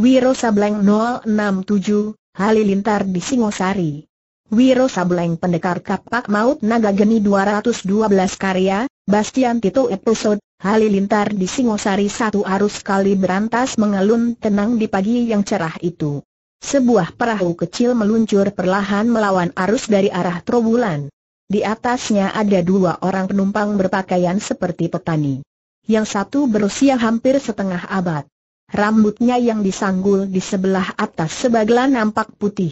Wiro Sableng 067, Halilintar di Singosari. Wiro Sableng Pendekar Kapak Maut Naga Geni 212 karya, Bastian Tito episode, Halilintar di Singosari satu arus kali berantas mengelun tenang di pagi yang cerah itu. Sebuah perahu kecil meluncur perlahan melawan arus dari arah Trobulan. Di atasnya ada dua orang penumpang berpakaian seperti petani. Yang satu berusia hampir setengah abad Rambutnya yang disanggul di sebelah atas sebagian nampak putih.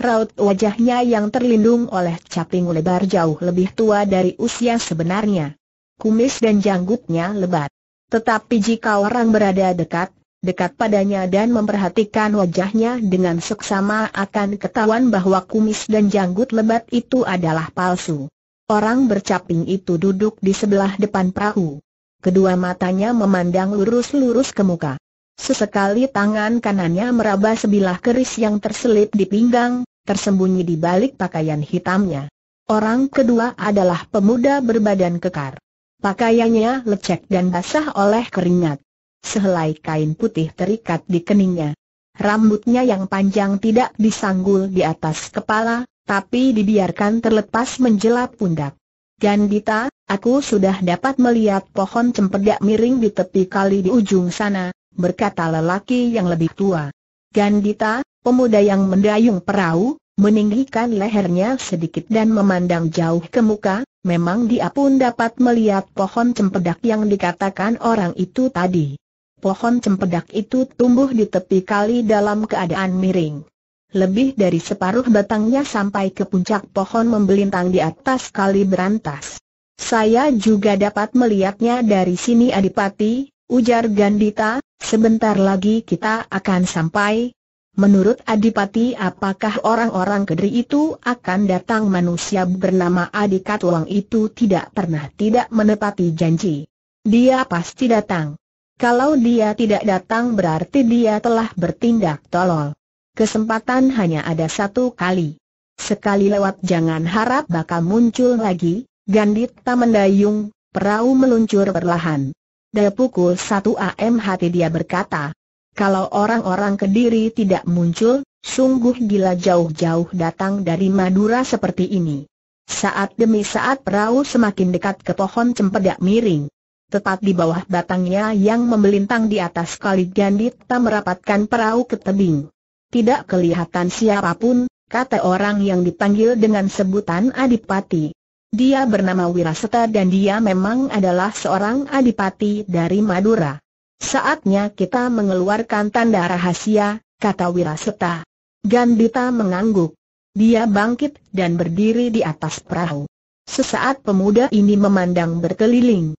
Raut wajahnya yang terlindung oleh caping lebar jauh lebih tua dari usia sebenarnya. Kumis dan janggutnya lebat. Tetapi jika orang berada dekat, dekat padanya dan memperhatikan wajahnya dengan seksama akan ketahuan bahwa kumis dan janggut lebat itu adalah palsu. Orang bercaping itu duduk di sebelah depan perahu. Kedua matanya memandang lurus-lurus ke muka. Sesekali tangan kanannya meraba sebilah keris yang terselip di pinggang, tersembunyi di balik pakaian hitamnya. Orang kedua adalah pemuda berbadan kekar. Pakaiannya lecek dan basah oleh keringat. Sehelai kain putih terikat di keningnya. Rambutnya yang panjang tidak disanggul di atas kepala, tapi dibiarkan terlepas menjelap pundak. Gandita, aku sudah dapat melihat pohon cempedak miring di tepi kali di ujung sana, berkata lelaki yang lebih tua. Gandita, pemuda yang mendayung perahu, meninggikan lehernya sedikit dan memandang jauh ke muka, memang dia pun dapat melihat pohon cempedak yang dikatakan orang itu tadi. Pohon cempedak itu tumbuh di tepi kali dalam keadaan miring. Lebih dari separuh batangnya sampai ke puncak pohon membelintang di atas kali berantas. Saya juga dapat melihatnya dari sini Adipati, ujar Gandita, Sebentar lagi kita akan sampai. Menurut Adipati apakah orang-orang kedri itu akan datang manusia bernama Adikatulang itu tidak pernah tidak menepati janji. Dia pasti datang. Kalau dia tidak datang berarti dia telah bertindak tolol. Kesempatan hanya ada satu kali. Sekali lewat jangan harap bakal muncul lagi, Gandit mendayung, perahu meluncur perlahan. Dari pukul 1 AM hati dia berkata, kalau orang-orang kediri tidak muncul, sungguh gila jauh-jauh datang dari Madura seperti ini. Saat demi saat perahu semakin dekat ke pohon cempedak miring. Tepat di bawah batangnya yang membelintang di atas kali tak merapatkan perahu ke tebing. Tidak kelihatan siapapun, kata orang yang dipanggil dengan sebutan Adipati. Dia bernama Wiraseta dan dia memang adalah seorang adipati dari Madura. Saatnya kita mengeluarkan tanda rahasia, kata Wiraseta. Gandita mengangguk. Dia bangkit dan berdiri di atas perahu. Sesaat pemuda ini memandang berkeliling.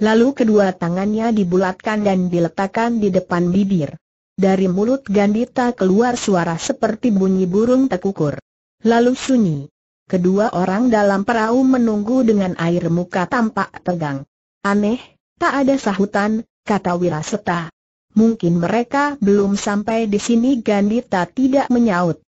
Lalu kedua tangannya dibulatkan dan diletakkan di depan bibir. Dari mulut Gandita keluar suara seperti bunyi burung tekukur. Lalu sunyi. Kedua orang dalam perahu menunggu dengan air muka tampak tegang. Aneh, tak ada sahutan, kata Wiraseta. Mungkin mereka belum sampai di sini Gandita tidak menyaut.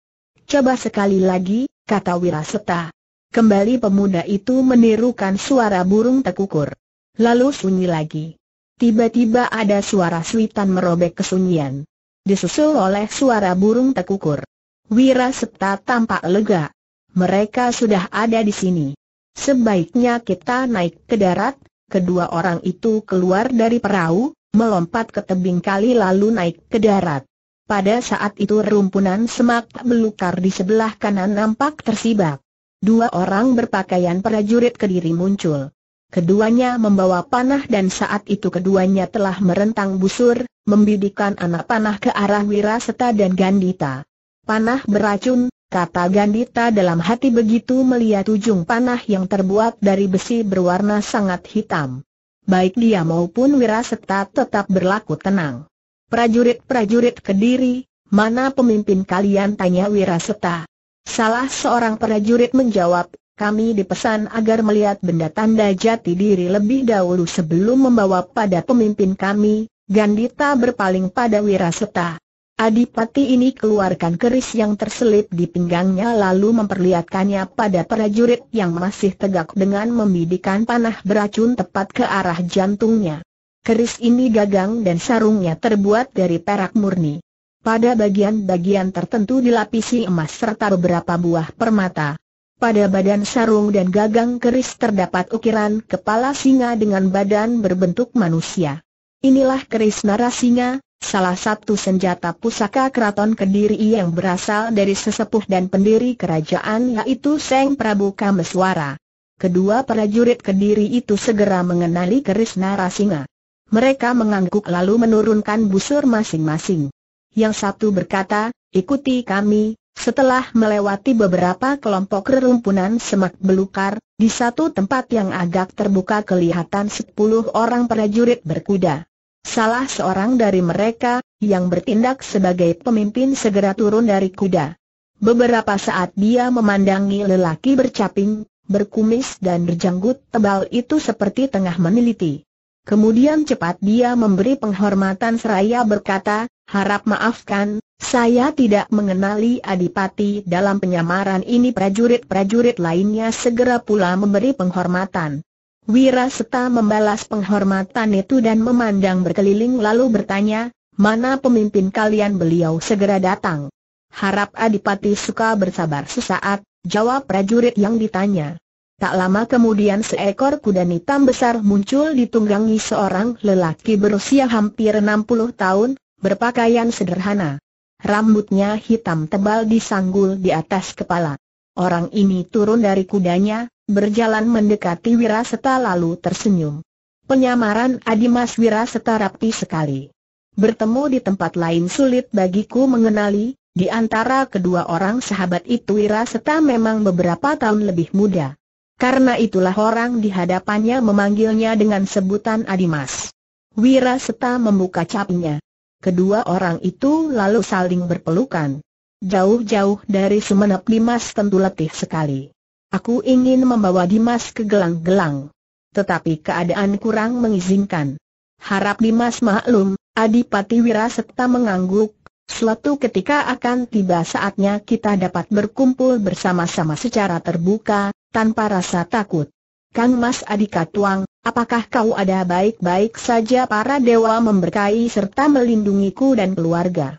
Coba sekali lagi, kata Wiraseta. Kembali pemuda itu menirukan suara burung tekukur. Lalu sunyi lagi. Tiba-tiba ada suara suitan merobek kesunyian. Disusul oleh suara burung tekukur. Wiraseta tampak lega mereka sudah ada di sini. Sebaiknya kita naik ke darat, kedua orang itu keluar dari perahu, melompat ke tebing kali lalu naik ke darat. Pada saat itu rumpunan semak belukar di sebelah kanan nampak tersibak. Dua orang berpakaian prajurit kediri muncul. Keduanya membawa panah dan saat itu keduanya telah merentang busur, membidikan anak panah ke arah Wira dan Gandita. Panah beracun, Kata Gandita dalam hati begitu melihat ujung panah yang terbuat dari besi berwarna sangat hitam. Baik dia maupun Wirasetta tetap berlaku tenang. Prajurit-prajurit kediri, mana pemimpin kalian tanya Wirasetta. Salah seorang prajurit menjawab, kami dipesan agar melihat benda tanda jati diri lebih dahulu sebelum membawa pada pemimpin kami, Gandita berpaling pada Wirasetta. Adipati ini keluarkan keris yang terselip di pinggangnya lalu memperlihatkannya pada prajurit yang masih tegak dengan membidikan panah beracun tepat ke arah jantungnya. Keris ini gagang dan sarungnya terbuat dari perak murni. Pada bagian-bagian tertentu dilapisi emas serta beberapa buah permata. Pada badan sarung dan gagang keris terdapat ukiran kepala singa dengan badan berbentuk manusia. Inilah keris narasinga, Salah satu senjata pusaka keraton Kediri yang berasal dari sesepuh dan pendiri kerajaan yaitu Seng Prabu Kameswara. Kedua prajurit Kediri itu segera mengenali keris Narasinga. Mereka mengangguk lalu menurunkan busur masing-masing. Yang satu berkata, ikuti kami, setelah melewati beberapa kelompok rerumpunan semak belukar, di satu tempat yang agak terbuka kelihatan sepuluh orang prajurit berkuda. Salah seorang dari mereka, yang bertindak sebagai pemimpin segera turun dari kuda. Beberapa saat dia memandangi lelaki bercaping, berkumis dan berjanggut tebal itu seperti tengah meneliti. Kemudian cepat dia memberi penghormatan seraya berkata, harap maafkan, saya tidak mengenali Adipati dalam penyamaran ini prajurit-prajurit lainnya segera pula memberi penghormatan. Wira Seta membalas penghormatan itu dan memandang berkeliling lalu bertanya, mana pemimpin kalian beliau segera datang? Harap Adipati suka bersabar sesaat, jawab prajurit yang ditanya. Tak lama kemudian seekor kuda hitam besar muncul ditunggangi seorang lelaki berusia hampir 60 tahun, berpakaian sederhana. Rambutnya hitam tebal disanggul di atas kepala. Orang ini turun dari kudanya, berjalan mendekati Wiraseta lalu tersenyum. Penyamaran Adimas Wiraseta rapi sekali. Bertemu di tempat lain sulit bagiku mengenali, di antara kedua orang sahabat itu Wiraseta memang beberapa tahun lebih muda. Karena itulah orang di hadapannya memanggilnya dengan sebutan Adimas. Wiraseta membuka capnya. Kedua orang itu lalu saling berpelukan. Jauh-jauh dari Sumenep Dimas tentu letih sekali. Aku ingin membawa Dimas ke gelang-gelang. Tetapi keadaan kurang mengizinkan. Harap Dimas maklum, Adipati Wirasekta mengangguk. Suatu ketika akan tiba saatnya kita dapat berkumpul bersama-sama secara terbuka, tanpa rasa takut. Kang Mas Adika Tuang, apakah kau ada baik-baik saja para dewa memberkati serta melindungiku dan keluarga?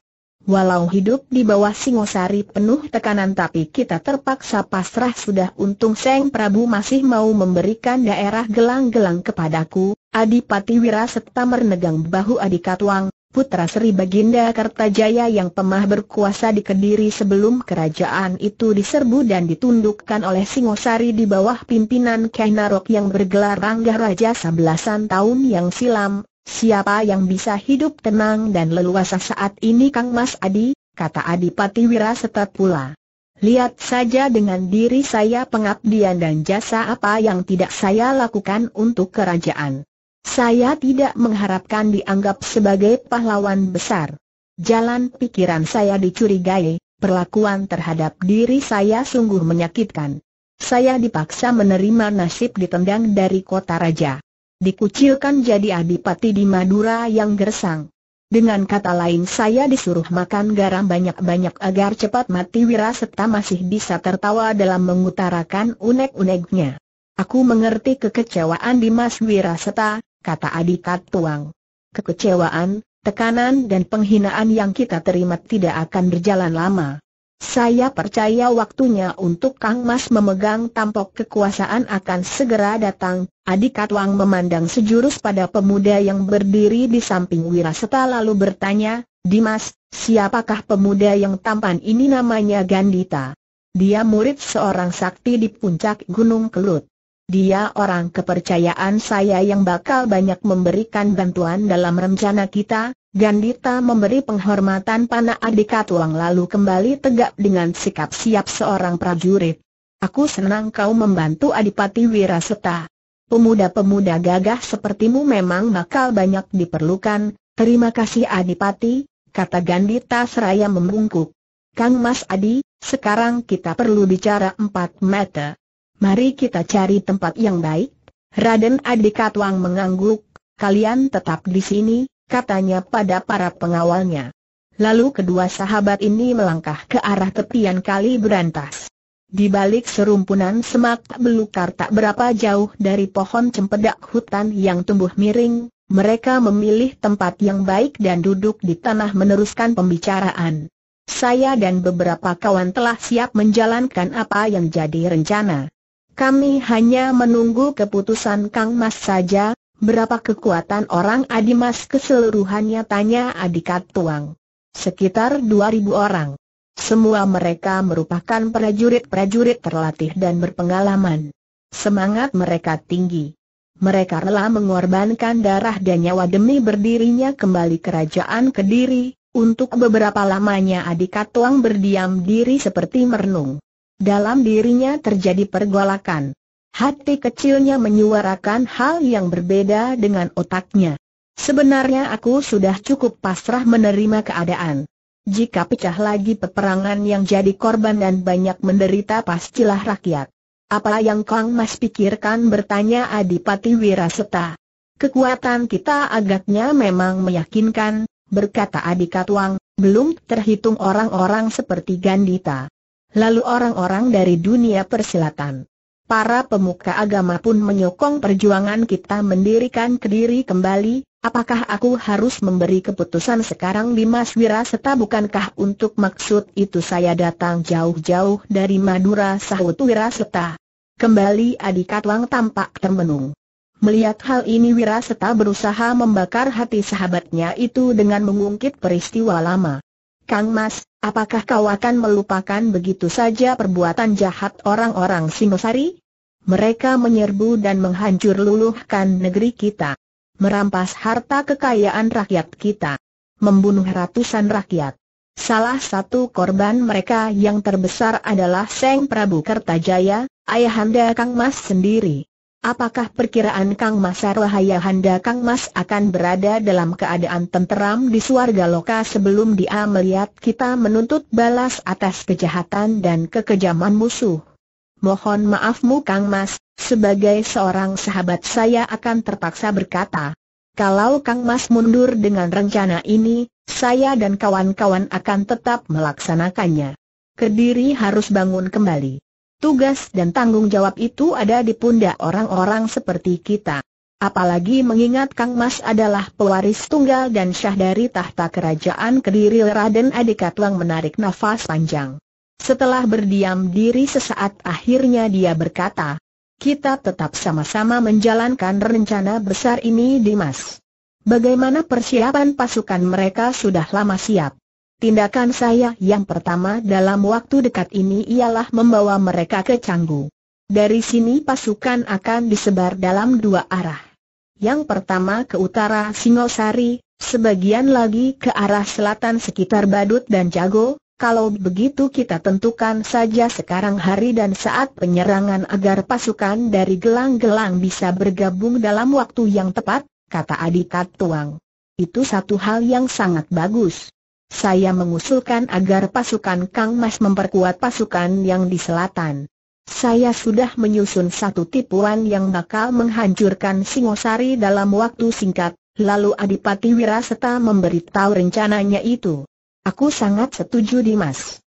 Walau hidup di bawah Singosari penuh tekanan tapi kita terpaksa pasrah sudah untung Seng Prabu masih mau memberikan daerah gelang-gelang kepadaku, Adipati serta menegang bahu Adikatwang, putra Sri Baginda Kertajaya yang pemah berkuasa di Kediri sebelum kerajaan itu diserbu dan ditundukkan oleh Singosari di bawah pimpinan Kainarok yang bergelar Rangga Raja sebelasan tahun yang silam, Siapa yang bisa hidup tenang dan leluasa saat ini Kang Mas Adi, kata Adipati setat pula. Lihat saja dengan diri saya pengabdian dan jasa apa yang tidak saya lakukan untuk kerajaan. Saya tidak mengharapkan dianggap sebagai pahlawan besar. Jalan pikiran saya dicurigai, perlakuan terhadap diri saya sungguh menyakitkan. Saya dipaksa menerima nasib ditendang dari kota raja dikucilkan jadi adipati di Madura yang gersang. Dengan kata lain saya disuruh makan garam banyak-banyak agar cepat mati wira serta masih bisa tertawa dalam mengutarakan unek-uneknya. Aku mengerti kekecewaan di Mas Wiraseta, kata Adikat Tuang. Kekecewaan, tekanan dan penghinaan yang kita terima tidak akan berjalan lama. Saya percaya waktunya untuk Kang Mas memegang tampok kekuasaan akan segera datang. Adik Katwang memandang sejurus pada pemuda yang berdiri di samping Wiraseta lalu bertanya, Dimas, siapakah pemuda yang tampan ini namanya Gandita? Dia murid seorang sakti di puncak Gunung Kelut. Dia orang kepercayaan saya yang bakal banyak memberikan bantuan dalam rencana kita, Gandita memberi penghormatan adik Katuang lalu kembali tegak dengan sikap siap seorang prajurit. Aku senang kau membantu Adipati Wirasuta. Pemuda-pemuda gagah sepertimu memang bakal banyak diperlukan, terima kasih Adipati, kata Gandita seraya membungkuk. Kang Mas Adi, sekarang kita perlu bicara empat mata. Mari kita cari tempat yang baik. Raden Adikatwang mengangguk, kalian tetap di sini, katanya pada para pengawalnya. Lalu kedua sahabat ini melangkah ke arah tepian kali berantas. Di balik serumpunan semak belukar tak berapa jauh dari pohon cempedak hutan yang tumbuh miring, mereka memilih tempat yang baik dan duduk di tanah meneruskan pembicaraan. Saya dan beberapa kawan telah siap menjalankan apa yang jadi rencana. Kami hanya menunggu keputusan Kang Mas saja, berapa kekuatan orang Adimas keseluruhannya tanya Adikat Tuang. Sekitar ribu orang. Semua mereka merupakan prajurit-prajurit terlatih dan berpengalaman. Semangat mereka tinggi. Mereka rela mengorbankan darah dan nyawa demi berdirinya kembali kerajaan Kediri, untuk beberapa lamanya Adik Katuang berdiam diri seperti merenung. Dalam dirinya terjadi pergolakan. Hati kecilnya menyuarakan hal yang berbeda dengan otaknya. Sebenarnya aku sudah cukup pasrah menerima keadaan. Jika pecah lagi peperangan yang jadi korban dan banyak menderita pastilah rakyat. Apa yang Kang Mas pikirkan bertanya Adipati Wiraseta. Kekuatan kita agaknya memang meyakinkan, berkata Adikatwang, belum terhitung orang-orang seperti Gandita lalu orang-orang dari dunia persilatan. Para pemuka agama pun menyokong perjuangan kita mendirikan Kediri kembali, apakah aku harus memberi keputusan sekarang Dimas Wiraseta bukankah untuk maksud itu saya datang jauh-jauh dari Madura sahut Wiraseta. Kembali adik Katwang tampak termenung. Melihat hal ini Wiraseta berusaha membakar hati sahabatnya itu dengan mengungkit peristiwa lama. Kang Mas, apakah kau akan melupakan begitu saja perbuatan jahat orang-orang Singosari? Mereka menyerbu dan menghancur luluhkan negeri kita. Merampas harta kekayaan rakyat kita. Membunuh ratusan rakyat. Salah satu korban mereka yang terbesar adalah Seng Prabu Kertajaya, ayahanda Kang Mas sendiri. Apakah perkiraan Kang Mas Sarwahaya Handa Kang Mas akan berada dalam keadaan tenteram di suarga loka sebelum dia melihat kita menuntut balas atas kejahatan dan kekejaman musuh? Mohon maafmu Kang Mas, sebagai seorang sahabat saya akan terpaksa berkata, kalau Kang Mas mundur dengan rencana ini, saya dan kawan-kawan akan tetap melaksanakannya. Kediri harus bangun kembali. Tugas dan tanggung jawab itu ada di pundak orang-orang seperti kita. Apalagi mengingat Kang Mas adalah pewaris tunggal dan syah dari tahta kerajaan Kediri Raden Adikatlang menarik nafas panjang. Setelah berdiam diri sesaat akhirnya dia berkata, kita tetap sama-sama menjalankan rencana besar ini Dimas. Bagaimana persiapan pasukan mereka sudah lama siap? Tindakan saya yang pertama dalam waktu dekat ini ialah membawa mereka ke Canggu. Dari sini pasukan akan disebar dalam dua arah. Yang pertama ke utara Singosari, sebagian lagi ke arah selatan sekitar Badut dan Jago, kalau begitu kita tentukan saja sekarang hari dan saat penyerangan agar pasukan dari gelang-gelang bisa bergabung dalam waktu yang tepat, kata Adikat Tuang. Itu satu hal yang sangat bagus. Saya mengusulkan agar pasukan Kang Mas memperkuat pasukan yang di selatan. Saya sudah menyusun satu tipuan yang bakal menghancurkan Singosari dalam waktu singkat, lalu Adipati Wirasata memberitahu rencananya itu. Aku sangat setuju Dimas.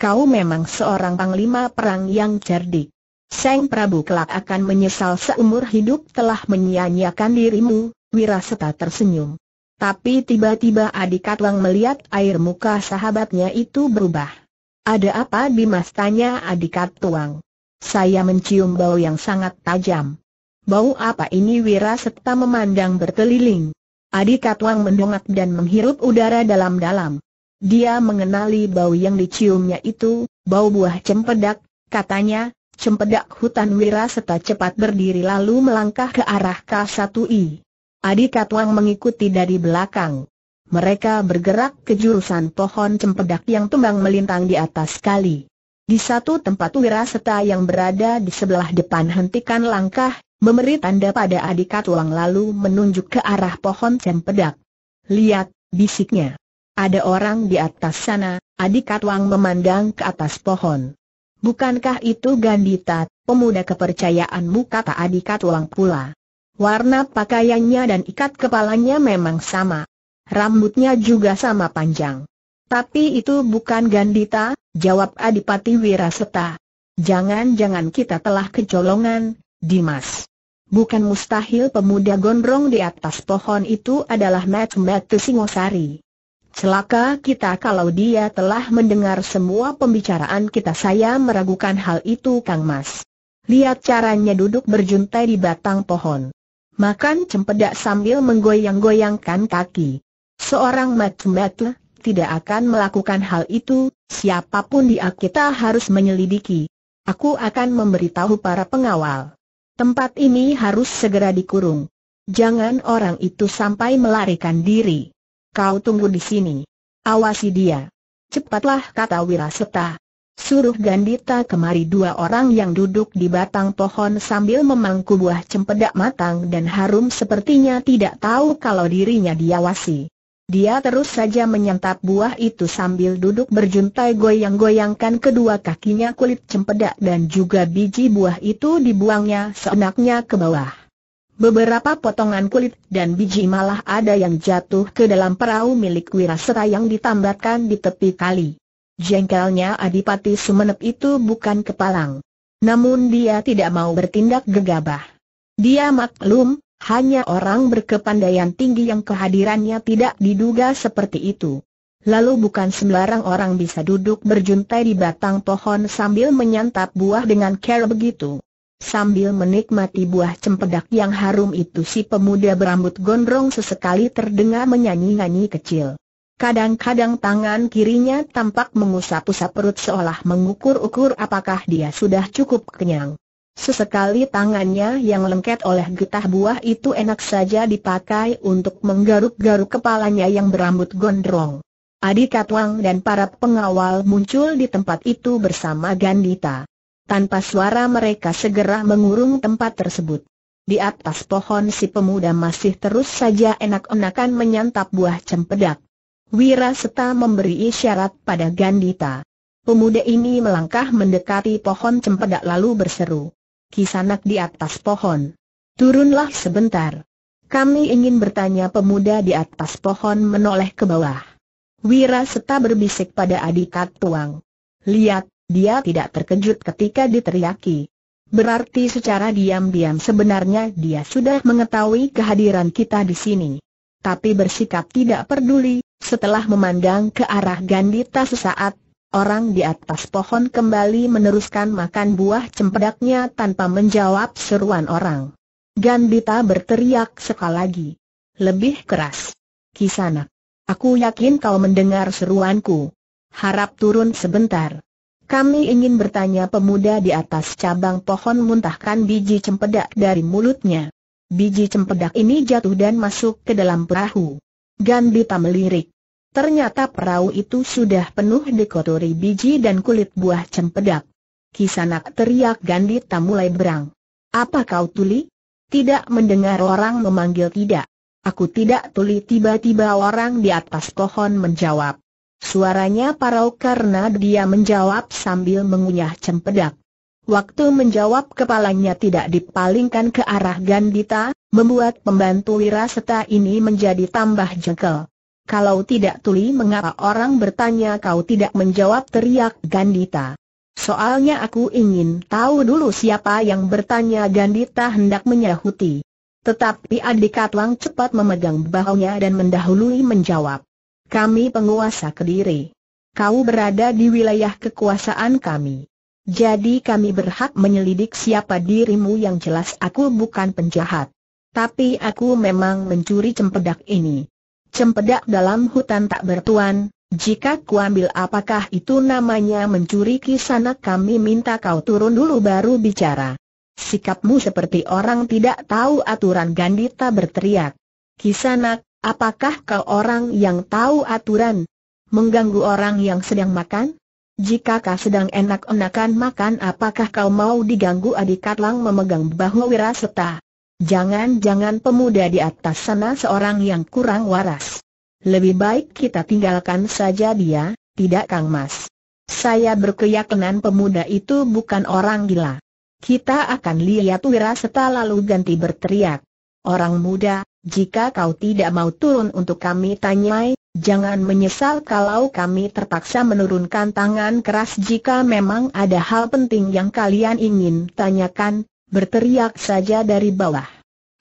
Kau memang seorang panglima perang yang cerdik. Seng Prabu kelak akan menyesal seumur hidup telah menyia-nyiakan dirimu, Wirasata tersenyum. Tapi tiba-tiba adik Katlang melihat air muka sahabatnya itu berubah. Ada apa di mastanya adik Katuang? Saya mencium bau yang sangat tajam. Bau apa ini Wira serta memandang berkeliling. Adik Katuang mendongak dan menghirup udara dalam-dalam. Dia mengenali bau yang diciumnya itu, bau buah cempedak, katanya, cempedak hutan Wira serta cepat berdiri lalu melangkah ke arah K1I. Adi Katwang mengikuti dari belakang. Mereka bergerak ke jurusan pohon cempedak yang tumbang melintang di atas kali. Di satu tempat wiraseta yang berada di sebelah depan hentikan langkah, memberi tanda pada Adi lalu menunjuk ke arah pohon cempedak. Lihat, bisiknya. Ada orang di atas sana, Adi Katwang memandang ke atas pohon. Bukankah itu Gandita, pemuda kepercayaanmu kata Adi Katwang pula. Warna pakaiannya dan ikat kepalanya memang sama. Rambutnya juga sama panjang. Tapi itu bukan Gandita, jawab Adipati Wiraseta. Jangan-jangan kita telah kecolongan, Dimas. Bukan mustahil pemuda gondrong di atas pohon itu adalah Mat Matu Singosari. Celaka kita kalau dia telah mendengar semua pembicaraan kita saya meragukan hal itu Kang Mas. Lihat caranya duduk berjuntai di batang pohon. Makan cempedak sambil menggoyang-goyangkan kaki. Seorang matematik tidak akan melakukan hal itu, siapapun dia kita harus menyelidiki. Aku akan memberitahu para pengawal. Tempat ini harus segera dikurung. Jangan orang itu sampai melarikan diri. Kau tunggu di sini. Awasi dia. Cepatlah kata Wiraseta. Suruh Gandita kemari dua orang yang duduk di batang pohon sambil memangku buah cempedak matang dan harum sepertinya tidak tahu kalau dirinya diawasi. Dia terus saja menyantap buah itu sambil duduk berjuntai goyang-goyangkan kedua kakinya kulit cempedak dan juga biji buah itu dibuangnya seenaknya ke bawah. Beberapa potongan kulit dan biji malah ada yang jatuh ke dalam perahu milik Wirasera yang ditambatkan di tepi kali. Jengkelnya Adipati Sumenep itu bukan kepalang. Namun dia tidak mau bertindak gegabah. Dia maklum, hanya orang berkepandaian tinggi yang kehadirannya tidak diduga seperti itu. Lalu bukan sembarang orang bisa duduk berjuntai di batang pohon sambil menyantap buah dengan care begitu. Sambil menikmati buah cempedak yang harum itu si pemuda berambut gondrong sesekali terdengar menyanyi-nyanyi kecil. Kadang-kadang tangan kirinya tampak mengusap-usap perut seolah mengukur-ukur apakah dia sudah cukup kenyang. Sesekali tangannya yang lengket oleh getah buah itu enak saja dipakai untuk menggaruk-garuk kepalanya yang berambut gondrong. Adi Katwang dan para pengawal muncul di tempat itu bersama Gandita. Tanpa suara mereka segera mengurung tempat tersebut. Di atas pohon si pemuda masih terus saja enak-enakan menyantap buah cempedak. Wira memberi isyarat pada Gandita. Pemuda ini melangkah mendekati pohon cempedak lalu berseru. Kisanak di atas pohon. Turunlah sebentar. Kami ingin bertanya pemuda di atas pohon menoleh ke bawah. Wira berbisik pada adikat tuang. Lihat, dia tidak terkejut ketika diteriaki. Berarti secara diam-diam sebenarnya dia sudah mengetahui kehadiran kita di sini. Tapi bersikap tidak peduli, setelah memandang ke arah Gandita sesaat, orang di atas pohon kembali meneruskan makan buah cempedaknya tanpa menjawab seruan orang. Gandita berteriak sekali lagi. Lebih keras. Kisanak. Aku yakin kau mendengar seruanku. Harap turun sebentar. Kami ingin bertanya pemuda di atas cabang pohon muntahkan biji cempedak dari mulutnya. Biji cempedak ini jatuh dan masuk ke dalam perahu. Gandita melirik. Ternyata perahu itu sudah penuh dikotori biji dan kulit buah cempedak. Kisanak teriak Gandita mulai berang. Apa kau tuli? Tidak mendengar orang memanggil tidak. Aku tidak tuli tiba-tiba orang di atas pohon menjawab. Suaranya parau karena dia menjawab sambil mengunyah cempedak. Waktu menjawab kepalanya tidak dipalingkan ke arah Gandita, membuat pembantu Wiraseta ini menjadi tambah jengkel. Kalau tidak tuli mengapa orang bertanya kau tidak menjawab teriak Gandita. Soalnya aku ingin tahu dulu siapa yang bertanya Gandita hendak menyahuti. Tetapi adik Atlang cepat memegang bahunya dan mendahului menjawab. Kami penguasa Kediri. Kau berada di wilayah kekuasaan kami. Jadi kami berhak menyelidik siapa dirimu yang jelas aku bukan penjahat. Tapi aku memang mencuri cempedak ini. Cempedak dalam hutan tak bertuan, jika kuambil apakah itu namanya mencuri kisana kami minta kau turun dulu baru bicara. Sikapmu seperti orang tidak tahu aturan Gandita berteriak. Kisanak, apakah kau orang yang tahu aturan? Mengganggu orang yang sedang makan? Jika kau sedang enak-enakan makan apakah kau mau diganggu adik Katlang memegang bahu wirasetah? Jangan-jangan pemuda di atas sana seorang yang kurang waras. Lebih baik kita tinggalkan saja dia, tidak Kang Mas. Saya berkeyakinan pemuda itu bukan orang gila. Kita akan lihat wira setelah lalu ganti berteriak. Orang muda, jika kau tidak mau turun untuk kami tanyai, jangan menyesal kalau kami terpaksa menurunkan tangan keras jika memang ada hal penting yang kalian ingin tanyakan, berteriak saja dari bawah.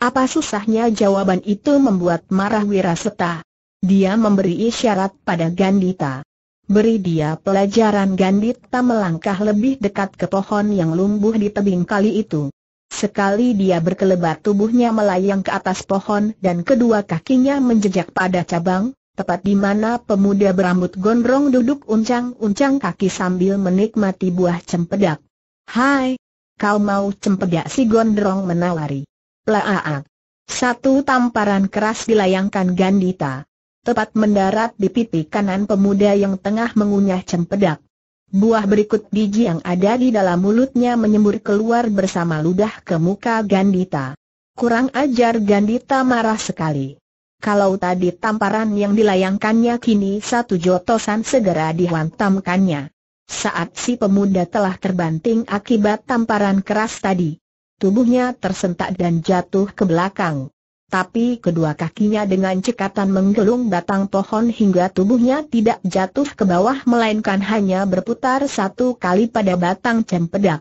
Apa susahnya jawaban itu membuat marah Wiraseta? Dia memberi isyarat pada Gandita. Beri dia pelajaran Gandita melangkah lebih dekat ke pohon yang lumbuh di tebing kali itu. Sekali dia berkelebat tubuhnya melayang ke atas pohon dan kedua kakinya menjejak pada cabang, tepat di mana pemuda berambut gondrong duduk uncang-uncang kaki sambil menikmati buah cempedak. Hai, Kau mau cempedak si gondrong menawari. Laaak. Satu tamparan keras dilayangkan Gandita. Tepat mendarat di pipi kanan pemuda yang tengah mengunyah cempedak. Buah berikut biji yang ada di dalam mulutnya menyembur keluar bersama ludah ke muka Gandita. Kurang ajar Gandita marah sekali. Kalau tadi tamparan yang dilayangkannya kini satu jotosan segera dihantamkannya saat si pemuda telah terbanting akibat tamparan keras tadi. Tubuhnya tersentak dan jatuh ke belakang. Tapi kedua kakinya dengan cekatan menggelung batang pohon hingga tubuhnya tidak jatuh ke bawah melainkan hanya berputar satu kali pada batang cempedak.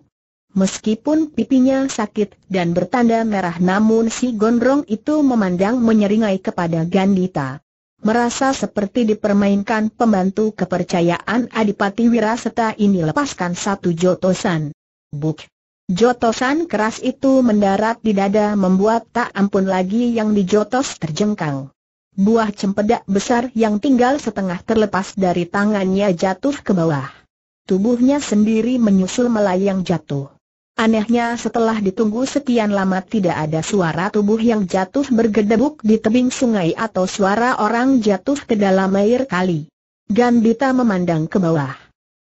Meskipun pipinya sakit dan bertanda merah namun si gondrong itu memandang menyeringai kepada Gandita. Merasa seperti dipermainkan pembantu kepercayaan Adipati Wiraseta ini lepaskan satu jotosan. Buk! Jotosan keras itu mendarat di dada membuat tak ampun lagi yang dijotos terjengkang. Buah cempedak besar yang tinggal setengah terlepas dari tangannya jatuh ke bawah. Tubuhnya sendiri menyusul melayang jatuh. Anehnya setelah ditunggu sekian lama tidak ada suara tubuh yang jatuh bergedebuk di tebing sungai atau suara orang jatuh ke dalam air kali. Gandita memandang ke bawah.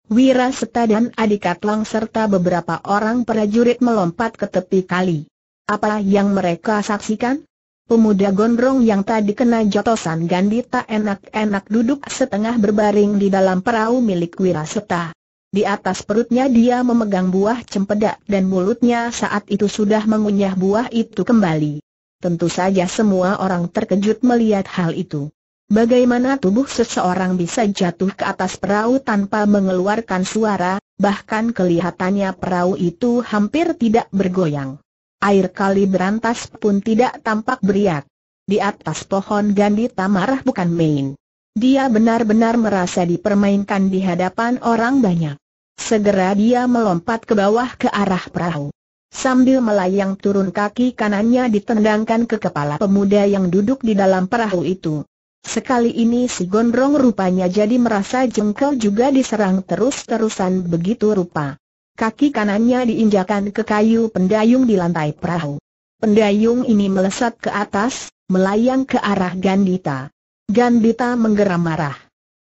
Wira Seta dan Adikat Lang serta beberapa orang prajurit melompat ke tepi kali. Apa yang mereka saksikan? Pemuda gondrong yang tadi kena jotosan Gandita enak-enak duduk setengah berbaring di dalam perahu milik Wira Seta. Di atas perutnya dia memegang buah cempedak dan mulutnya saat itu sudah mengunyah buah itu kembali. Tentu saja semua orang terkejut melihat hal itu. Bagaimana tubuh seseorang bisa jatuh ke atas perahu tanpa mengeluarkan suara, bahkan kelihatannya perahu itu hampir tidak bergoyang. Air kali berantas pun tidak tampak beriak. Di atas pohon Gandhi Tamarah bukan main. Dia benar-benar merasa dipermainkan di hadapan orang banyak. Segera dia melompat ke bawah ke arah perahu. Sambil melayang turun kaki kanannya ditendangkan ke kepala pemuda yang duduk di dalam perahu itu. Sekali ini si Gondrong rupanya jadi merasa jengkel juga diserang terus-terusan begitu rupa. Kaki kanannya diinjakan ke kayu pendayung di lantai perahu. Pendayung ini melesat ke atas, melayang ke arah Gandita. Gandita menggeram marah.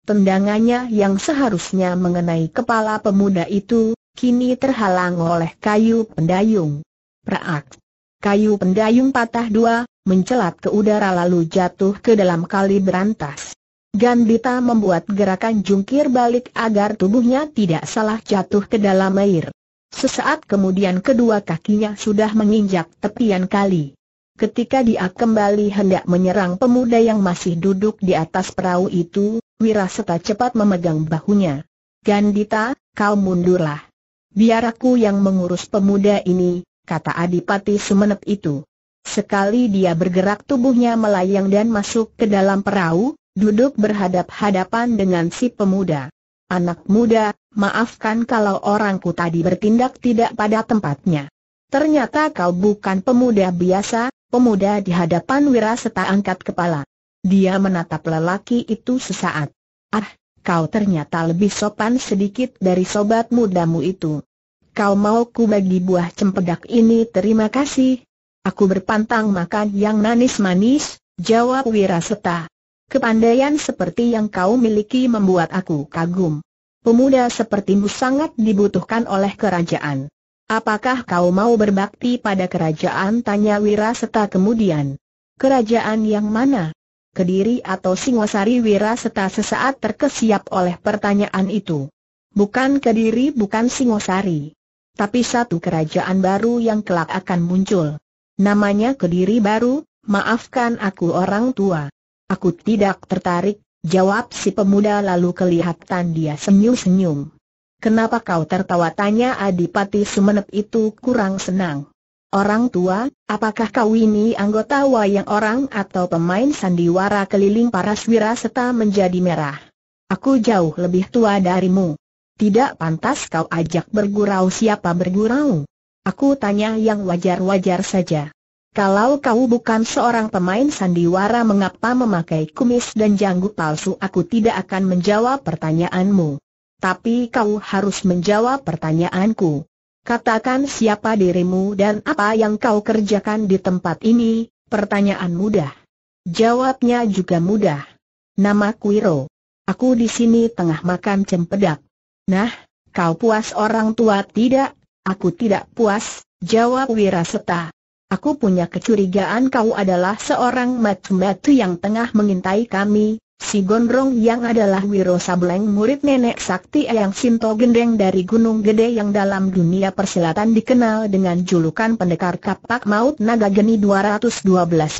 Tendangannya yang seharusnya mengenai kepala pemuda itu, kini terhalang oleh kayu pendayung. Praak. Kayu pendayung patah dua, mencelat ke udara lalu jatuh ke dalam kali berantas. Gandita membuat gerakan jungkir balik agar tubuhnya tidak salah jatuh ke dalam air. Sesaat kemudian kedua kakinya sudah menginjak tepian kali. Ketika dia kembali hendak menyerang pemuda yang masih duduk di atas perahu itu, Wiraseta cepat memegang bahunya. Gandita, kau mundurlah. Biar aku yang mengurus pemuda ini, kata Adipati Sumenep itu. Sekali dia bergerak tubuhnya melayang dan masuk ke dalam perahu, duduk berhadap-hadapan dengan si pemuda. Anak muda, maafkan kalau orangku tadi bertindak tidak pada tempatnya. Ternyata kau bukan pemuda biasa, Pemuda di hadapan Wiraseta angkat kepala. Dia menatap lelaki itu sesaat. Ah, kau ternyata lebih sopan sedikit dari sobat mudamu itu. Kau mau ku bagi buah cempedak ini terima kasih. Aku berpantang makan yang manis-manis, jawab Wiraseta. Kepandaian seperti yang kau miliki membuat aku kagum. Pemuda sepertimu sangat dibutuhkan oleh kerajaan. Apakah kau mau berbakti pada kerajaan? Tanya Wiraseta kemudian. Kerajaan yang mana? Kediri atau Singosari Wiraseta sesaat terkesiap oleh pertanyaan itu. Bukan Kediri bukan Singosari. Tapi satu kerajaan baru yang kelak akan muncul. Namanya Kediri baru, maafkan aku orang tua. Aku tidak tertarik, jawab si pemuda lalu kelihatan dia senyum-senyum. Kenapa kau tertawa tanya Adipati Sumenep itu kurang senang. Orang tua, apakah kau ini anggota wayang orang atau pemain sandiwara keliling para swira serta menjadi merah? Aku jauh lebih tua darimu. Tidak pantas kau ajak bergurau siapa bergurau. Aku tanya yang wajar-wajar saja. Kalau kau bukan seorang pemain sandiwara mengapa memakai kumis dan janggut palsu aku tidak akan menjawab pertanyaanmu. Tapi kau harus menjawab pertanyaanku. Katakan siapa dirimu dan apa yang kau kerjakan di tempat ini, pertanyaan mudah. Jawabnya juga mudah. Nama Kuiro. Aku di sini tengah makan cempedak. Nah, kau puas orang tua tidak? Aku tidak puas, jawab Wiraseta. Aku punya kecurigaan kau adalah seorang matu-matu yang tengah mengintai kami, Si Gondrong yang adalah Wiro Sableng murid nenek sakti Eyang Sinto Gendeng dari Gunung Gede yang dalam dunia persilatan dikenal dengan julukan pendekar kapak maut naga geni 212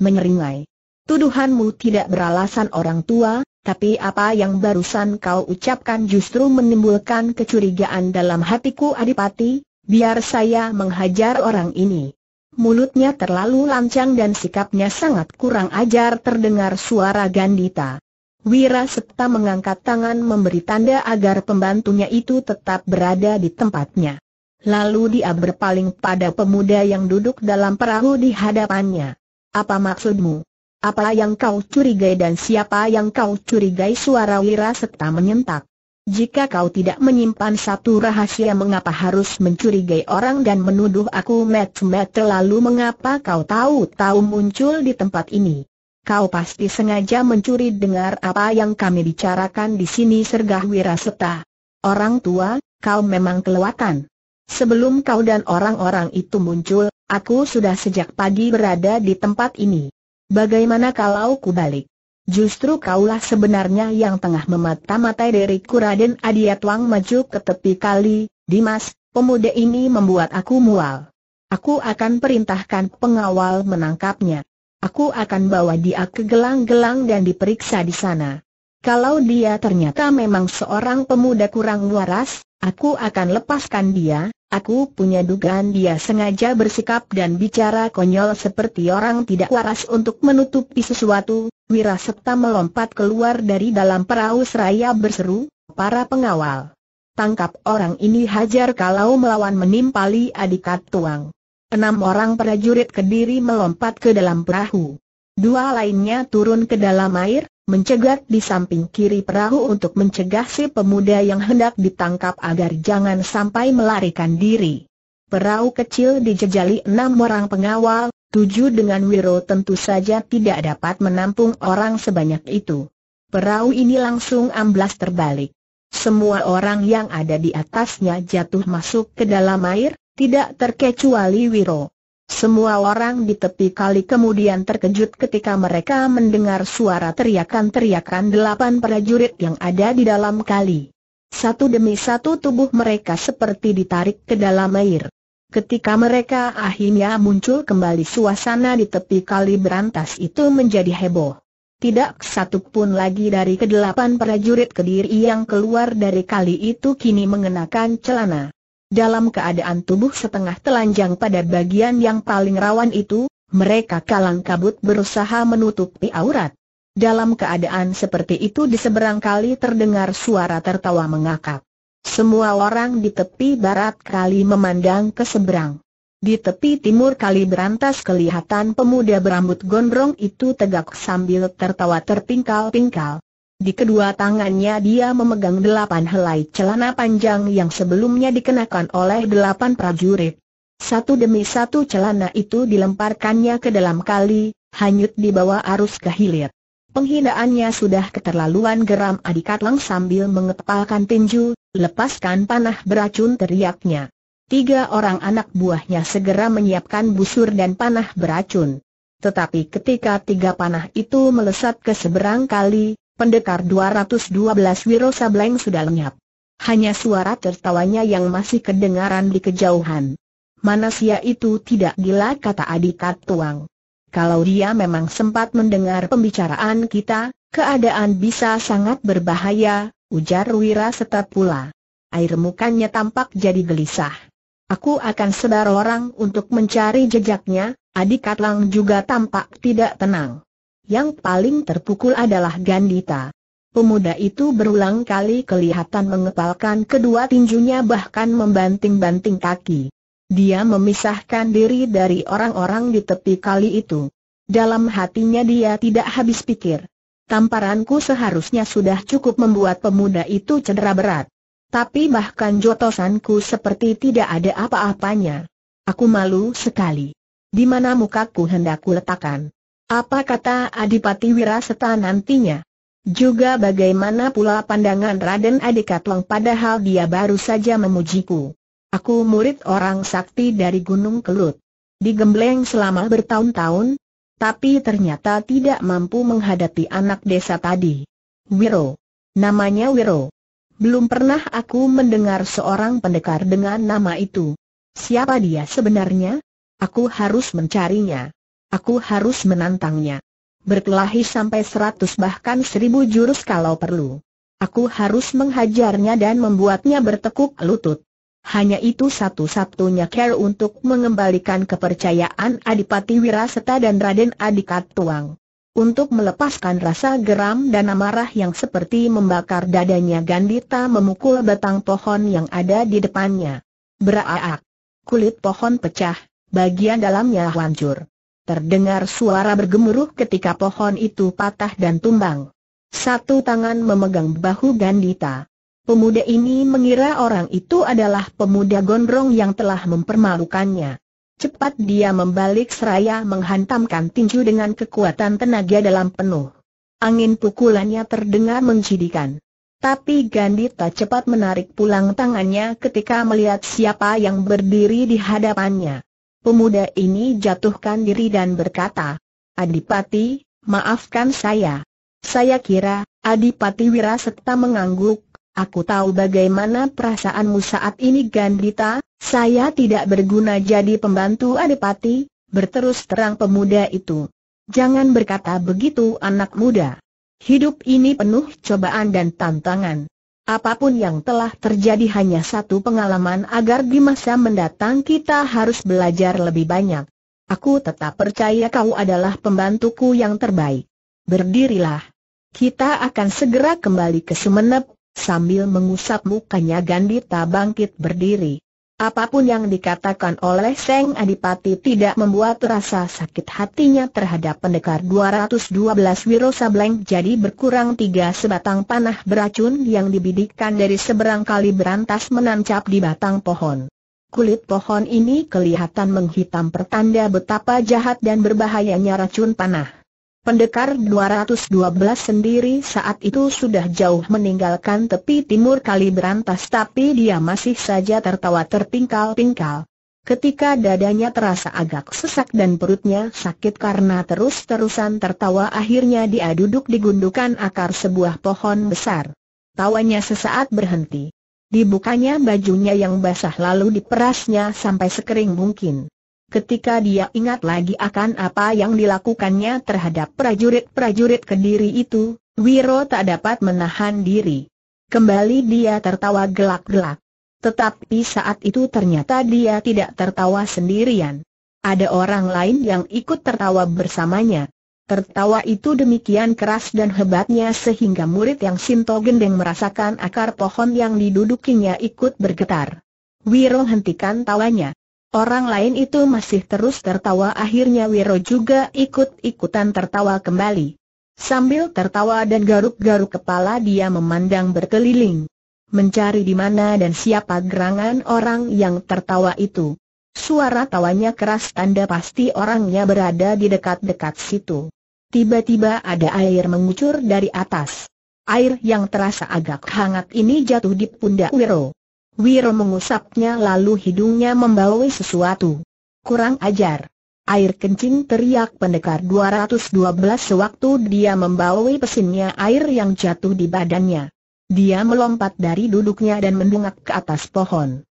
menyeringai. Tuduhanmu tidak beralasan orang tua, tapi apa yang barusan kau ucapkan justru menimbulkan kecurigaan dalam hatiku adipati, biar saya menghajar orang ini. Mulutnya terlalu lancang dan sikapnya sangat kurang ajar terdengar suara Gandita. Wira Septa mengangkat tangan memberi tanda agar pembantunya itu tetap berada di tempatnya. Lalu dia berpaling pada pemuda yang duduk dalam perahu di hadapannya. Apa maksudmu? Apa yang kau curigai dan siapa yang kau curigai suara Wira Septa menyentak. Jika kau tidak menyimpan satu rahasia mengapa harus mencurigai orang dan menuduh aku met-met lalu mengapa kau tahu-tahu muncul di tempat ini? Kau pasti sengaja mencuri dengar apa yang kami bicarakan di sini sergah wiraseta. Orang tua, kau memang kelewatan. Sebelum kau dan orang-orang itu muncul, aku sudah sejak pagi berada di tempat ini. Bagaimana kalau ku balik? Justru kaulah sebenarnya yang tengah memata-matai dari Raden Adiatwang maju ke tepi kali, Dimas, pemuda ini membuat aku mual. Aku akan perintahkan pengawal menangkapnya. Aku akan bawa dia ke gelang-gelang dan diperiksa di sana. Kalau dia ternyata memang seorang pemuda kurang waras, aku akan lepaskan dia. Aku punya dugaan dia sengaja bersikap dan bicara konyol seperti orang tidak waras untuk menutupi sesuatu. Wira serta melompat keluar dari dalam perahu seraya berseru, para pengawal. Tangkap orang ini hajar kalau melawan menimpali adikat tuang. Enam orang prajurit kediri melompat ke dalam perahu. Dua lainnya turun ke dalam air, mencegat di samping kiri perahu untuk mencegah si pemuda yang hendak ditangkap agar jangan sampai melarikan diri. Perahu kecil dijejali enam orang pengawal, tujuh dengan Wiro tentu saja tidak dapat menampung orang sebanyak itu. Perahu ini langsung amblas terbalik. Semua orang yang ada di atasnya jatuh masuk ke dalam air, tidak terkecuali Wiro. Semua orang di tepi kali kemudian terkejut ketika mereka mendengar suara teriakan-teriakan delapan prajurit yang ada di dalam kali. Satu demi satu tubuh mereka seperti ditarik ke dalam air. Ketika mereka akhirnya muncul kembali suasana di tepi kali berantas itu menjadi heboh. Tidak satu pun lagi dari kedelapan prajurit kediri yang keluar dari kali itu kini mengenakan celana dalam keadaan tubuh setengah telanjang pada bagian yang paling rawan itu, mereka kalang kabut berusaha menutupi aurat. Dalam keadaan seperti itu di seberang kali terdengar suara tertawa mengakap. Semua orang di tepi barat kali memandang ke seberang. Di tepi timur kali berantas kelihatan pemuda berambut gondrong itu tegak sambil tertawa terpingkal-pingkal. Di kedua tangannya dia memegang delapan helai celana panjang yang sebelumnya dikenakan oleh delapan prajurit. Satu demi satu celana itu dilemparkannya ke dalam kali, hanyut di bawah arus ke hilir. Penghinaannya sudah keterlaluan geram Adikat sambil mengepalkan tinju, lepaskan panah beracun teriaknya. Tiga orang anak buahnya segera menyiapkan busur dan panah beracun. Tetapi ketika tiga panah itu melesat ke seberang kali, pendekar 212 Wiro Sableng sudah lenyap. Hanya suara tertawanya yang masih kedengaran di kejauhan. Manusia itu tidak gila kata Adikat Tuang. Kalau dia memang sempat mendengar pembicaraan kita, keadaan bisa sangat berbahaya, ujar Wira setelah pula. Air mukanya tampak jadi gelisah. Aku akan sebar orang untuk mencari jejaknya, Adikat Lang juga tampak tidak tenang. Yang paling terpukul adalah Gandita. Pemuda itu berulang kali kelihatan mengepalkan kedua tinjunya bahkan membanting-banting kaki. Dia memisahkan diri dari orang-orang di tepi kali itu. Dalam hatinya dia tidak habis pikir. Tamparanku seharusnya sudah cukup membuat pemuda itu cedera berat. Tapi bahkan jotosanku seperti tidak ada apa-apanya. Aku malu sekali. Di mana mukaku hendak kuletakkan? Apa kata Adipati Wirasata nantinya? Juga bagaimana pula pandangan Raden Adikatlong padahal dia baru saja memujiku. Aku murid orang sakti dari Gunung Kelut. Digembleng selama bertahun-tahun, tapi ternyata tidak mampu menghadapi anak desa tadi. Wiro. Namanya Wiro. Belum pernah aku mendengar seorang pendekar dengan nama itu. Siapa dia sebenarnya? Aku harus mencarinya. Aku harus menantangnya. Berkelahi sampai seratus bahkan seribu jurus kalau perlu. Aku harus menghajarnya dan membuatnya bertekuk lutut. Hanya itu satu-satunya care untuk mengembalikan kepercayaan Adipati Wiraseta dan Raden Adikat Tuang. Untuk melepaskan rasa geram dan amarah yang seperti membakar dadanya Gandita memukul batang pohon yang ada di depannya. Beraak! Kulit pohon pecah, bagian dalamnya hancur. Terdengar suara bergemuruh ketika pohon itu patah dan tumbang. Satu tangan memegang bahu Gandita. Pemuda ini mengira orang itu adalah pemuda gondrong yang telah mempermalukannya. Cepat dia membalik seraya menghantamkan tinju dengan kekuatan tenaga dalam penuh. Angin pukulannya terdengar mencidikan. Tapi Gandita cepat menarik pulang tangannya ketika melihat siapa yang berdiri di hadapannya. Pemuda ini jatuhkan diri dan berkata, Adipati, maafkan saya. Saya kira, Adipati Wirasekta mengangguk, aku tahu bagaimana perasaanmu saat ini Gandita, saya tidak berguna jadi pembantu Adipati, berterus terang pemuda itu. Jangan berkata begitu anak muda. Hidup ini penuh cobaan dan tantangan. Apapun yang telah terjadi hanya satu pengalaman agar di masa mendatang kita harus belajar lebih banyak. Aku tetap percaya kau adalah pembantuku yang terbaik. Berdirilah. Kita akan segera kembali ke Sumeneb, sambil mengusap mukanya Gandita bangkit berdiri. Apapun yang dikatakan oleh Seng Adipati tidak membuat rasa sakit hatinya terhadap pendekar 212 Wiro Sableng jadi berkurang tiga sebatang panah beracun yang dibidikkan dari seberang kali berantas menancap di batang pohon. Kulit pohon ini kelihatan menghitam pertanda betapa jahat dan berbahayanya racun panah. Pendekar 212 sendiri saat itu sudah jauh meninggalkan tepi timur kali berantas tapi dia masih saja tertawa terpingkal-pingkal. Ketika dadanya terasa agak sesak dan perutnya sakit karena terus-terusan tertawa akhirnya dia duduk di gundukan akar sebuah pohon besar. Tawanya sesaat berhenti. Dibukanya bajunya yang basah lalu diperasnya sampai sekering mungkin ketika dia ingat lagi akan apa yang dilakukannya terhadap prajurit-prajurit kediri itu, Wiro tak dapat menahan diri. Kembali dia tertawa gelak-gelak. Tetapi saat itu ternyata dia tidak tertawa sendirian. Ada orang lain yang ikut tertawa bersamanya. Tertawa itu demikian keras dan hebatnya sehingga murid yang Sinto Gendeng merasakan akar pohon yang didudukinya ikut bergetar. Wiro hentikan tawanya. Orang lain itu masih terus tertawa akhirnya Wiro juga ikut-ikutan tertawa kembali. Sambil tertawa dan garuk-garuk kepala dia memandang berkeliling. Mencari di mana dan siapa gerangan orang yang tertawa itu. Suara tawanya keras tanda pasti orangnya berada di dekat-dekat situ. Tiba-tiba ada air mengucur dari atas. Air yang terasa agak hangat ini jatuh di pundak Wiro. Wiro mengusapnya lalu hidungnya membawa sesuatu. Kurang ajar. Air kencing teriak pendekar 212 sewaktu dia membawa pesinnya air yang jatuh di badannya. Dia melompat dari duduknya dan mendungak ke atas pohon.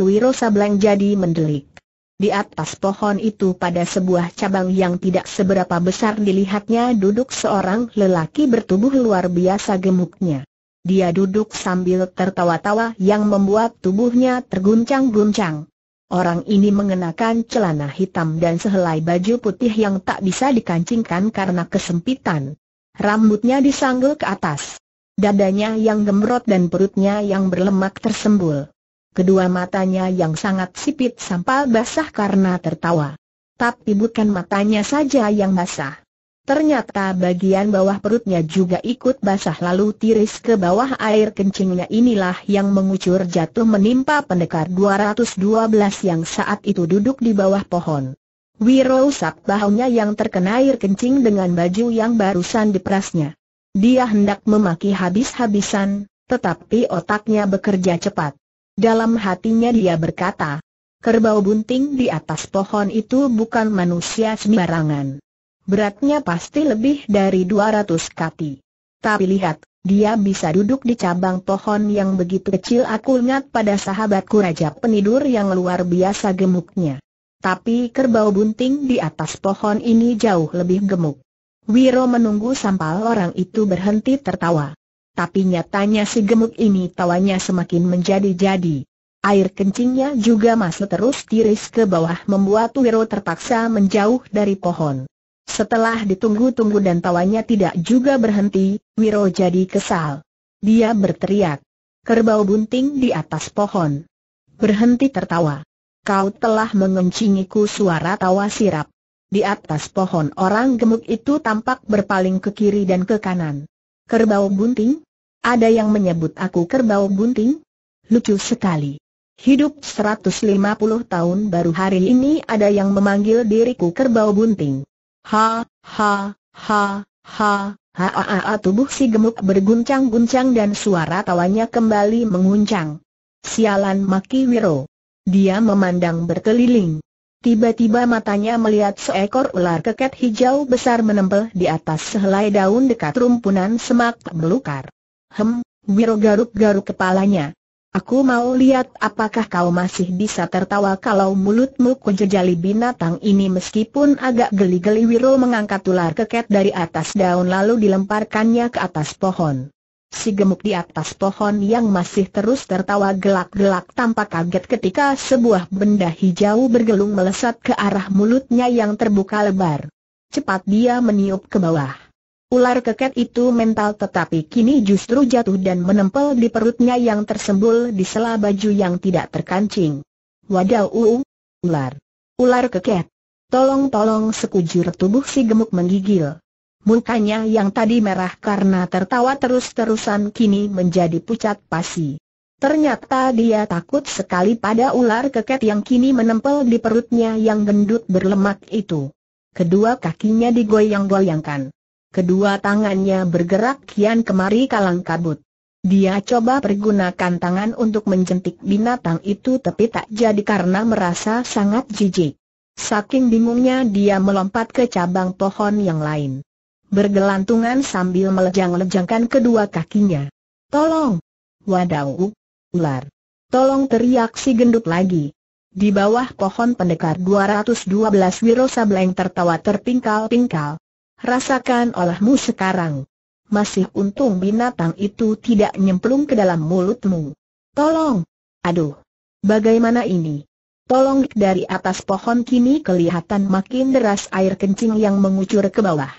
Wiro Sableng jadi mendelik. Di atas pohon itu pada sebuah cabang yang tidak seberapa besar dilihatnya duduk seorang lelaki bertubuh luar biasa gemuknya. Dia duduk sambil tertawa-tawa yang membuat tubuhnya terguncang-guncang. Orang ini mengenakan celana hitam dan sehelai baju putih yang tak bisa dikancingkan karena kesempitan. Rambutnya disanggul ke atas. Dadanya yang gemrot dan perutnya yang berlemak tersembul. Kedua matanya yang sangat sipit sampai basah karena tertawa. Tapi bukan matanya saja yang basah. Ternyata bagian bawah perutnya juga ikut basah lalu tiris ke bawah air kencingnya inilah yang mengucur jatuh menimpa pendekar 212 yang saat itu duduk di bawah pohon. Wiro usap bahunya yang terkena air kencing dengan baju yang barusan diperasnya. Dia hendak memaki habis-habisan, tetapi otaknya bekerja cepat. Dalam hatinya dia berkata, kerbau bunting di atas pohon itu bukan manusia sembarangan. Beratnya pasti lebih dari 200 kati. Tapi lihat, dia bisa duduk di cabang pohon yang begitu kecil aku ingat pada sahabatku Raja Penidur yang luar biasa gemuknya. Tapi kerbau bunting di atas pohon ini jauh lebih gemuk. Wiro menunggu sampai orang itu berhenti tertawa. Tapi nyatanya si gemuk ini tawanya semakin menjadi-jadi. Air kencingnya juga masih terus tiris ke bawah membuat Wiro terpaksa menjauh dari pohon. Setelah ditunggu-tunggu dan tawanya tidak juga berhenti, Wiro jadi kesal. Dia berteriak. Kerbau bunting di atas pohon. Berhenti tertawa. Kau telah mengencingiku suara tawa sirap. Di atas pohon orang gemuk itu tampak berpaling ke kiri dan ke kanan. Kerbau bunting? Ada yang menyebut aku kerbau bunting? Lucu sekali. Hidup 150 tahun baru hari ini ada yang memanggil diriku kerbau bunting. Ha, ha, ha, ha, ha, ha, ha, tubuh si gemuk berguncang-guncang dan suara tawanya kembali menguncang. Sialan Maki Wiro. Dia memandang berkeliling. Tiba-tiba matanya melihat seekor ular keket hijau besar menempel di atas sehelai daun dekat rumpunan semak belukar. Hem, Wiro garuk-garuk kepalanya. Aku mau lihat apakah kau masih bisa tertawa kalau mulutmu kujejali binatang ini meskipun agak geli-geli Wiro mengangkat ular keket dari atas daun lalu dilemparkannya ke atas pohon. Si gemuk di atas pohon yang masih terus tertawa gelak-gelak tanpa kaget ketika sebuah benda hijau bergelung melesat ke arah mulutnya yang terbuka lebar. Cepat dia meniup ke bawah. Ular keket itu mental tetapi kini justru jatuh dan menempel di perutnya yang tersembul di sela baju yang tidak terkancing. Wadaw uu, ular, ular keket. Tolong-tolong sekujur tubuh si gemuk menggigil. Mukanya yang tadi merah karena tertawa terus-terusan kini menjadi pucat pasi. Ternyata dia takut sekali pada ular keket yang kini menempel di perutnya yang gendut berlemak itu. Kedua kakinya digoyang-goyangkan kedua tangannya bergerak kian kemari kalang kabut. Dia coba pergunakan tangan untuk menjentik binatang itu tapi tak jadi karena merasa sangat jijik. Saking bingungnya dia melompat ke cabang pohon yang lain. Bergelantungan sambil melejang-lejangkan kedua kakinya. Tolong! Wadau! Ular! Tolong teriak si gendut lagi. Di bawah pohon pendekar 212 Wiro Sableng tertawa terpingkal-pingkal rasakan olahmu sekarang. Masih untung binatang itu tidak nyemplung ke dalam mulutmu. Tolong! Aduh! Bagaimana ini? Tolong dari atas pohon kini kelihatan makin deras air kencing yang mengucur ke bawah.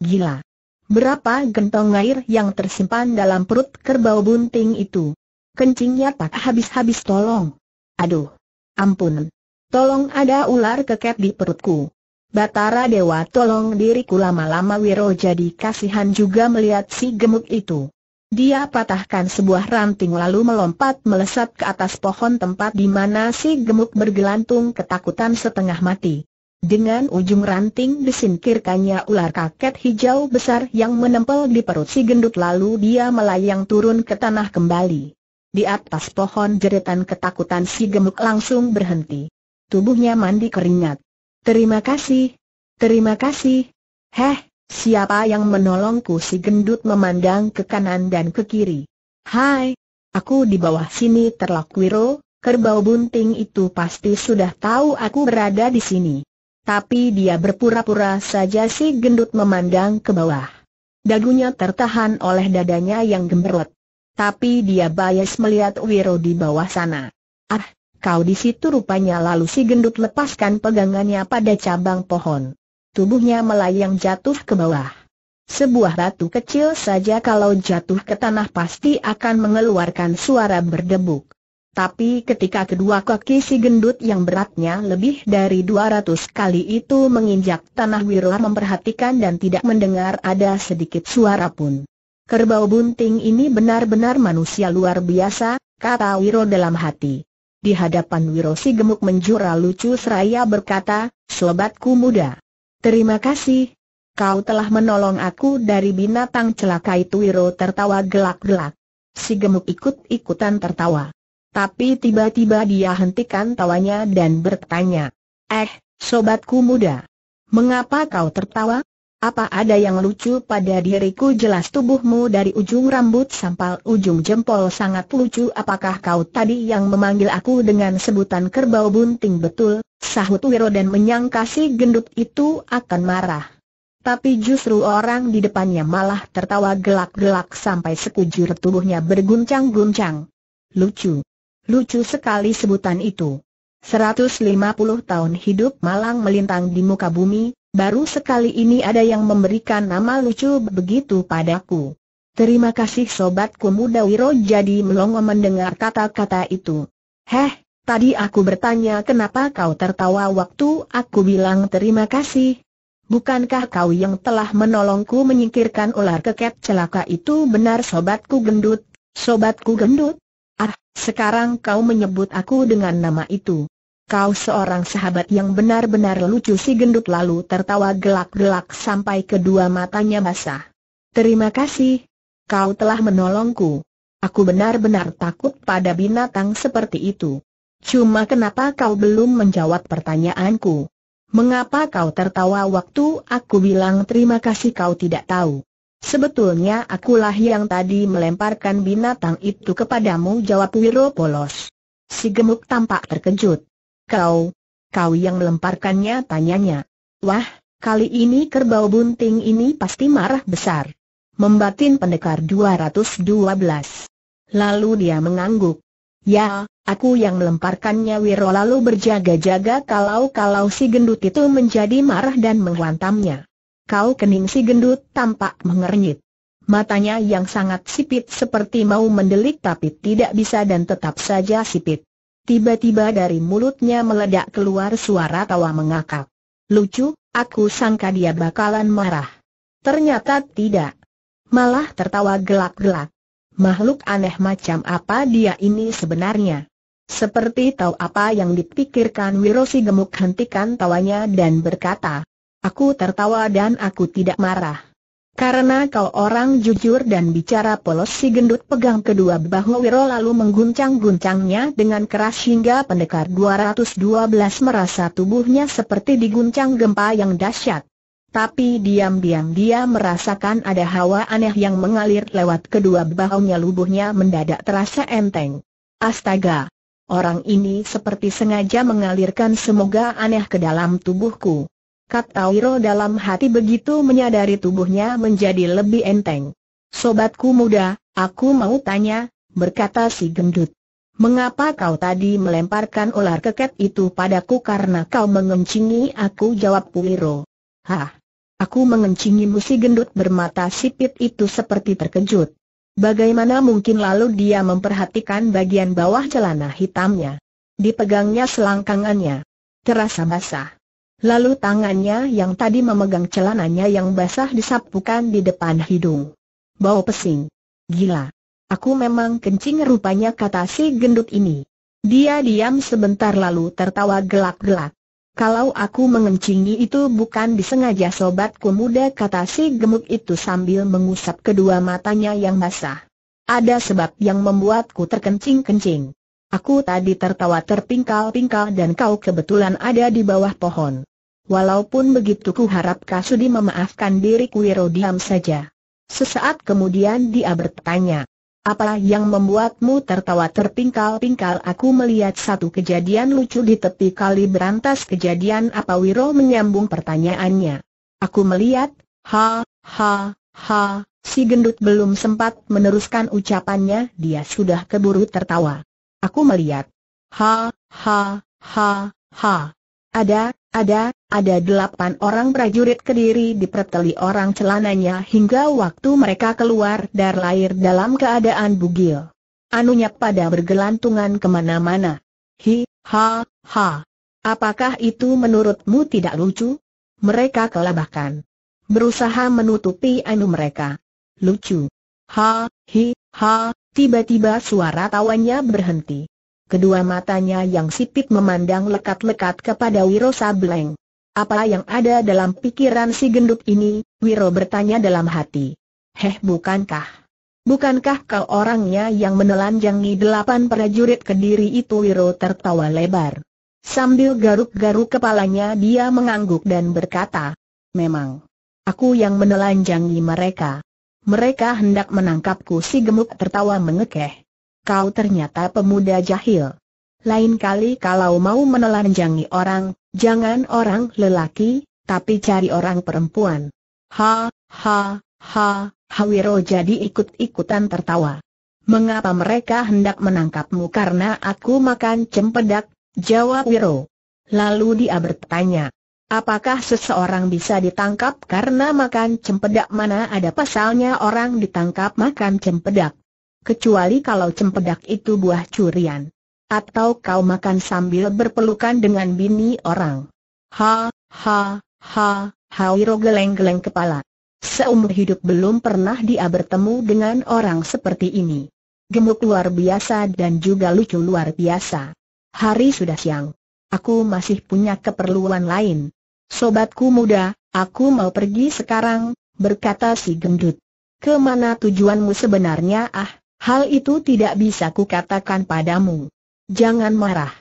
Gila! Berapa gentong air yang tersimpan dalam perut kerbau bunting itu? Kencingnya tak habis-habis tolong. Aduh! Ampun! Tolong ada ular keket di perutku. Batara Dewa tolong diriku lama-lama Wiro jadi kasihan juga melihat si gemuk itu. Dia patahkan sebuah ranting lalu melompat melesat ke atas pohon tempat di mana si gemuk bergelantung ketakutan setengah mati. Dengan ujung ranting disingkirkannya ular kaket hijau besar yang menempel di perut si gendut lalu dia melayang turun ke tanah kembali. Di atas pohon jeritan ketakutan si gemuk langsung berhenti. Tubuhnya mandi keringat. Terima kasih. Terima kasih. Heh, siapa yang menolongku si gendut memandang ke kanan dan ke kiri. Hai, aku di bawah sini terlakwiro, kerbau bunting itu pasti sudah tahu aku berada di sini. Tapi dia berpura-pura saja si gendut memandang ke bawah. Dagunya tertahan oleh dadanya yang gemerut. Tapi dia bias melihat Wiro di bawah sana. Ah, Kau di situ rupanya lalu si gendut lepaskan pegangannya pada cabang pohon. Tubuhnya melayang jatuh ke bawah. Sebuah batu kecil saja kalau jatuh ke tanah pasti akan mengeluarkan suara berdebuk. Tapi ketika kedua kaki si gendut yang beratnya lebih dari 200 kali itu menginjak tanah Wirla memperhatikan dan tidak mendengar ada sedikit suara pun. Kerbau bunting ini benar-benar manusia luar biasa, kata Wiro dalam hati. Di hadapan Wirosi gemuk menjura lucu seraya berkata, Sobatku muda. Terima kasih. Kau telah menolong aku dari binatang celaka itu Wiro tertawa gelak-gelak. Si gemuk ikut-ikutan tertawa. Tapi tiba-tiba dia hentikan tawanya dan bertanya. Eh, sobatku muda. Mengapa kau tertawa? Apa ada yang lucu pada diriku jelas tubuhmu dari ujung rambut sampai ujung jempol sangat lucu Apakah kau tadi yang memanggil aku dengan sebutan kerbau bunting betul? Sahut Wiro dan menyangka si gendut itu akan marah Tapi justru orang di depannya malah tertawa gelak-gelak sampai sekujur tubuhnya berguncang-guncang Lucu Lucu sekali sebutan itu 150 tahun hidup malang melintang di muka bumi, Baru sekali ini ada yang memberikan nama lucu begitu padaku. Terima kasih sobatku muda Wiro jadi melongo mendengar kata-kata itu. Heh, tadi aku bertanya kenapa kau tertawa waktu aku bilang terima kasih. Bukankah kau yang telah menolongku menyingkirkan ular keket celaka itu benar sobatku gendut? Sobatku gendut? Ah, sekarang kau menyebut aku dengan nama itu. Kau seorang sahabat yang benar-benar lucu si gendut lalu tertawa gelak-gelak sampai kedua matanya basah. Terima kasih. Kau telah menolongku. Aku benar-benar takut pada binatang seperti itu. Cuma kenapa kau belum menjawab pertanyaanku? Mengapa kau tertawa waktu aku bilang terima kasih kau tidak tahu? Sebetulnya akulah yang tadi melemparkan binatang itu kepadamu jawab Wiro Polos. Si gemuk tampak terkejut. Kau, kau yang melemparkannya tanyanya. Wah, kali ini kerbau bunting ini pasti marah besar. Membatin pendekar 212. Lalu dia mengangguk. Ya, aku yang melemparkannya Wiro lalu berjaga-jaga kalau-kalau si gendut itu menjadi marah dan menghantamnya. Kau kening si gendut tampak mengernyit. Matanya yang sangat sipit seperti mau mendelik tapi tidak bisa dan tetap saja sipit. Tiba-tiba dari mulutnya meledak keluar suara tawa mengakak. Lucu, aku sangka dia bakalan marah. Ternyata tidak. Malah tertawa gelak-gelak. Makhluk aneh macam apa dia ini sebenarnya? Seperti tahu apa yang dipikirkan Wirosi gemuk hentikan tawanya dan berkata, Aku tertawa dan aku tidak marah. Karena kau orang jujur dan bicara polos si gendut pegang kedua bahu Wiro lalu mengguncang-guncangnya dengan keras hingga pendekar 212 merasa tubuhnya seperti diguncang gempa yang dahsyat. Tapi diam-diam dia merasakan ada hawa aneh yang mengalir lewat kedua bahunya lubuhnya mendadak terasa enteng. Astaga! Orang ini seperti sengaja mengalirkan semoga aneh ke dalam tubuhku. Kata Wiro dalam hati begitu menyadari tubuhnya menjadi lebih enteng. Sobatku muda, aku mau tanya, berkata si gendut. Mengapa kau tadi melemparkan ular keket itu padaku karena kau mengencingi aku jawab Wiro. Hah? Aku mengencingimu si gendut bermata sipit itu seperti terkejut. Bagaimana mungkin lalu dia memperhatikan bagian bawah celana hitamnya. Dipegangnya selangkangannya. Terasa basah. Lalu tangannya yang tadi memegang celananya yang basah disapukan di depan hidung. Bau pesing. Gila. Aku memang kencing rupanya kata si gendut ini. Dia diam sebentar lalu tertawa gelak-gelak. Kalau aku mengencingi itu bukan disengaja sobatku muda kata si gemuk itu sambil mengusap kedua matanya yang basah. Ada sebab yang membuatku terkencing-kencing. Aku tadi tertawa terpingkal-pingkal dan kau kebetulan ada di bawah pohon. Walaupun begitu ku harap Kasudi memaafkan diri Wiro diam saja. Sesaat kemudian dia bertanya. Apa yang membuatmu tertawa terpingkal-pingkal aku melihat satu kejadian lucu di tepi kali berantas kejadian apa Wiro menyambung pertanyaannya. Aku melihat, ha, ha, ha, si gendut belum sempat meneruskan ucapannya dia sudah keburu tertawa. Aku melihat, ha, ha, ha, ha, ada, ada, ada delapan orang prajurit kediri diperteli orang celananya hingga waktu mereka keluar dari air dalam keadaan bugil. Anunya pada bergelantungan kemana-mana. Hi, ha, ha. Apakah itu menurutmu tidak lucu? Mereka kelabakan. Berusaha menutupi anu mereka. Lucu. Ha, hi, ha, tiba-tiba suara tawanya berhenti. Kedua matanya yang sipit memandang lekat-lekat kepada Wiro Sableng. Apa yang ada dalam pikiran si gendut ini? Wiro bertanya dalam hati. Heh bukankah? Bukankah kau orangnya yang menelanjangi delapan prajurit kediri itu? Wiro tertawa lebar. Sambil garuk-garuk kepalanya dia mengangguk dan berkata, Memang. Aku yang menelanjangi mereka. Mereka hendak menangkapku si gemuk tertawa mengekeh. Kau ternyata pemuda jahil. Lain kali kalau mau menelanjangi orang, Jangan orang lelaki, tapi cari orang perempuan. Ha, ha, ha, Hawiro jadi ikut-ikutan tertawa. Mengapa mereka hendak menangkapmu karena aku makan cempedak, jawab Wiro. Lalu dia bertanya, apakah seseorang bisa ditangkap karena makan cempedak mana ada pasalnya orang ditangkap makan cempedak? Kecuali kalau cempedak itu buah curian. Atau kau makan sambil berpelukan dengan bini orang. Ha, ha, ha, Hawiro geleng-geleng kepala. Seumur hidup belum pernah dia bertemu dengan orang seperti ini. Gemuk luar biasa dan juga lucu luar biasa. Hari sudah siang. Aku masih punya keperluan lain. Sobatku muda, aku mau pergi sekarang, berkata si gendut. Kemana tujuanmu sebenarnya ah, hal itu tidak bisa kukatakan padamu. Jangan marah.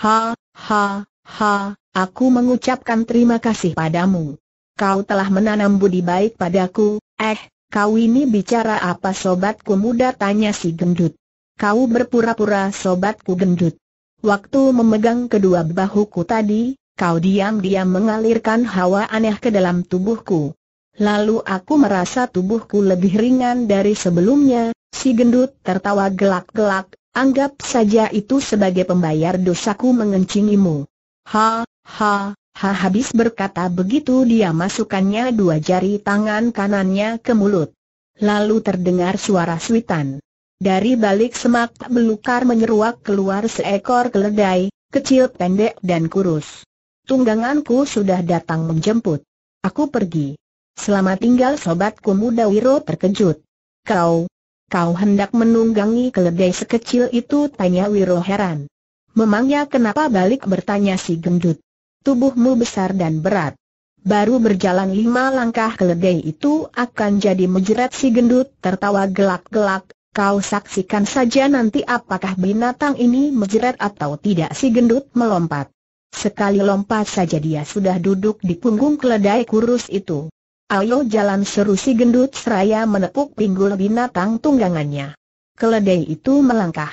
Ha, ha, ha, aku mengucapkan terima kasih padamu. Kau telah menanam budi baik padaku, eh, kau ini bicara apa sobatku muda tanya si gendut. Kau berpura-pura sobatku gendut. Waktu memegang kedua bahuku tadi, kau diam-diam mengalirkan hawa aneh ke dalam tubuhku. Lalu aku merasa tubuhku lebih ringan dari sebelumnya, si gendut tertawa gelak-gelak, Anggap saja itu sebagai pembayar dosaku mengencingimu. Ha, ha, ha habis berkata begitu dia masukkannya dua jari tangan kanannya ke mulut. Lalu terdengar suara suitan. Dari balik semak belukar menyeruak keluar seekor keledai, kecil pendek dan kurus. Tungganganku sudah datang menjemput. Aku pergi. Selamat tinggal sobatku muda Wiro terkejut. Kau, Kau hendak menunggangi keledai sekecil itu? Tanya Wiro heran. Memangnya kenapa balik bertanya si gendut? Tubuhmu besar dan berat. Baru berjalan lima langkah keledai itu akan jadi menjerat si gendut tertawa gelak-gelak. Kau saksikan saja nanti apakah binatang ini menjerat atau tidak si gendut melompat. Sekali lompat saja dia sudah duduk di punggung keledai kurus itu. Ayo jalan seru si gendut seraya menepuk pinggul binatang tunggangannya. Keledai itu melangkah.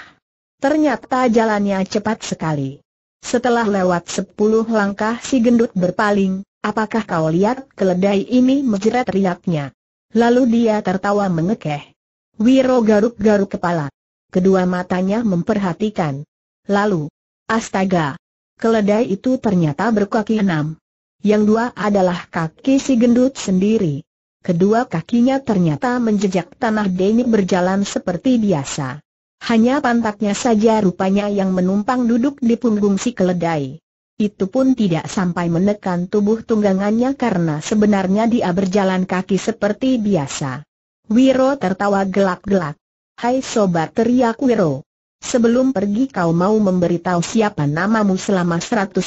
Ternyata jalannya cepat sekali. Setelah lewat sepuluh langkah si gendut berpaling, apakah kau lihat keledai ini menjerat riaknya. Lalu dia tertawa mengekeh. Wiro garuk-garuk kepala. Kedua matanya memperhatikan. Lalu, astaga, keledai itu ternyata berkaki enam yang dua adalah kaki si gendut sendiri. Kedua kakinya ternyata menjejak tanah Denny berjalan seperti biasa. Hanya pantatnya saja rupanya yang menumpang duduk di punggung si keledai. Itu pun tidak sampai menekan tubuh tunggangannya karena sebenarnya dia berjalan kaki seperti biasa. Wiro tertawa gelak-gelak. Hai sobat teriak Wiro. Sebelum pergi kau mau memberitahu siapa namamu selama 150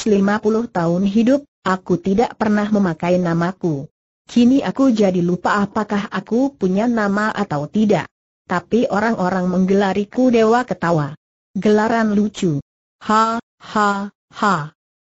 tahun hidup? Aku tidak pernah memakai namaku. Kini aku jadi lupa apakah aku punya nama atau tidak. Tapi orang-orang menggelariku dewa ketawa. Gelaran lucu. Ha, ha, ha.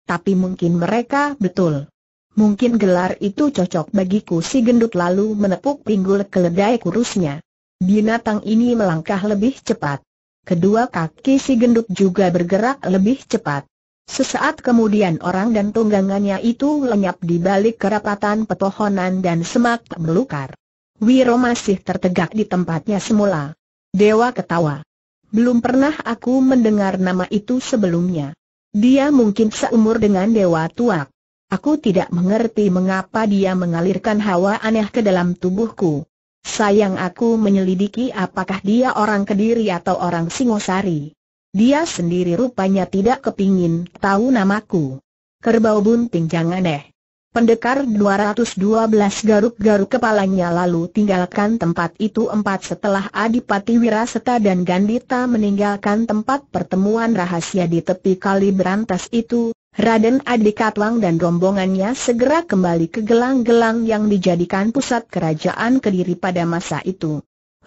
Tapi mungkin mereka betul. Mungkin gelar itu cocok bagiku si gendut lalu menepuk pinggul keledai kurusnya. Binatang ini melangkah lebih cepat. Kedua kaki si gendut juga bergerak lebih cepat. Sesaat kemudian orang dan tunggangannya itu lenyap di balik kerapatan pepohonan dan semak melukar. Wiro masih tertegak di tempatnya semula. Dewa ketawa. Belum pernah aku mendengar nama itu sebelumnya. Dia mungkin seumur dengan Dewa tua. Aku tidak mengerti mengapa dia mengalirkan hawa aneh ke dalam tubuhku. Sayang aku menyelidiki apakah dia orang Kediri atau orang Singosari. Dia sendiri rupanya tidak kepingin tahu namaku. Kerbau bunting jangan eh. Pendekar 212 garuk-garuk kepalanya lalu tinggalkan tempat itu empat setelah Adipati Wiraseta dan Gandita meninggalkan tempat pertemuan rahasia di tepi kali berantas itu, Raden Adikatwang dan rombongannya segera kembali ke gelang-gelang yang dijadikan pusat kerajaan Kediri pada masa itu.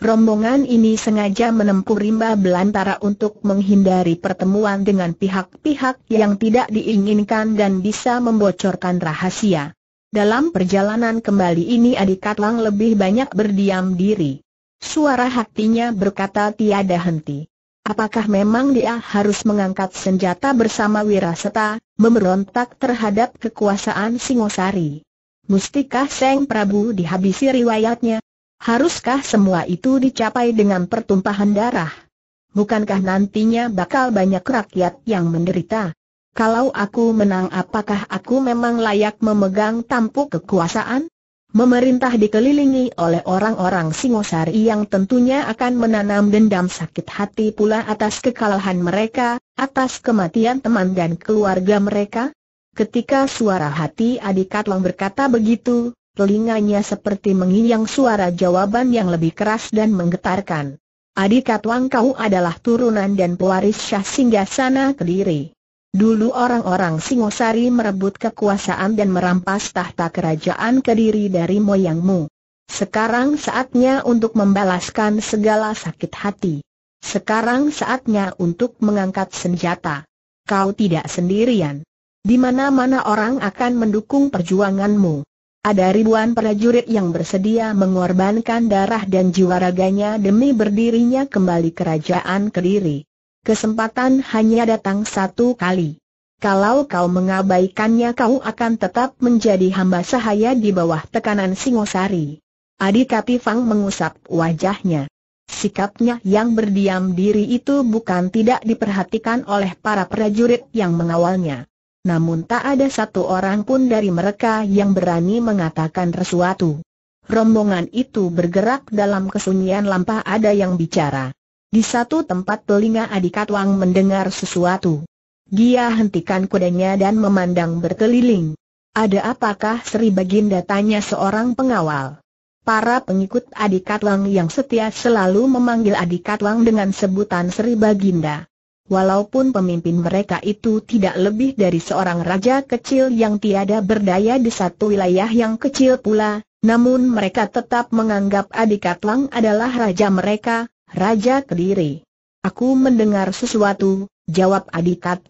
Rombongan ini sengaja menempuh rimba belantara untuk menghindari pertemuan dengan pihak-pihak yang tidak diinginkan dan bisa membocorkan rahasia. Dalam perjalanan kembali ini Adi Katlang lebih banyak berdiam diri. Suara hatinya berkata tiada henti. Apakah memang dia harus mengangkat senjata bersama Wiraseta, memberontak terhadap kekuasaan Singosari? Mustikah Seng Prabu dihabisi riwayatnya? Haruskah semua itu dicapai dengan pertumpahan darah? Bukankah nantinya bakal banyak rakyat yang menderita? Kalau aku menang apakah aku memang layak memegang tampuk kekuasaan? Memerintah dikelilingi oleh orang-orang Singosari yang tentunya akan menanam dendam sakit hati pula atas kekalahan mereka, atas kematian teman dan keluarga mereka? Ketika suara hati Adi Katlong berkata begitu, telinganya seperti menginyang suara jawaban yang lebih keras dan menggetarkan. Adikat Wang kau adalah turunan dan pewaris Syah Singgasana Kediri. Dulu orang-orang Singosari merebut kekuasaan dan merampas tahta kerajaan Kediri dari moyangmu. Sekarang saatnya untuk membalaskan segala sakit hati. Sekarang saatnya untuk mengangkat senjata. Kau tidak sendirian. Di mana-mana orang akan mendukung perjuanganmu. Ada ribuan prajurit yang bersedia mengorbankan darah dan jiwa raganya demi berdirinya kembali kerajaan Kediri. Kesempatan hanya datang satu kali. Kalau kau mengabaikannya kau akan tetap menjadi hamba sahaya di bawah tekanan Singosari. Adikati Fang mengusap wajahnya. Sikapnya yang berdiam diri itu bukan tidak diperhatikan oleh para prajurit yang mengawalnya namun tak ada satu orang pun dari mereka yang berani mengatakan sesuatu. Rombongan itu bergerak dalam kesunyian lampah ada yang bicara. Di satu tempat telinga Adikatwang mendengar sesuatu. Dia hentikan kudanya dan memandang berkeliling. Ada apakah Sri Baginda tanya seorang pengawal. Para pengikut Adikatwang yang setia selalu memanggil Adikatwang dengan sebutan Sri Baginda. Walaupun pemimpin mereka itu tidak lebih dari seorang raja kecil yang tiada berdaya di satu wilayah yang kecil pula, namun mereka tetap menganggap Adikatlang adalah raja mereka, Raja Kediri. Aku mendengar sesuatu, jawab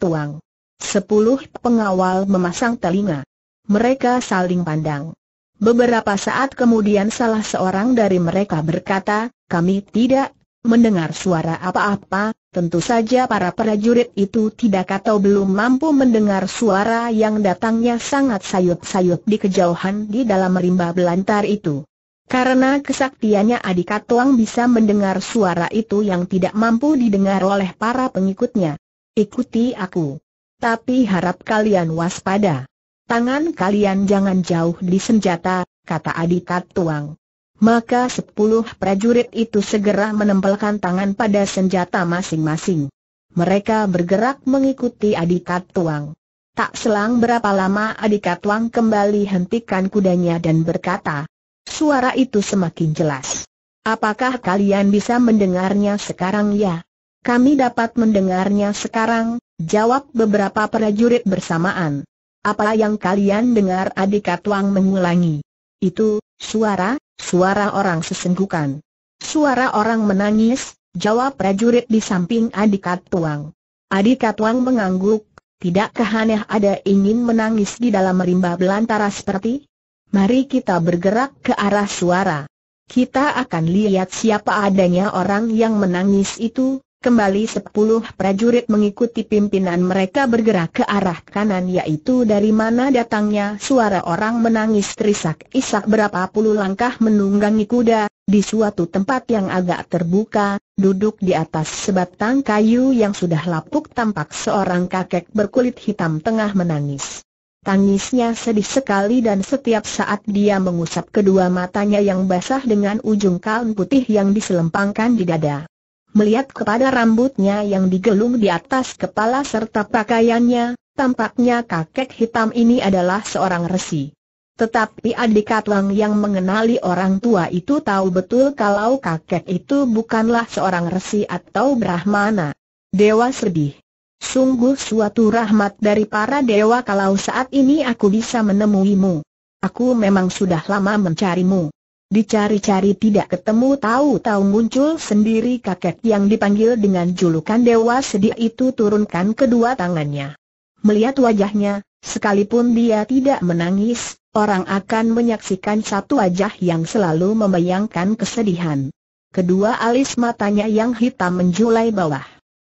Tuang. Sepuluh pengawal memasang telinga. Mereka saling pandang. Beberapa saat kemudian salah seorang dari mereka berkata, kami tidak Mendengar suara apa-apa, tentu saja para prajurit itu tidak atau belum mampu mendengar suara yang datangnya sangat sayup-sayup di kejauhan di dalam rimba belantar itu. Karena kesaktiannya adik Katuang bisa mendengar suara itu yang tidak mampu didengar oleh para pengikutnya. Ikuti aku. Tapi harap kalian waspada. Tangan kalian jangan jauh di senjata, kata adik Katuang maka sepuluh prajurit itu segera menempelkan tangan pada senjata masing-masing. Mereka bergerak mengikuti Adikat Tuang. Tak selang berapa lama Adikat Tuang kembali hentikan kudanya dan berkata, suara itu semakin jelas. Apakah kalian bisa mendengarnya sekarang ya? Kami dapat mendengarnya sekarang, jawab beberapa prajurit bersamaan. Apa yang kalian dengar Adikat Tuang mengulangi? Itu, suara, Suara orang sesenggukan. Suara orang menangis, jawab prajurit di samping Adikat Tuang. Adikat Tuang mengangguk, Tidakkah kehaneh ada ingin menangis di dalam rimba belantara seperti? Mari kita bergerak ke arah suara. Kita akan lihat siapa adanya orang yang menangis itu, Kembali sepuluh prajurit mengikuti pimpinan mereka bergerak ke arah kanan yaitu dari mana datangnya suara orang menangis terisak-isak berapa puluh langkah menunggangi kuda, di suatu tempat yang agak terbuka, duduk di atas sebatang kayu yang sudah lapuk tampak seorang kakek berkulit hitam tengah menangis. Tangisnya sedih sekali dan setiap saat dia mengusap kedua matanya yang basah dengan ujung kaun putih yang diselempangkan di dada. Melihat kepada rambutnya yang digelung di atas kepala serta pakaiannya, tampaknya kakek hitam ini adalah seorang resi. Tetapi adik Katwang yang mengenali orang tua itu tahu betul kalau kakek itu bukanlah seorang resi atau brahmana. Dewa sedih. Sungguh suatu rahmat dari para dewa kalau saat ini aku bisa menemuimu. Aku memang sudah lama mencarimu. Dicari-cari tidak ketemu tahu-tahu muncul sendiri kakek yang dipanggil dengan julukan Dewa Sedih itu turunkan kedua tangannya. Melihat wajahnya, sekalipun dia tidak menangis, orang akan menyaksikan satu wajah yang selalu membayangkan kesedihan. Kedua alis matanya yang hitam menjulai bawah.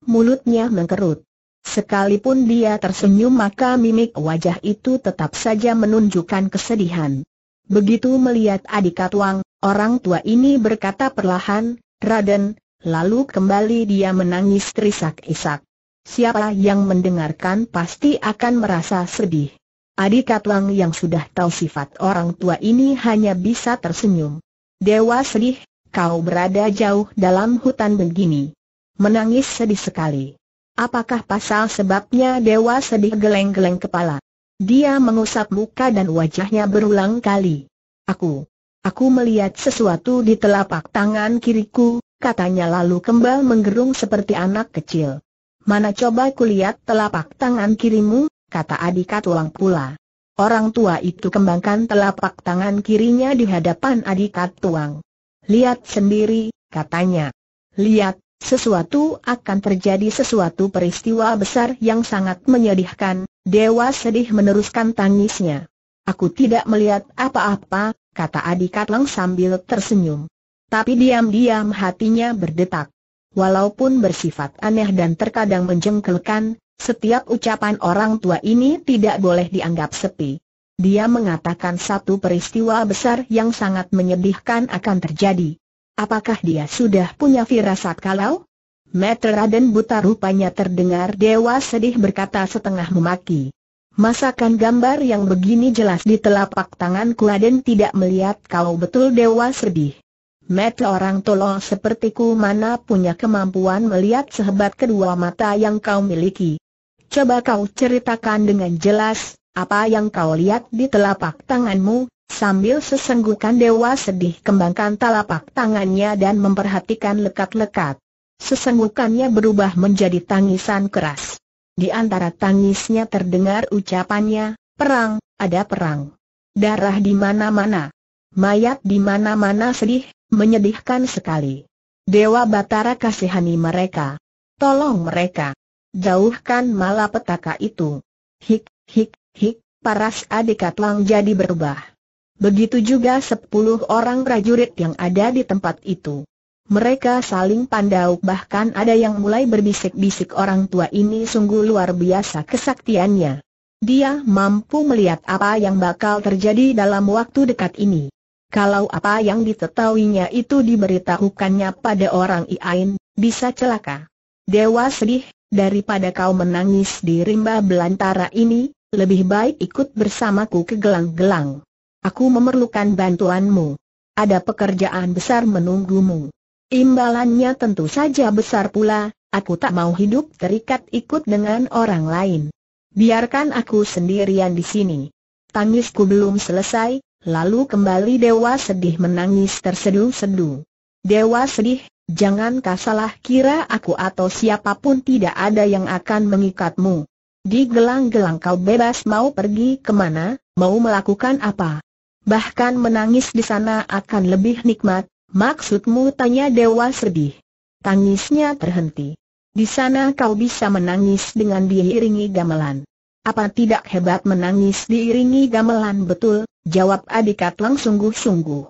Mulutnya mengkerut. Sekalipun dia tersenyum maka mimik wajah itu tetap saja menunjukkan kesedihan. Begitu melihat adik Katuang, orang tua ini berkata perlahan, Raden, lalu kembali dia menangis terisak-isak. Siapa yang mendengarkan pasti akan merasa sedih. Adik Katuang yang sudah tahu sifat orang tua ini hanya bisa tersenyum. Dewa sedih, kau berada jauh dalam hutan begini. Menangis sedih sekali. Apakah pasal sebabnya dewa sedih geleng-geleng kepala? Dia mengusap muka dan wajahnya berulang kali. Aku, aku melihat sesuatu di telapak tangan kiriku, katanya lalu kembali menggerung seperti anak kecil. Mana coba kulihat telapak tangan kirimu, kata adik katulang pula. Orang tua itu kembangkan telapak tangan kirinya di hadapan adik katulang. Lihat sendiri, katanya. Lihat, sesuatu akan terjadi sesuatu peristiwa besar yang sangat menyedihkan, Dewa sedih meneruskan tangisnya. Aku tidak melihat apa-apa, kata Adi Katlang sambil tersenyum. Tapi diam-diam hatinya berdetak. Walaupun bersifat aneh dan terkadang menjengkelkan, setiap ucapan orang tua ini tidak boleh dianggap sepi. Dia mengatakan satu peristiwa besar yang sangat menyedihkan akan terjadi. Apakah dia sudah punya firasat kalau Meter Raden Buta rupanya terdengar dewa sedih berkata setengah memaki. Masakan gambar yang begini jelas di telapak tanganku Raden tidak melihat kau betul dewa sedih. Met orang tolol sepertiku mana punya kemampuan melihat sehebat kedua mata yang kau miliki. Coba kau ceritakan dengan jelas, apa yang kau lihat di telapak tanganmu, sambil sesenggukan dewa sedih kembangkan telapak tangannya dan memperhatikan lekat-lekat. Sesenggukannya berubah menjadi tangisan keras. Di antara tangisnya terdengar ucapannya, perang, ada perang. Darah di mana-mana. Mayat di mana-mana sedih, menyedihkan sekali. Dewa Batara kasihani mereka. Tolong mereka. Jauhkan malapetaka itu. Hik, hik, hik, paras adikatlang jadi berubah. Begitu juga sepuluh orang prajurit yang ada di tempat itu. Mereka saling pandau bahkan ada yang mulai berbisik-bisik orang tua ini sungguh luar biasa kesaktiannya. Dia mampu melihat apa yang bakal terjadi dalam waktu dekat ini. Kalau apa yang ditetawinya itu diberitahukannya pada orang Iain, bisa celaka. Dewa sedih, daripada kau menangis di rimba belantara ini, lebih baik ikut bersamaku ke gelang-gelang. Aku memerlukan bantuanmu. Ada pekerjaan besar menunggumu. Imbalannya tentu saja besar pula, aku tak mau hidup terikat ikut dengan orang lain. Biarkan aku sendirian di sini. Tangisku belum selesai, lalu kembali Dewa sedih menangis terseduh-seduh. Dewa sedih, jangan salah kira aku atau siapapun tidak ada yang akan mengikatmu. Di gelang-gelang kau bebas mau pergi kemana, mau melakukan apa. Bahkan menangis di sana akan lebih nikmat, Maksudmu tanya dewa sedih. Tangisnya terhenti. Di sana kau bisa menangis dengan diiringi gamelan. Apa tidak hebat menangis diiringi gamelan betul? Jawab Adikat Lang sungguh-sungguh.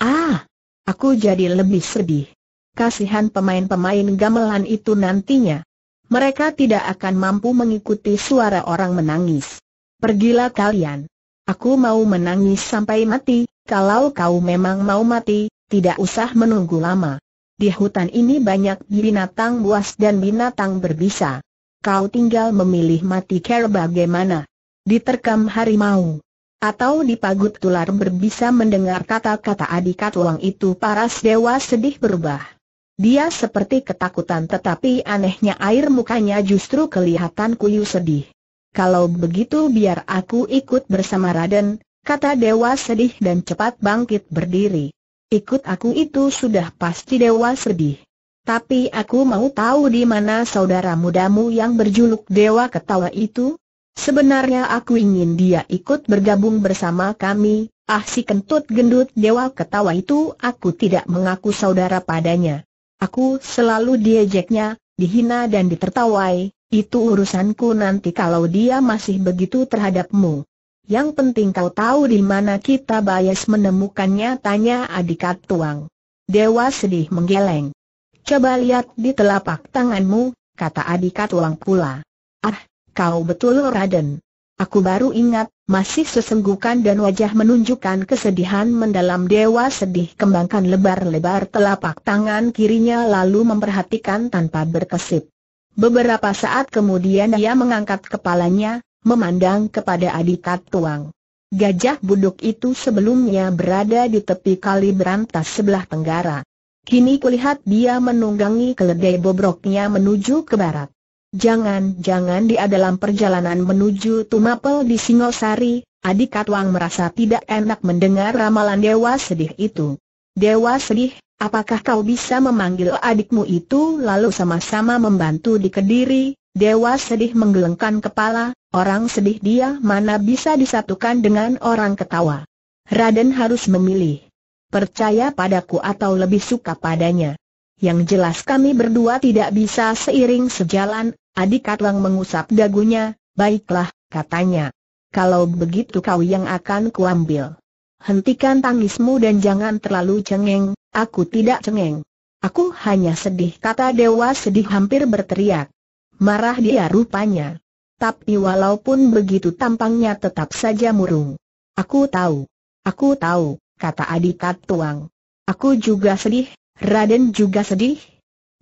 Ah, aku jadi lebih sedih. Kasihan pemain-pemain gamelan itu nantinya. Mereka tidak akan mampu mengikuti suara orang menangis. Pergilah kalian. Aku mau menangis sampai mati, kalau kau memang mau mati, tidak usah menunggu lama. Di hutan ini banyak binatang buas dan binatang berbisa. Kau tinggal memilih mati kera bagaimana? Diterkam harimau. Atau dipagut tular berbisa mendengar kata-kata adik katuang itu para dewa sedih berubah. Dia seperti ketakutan tetapi anehnya air mukanya justru kelihatan kuyu sedih. Kalau begitu biar aku ikut bersama Raden, kata dewa sedih dan cepat bangkit berdiri. Ikut aku itu sudah pasti dewa sedih. Tapi aku mau tahu di mana saudara mudamu yang berjuluk Dewa Ketawa itu? Sebenarnya aku ingin dia ikut bergabung bersama kami, ah si kentut gendut Dewa Ketawa itu aku tidak mengaku saudara padanya. Aku selalu diejeknya, dihina dan ditertawai, itu urusanku nanti kalau dia masih begitu terhadapmu. Yang penting kau tahu di mana kita bayas menemukannya tanya adikat tuang. Dewa sedih menggeleng. Coba lihat di telapak tanganmu, kata adikat tuang pula. Ah, kau betul Raden. Aku baru ingat, masih sesenggukan dan wajah menunjukkan kesedihan mendalam dewa sedih kembangkan lebar-lebar telapak tangan kirinya lalu memperhatikan tanpa berkesip. Beberapa saat kemudian dia mengangkat kepalanya, memandang kepada adik Tuang. Gajah buduk itu sebelumnya berada di tepi kali berantas sebelah tenggara. Kini kulihat dia menunggangi keledai bobroknya menuju ke barat. Jangan-jangan dia dalam perjalanan menuju Tumapel di Singosari, adik Katwang merasa tidak enak mendengar ramalan dewa sedih itu. Dewa sedih, apakah kau bisa memanggil adikmu itu lalu sama-sama membantu di Kediri, Dewa sedih menggelengkan kepala, orang sedih dia mana bisa disatukan dengan orang ketawa. Raden harus memilih. Percaya padaku atau lebih suka padanya. Yang jelas kami berdua tidak bisa seiring sejalan, adik Katlang mengusap dagunya, baiklah, katanya. Kalau begitu kau yang akan kuambil. Hentikan tangismu dan jangan terlalu cengeng, aku tidak cengeng. Aku hanya sedih kata dewa sedih hampir berteriak. Marah dia rupanya. Tapi walaupun begitu tampangnya tetap saja murung. Aku tahu. Aku tahu, kata Adikat Tuang. Aku juga sedih, Raden juga sedih.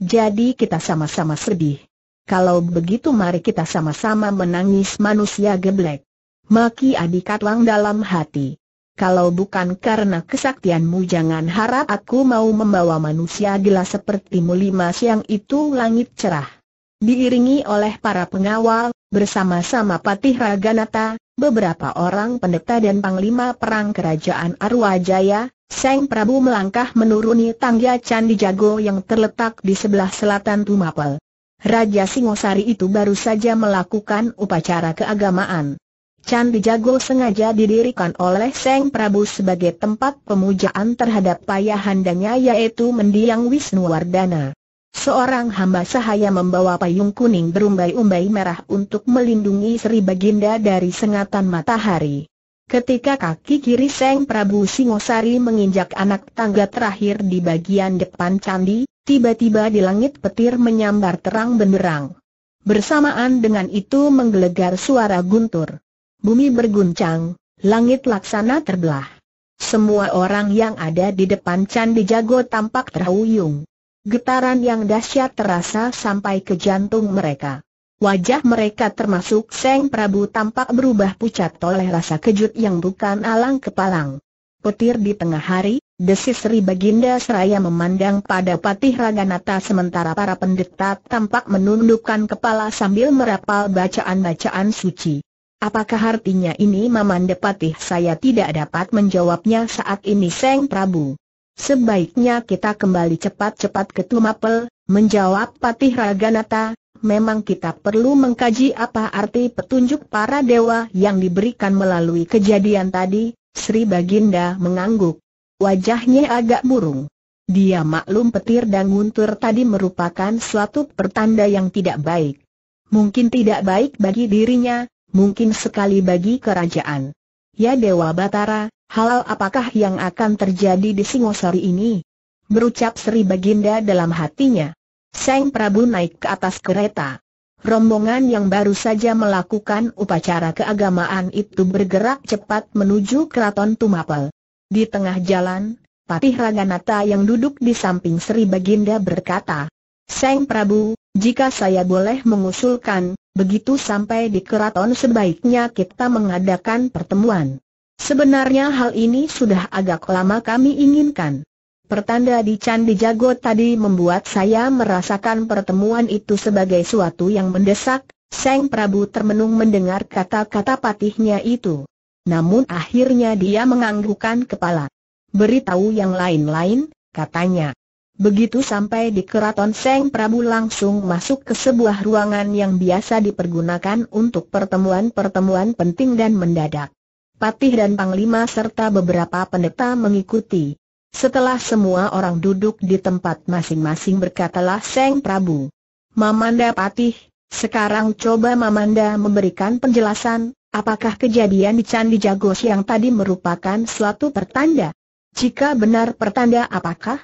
Jadi kita sama-sama sedih. Kalau begitu mari kita sama-sama menangis manusia geblek. Maki Adikat Tuang dalam hati. Kalau bukan karena kesaktianmu jangan harap aku mau membawa manusia gila seperti lima yang itu langit cerah diiringi oleh para pengawal, bersama-sama Patih Raganata, beberapa orang pendeta dan panglima perang kerajaan Arwajaya, Seng Prabu melangkah menuruni tangga Candi Jago yang terletak di sebelah selatan Tumapel. Raja Singosari itu baru saja melakukan upacara keagamaan. Candi Jago sengaja didirikan oleh Seng Prabu sebagai tempat pemujaan terhadap payahandanya yaitu mendiang Wisnuwardana. Seorang hamba sahaya membawa payung kuning berumbai-umbai merah untuk melindungi Sri Baginda dari sengatan matahari. Ketika kaki kiri Seng Prabu Singosari menginjak anak tangga terakhir di bagian depan candi, tiba-tiba di langit petir menyambar terang benderang. Bersamaan dengan itu menggelegar suara guntur. Bumi berguncang, langit laksana terbelah. Semua orang yang ada di depan candi jago tampak terhuyung. Getaran yang dahsyat terasa sampai ke jantung mereka. Wajah mereka termasuk Seng Prabu tampak berubah pucat oleh rasa kejut yang bukan alang kepalang. Petir di tengah hari, desis Sri Baginda Seraya memandang pada Patih Raganata sementara para pendeta tampak menundukkan kepala sambil merapal bacaan-bacaan suci. Apakah artinya ini Mamanda Patih saya tidak dapat menjawabnya saat ini Seng Prabu. Sebaiknya kita kembali cepat-cepat ke Tumapel, menjawab Patih Raganata, memang kita perlu mengkaji apa arti petunjuk para dewa yang diberikan melalui kejadian tadi, Sri Baginda mengangguk. Wajahnya agak burung. Dia maklum petir dan guntur tadi merupakan suatu pertanda yang tidak baik. Mungkin tidak baik bagi dirinya, mungkin sekali bagi kerajaan. Ya Dewa Batara, Halal apakah yang akan terjadi di Singosari ini? Berucap Sri Baginda dalam hatinya. Seng Prabu naik ke atas kereta. Rombongan yang baru saja melakukan upacara keagamaan itu bergerak cepat menuju keraton Tumapel. Di tengah jalan, Patih Raganata yang duduk di samping Sri Baginda berkata, Seng Prabu, jika saya boleh mengusulkan, begitu sampai di keraton sebaiknya kita mengadakan pertemuan. Sebenarnya hal ini sudah agak lama kami inginkan. Pertanda di Candi Jago tadi membuat saya merasakan pertemuan itu sebagai suatu yang mendesak, Seng Prabu termenung mendengar kata-kata patihnya itu. Namun akhirnya dia menganggukkan kepala. Beritahu yang lain-lain, katanya. Begitu sampai di keraton Seng Prabu langsung masuk ke sebuah ruangan yang biasa dipergunakan untuk pertemuan-pertemuan penting dan mendadak patih dan panglima serta beberapa pendeta mengikuti. Setelah semua orang duduk di tempat masing-masing berkatalah Seng Prabu. Mamanda Patih, sekarang coba Mamanda memberikan penjelasan, apakah kejadian di Candi Jagos yang tadi merupakan suatu pertanda? Jika benar pertanda apakah?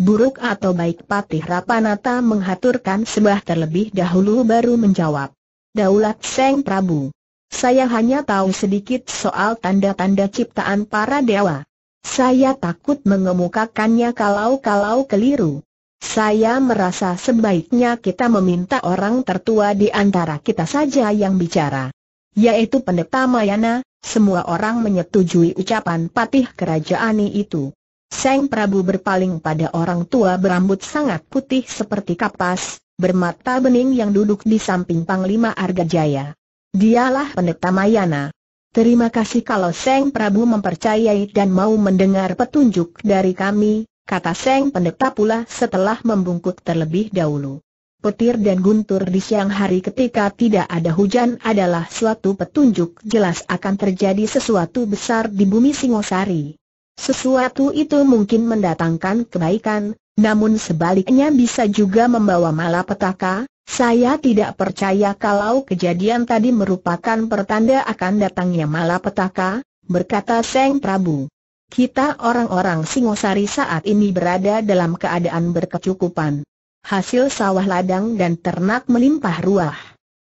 Buruk atau baik Patih Rapanata menghaturkan sebah terlebih dahulu baru menjawab. Daulat Seng Prabu. Saya hanya tahu sedikit soal tanda-tanda ciptaan para dewa. Saya takut mengemukakannya kalau-kalau keliru. Saya merasa sebaiknya kita meminta orang tertua di antara kita saja yang bicara. Yaitu pendeta Mayana, semua orang menyetujui ucapan patih kerajaan itu. Seng Prabu berpaling pada orang tua berambut sangat putih seperti kapas, bermata bening yang duduk di samping Panglima Arga Jaya. Dialah pendeta Mayana. Terima kasih kalau Seng Prabu mempercayai dan mau mendengar petunjuk dari kami, kata Seng Pendeta pula setelah membungkuk terlebih dahulu. Petir dan guntur di siang hari ketika tidak ada hujan adalah suatu petunjuk jelas akan terjadi sesuatu besar di bumi Singosari. Sesuatu itu mungkin mendatangkan kebaikan, namun sebaliknya bisa juga membawa malapetaka, saya tidak percaya kalau kejadian tadi merupakan pertanda akan datangnya malapetaka, berkata Seng Prabu. Kita orang-orang Singosari saat ini berada dalam keadaan berkecukupan. Hasil sawah ladang dan ternak melimpah ruah.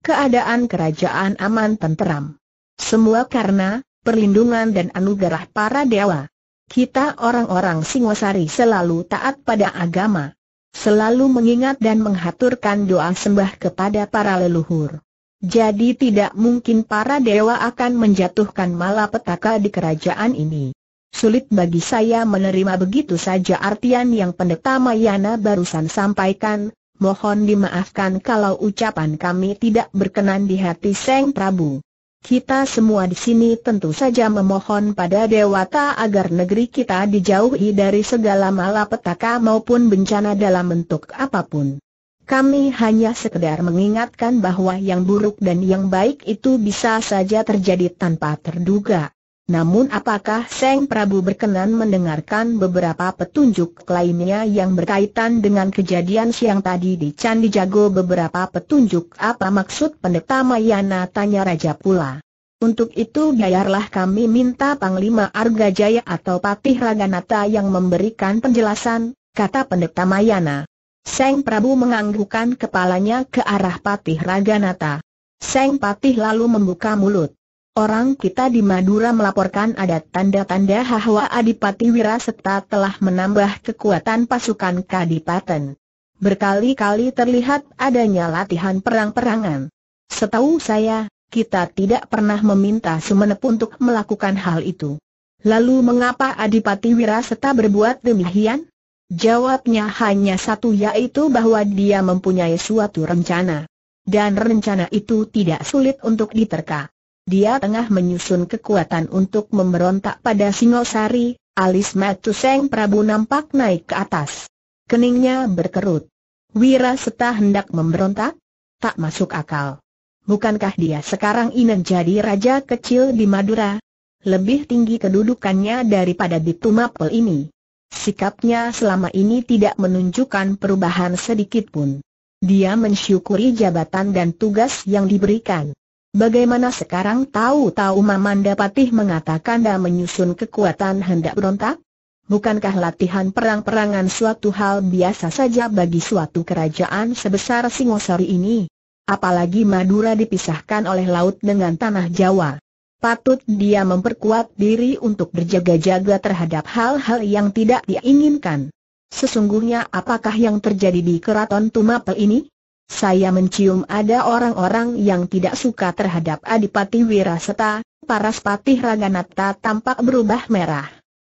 Keadaan kerajaan aman tenteram. Semua karena perlindungan dan anugerah para dewa. Kita orang-orang Singosari selalu taat pada agama. Selalu mengingat dan menghaturkan doa sembah kepada para leluhur. Jadi tidak mungkin para dewa akan menjatuhkan malapetaka di kerajaan ini. Sulit bagi saya menerima begitu saja artian yang pendeta Mayana barusan sampaikan, mohon dimaafkan kalau ucapan kami tidak berkenan di hati Seng Prabu. Kita semua di sini tentu saja memohon pada Dewata agar negeri kita dijauhi dari segala malapetaka maupun bencana dalam bentuk apapun. Kami hanya sekedar mengingatkan bahwa yang buruk dan yang baik itu bisa saja terjadi tanpa terduga. Namun apakah Seng Prabu berkenan mendengarkan beberapa petunjuk lainnya yang berkaitan dengan kejadian siang tadi di Candi Jago beberapa petunjuk apa maksud pendeta Mayana tanya Raja pula. Untuk itu biarlah kami minta Panglima Arga Jaya atau Patih Raganata yang memberikan penjelasan, kata pendeta Mayana. Seng Prabu menganggukkan kepalanya ke arah Patih Raganata. Seng Patih lalu membuka mulut. Orang kita di Madura melaporkan ada tanda-tanda bahwa Adipati Wiraseta telah menambah kekuatan pasukan Kadipaten. Berkali-kali terlihat adanya latihan perang-perangan. Setahu saya, kita tidak pernah meminta Sumenep untuk melakukan hal itu. Lalu mengapa Adipati Wiraseta berbuat demikian? Jawabnya hanya satu yaitu bahwa dia mempunyai suatu rencana. Dan rencana itu tidak sulit untuk diterka. Dia tengah menyusun kekuatan untuk memberontak pada Singosari, alis Matuseng Prabu nampak naik ke atas. Keningnya berkerut. Wira Seta hendak memberontak? Tak masuk akal. Bukankah dia sekarang ingin jadi raja kecil di Madura? Lebih tinggi kedudukannya daripada di Tumapel ini. Sikapnya selama ini tidak menunjukkan perubahan sedikit pun. Dia mensyukuri jabatan dan tugas yang diberikan. Bagaimana sekarang tahu-tahu Mamanda Patih mengatakan dan menyusun kekuatan hendak berontak? Bukankah latihan perang-perangan suatu hal biasa saja bagi suatu kerajaan sebesar Singosari ini? Apalagi Madura dipisahkan oleh laut dengan tanah Jawa. Patut dia memperkuat diri untuk berjaga-jaga terhadap hal-hal yang tidak diinginkan. Sesungguhnya apakah yang terjadi di keraton Tumapel ini? Saya mencium ada orang-orang yang tidak suka terhadap Adipati Wiraseta, paras patih Raganata tampak berubah merah.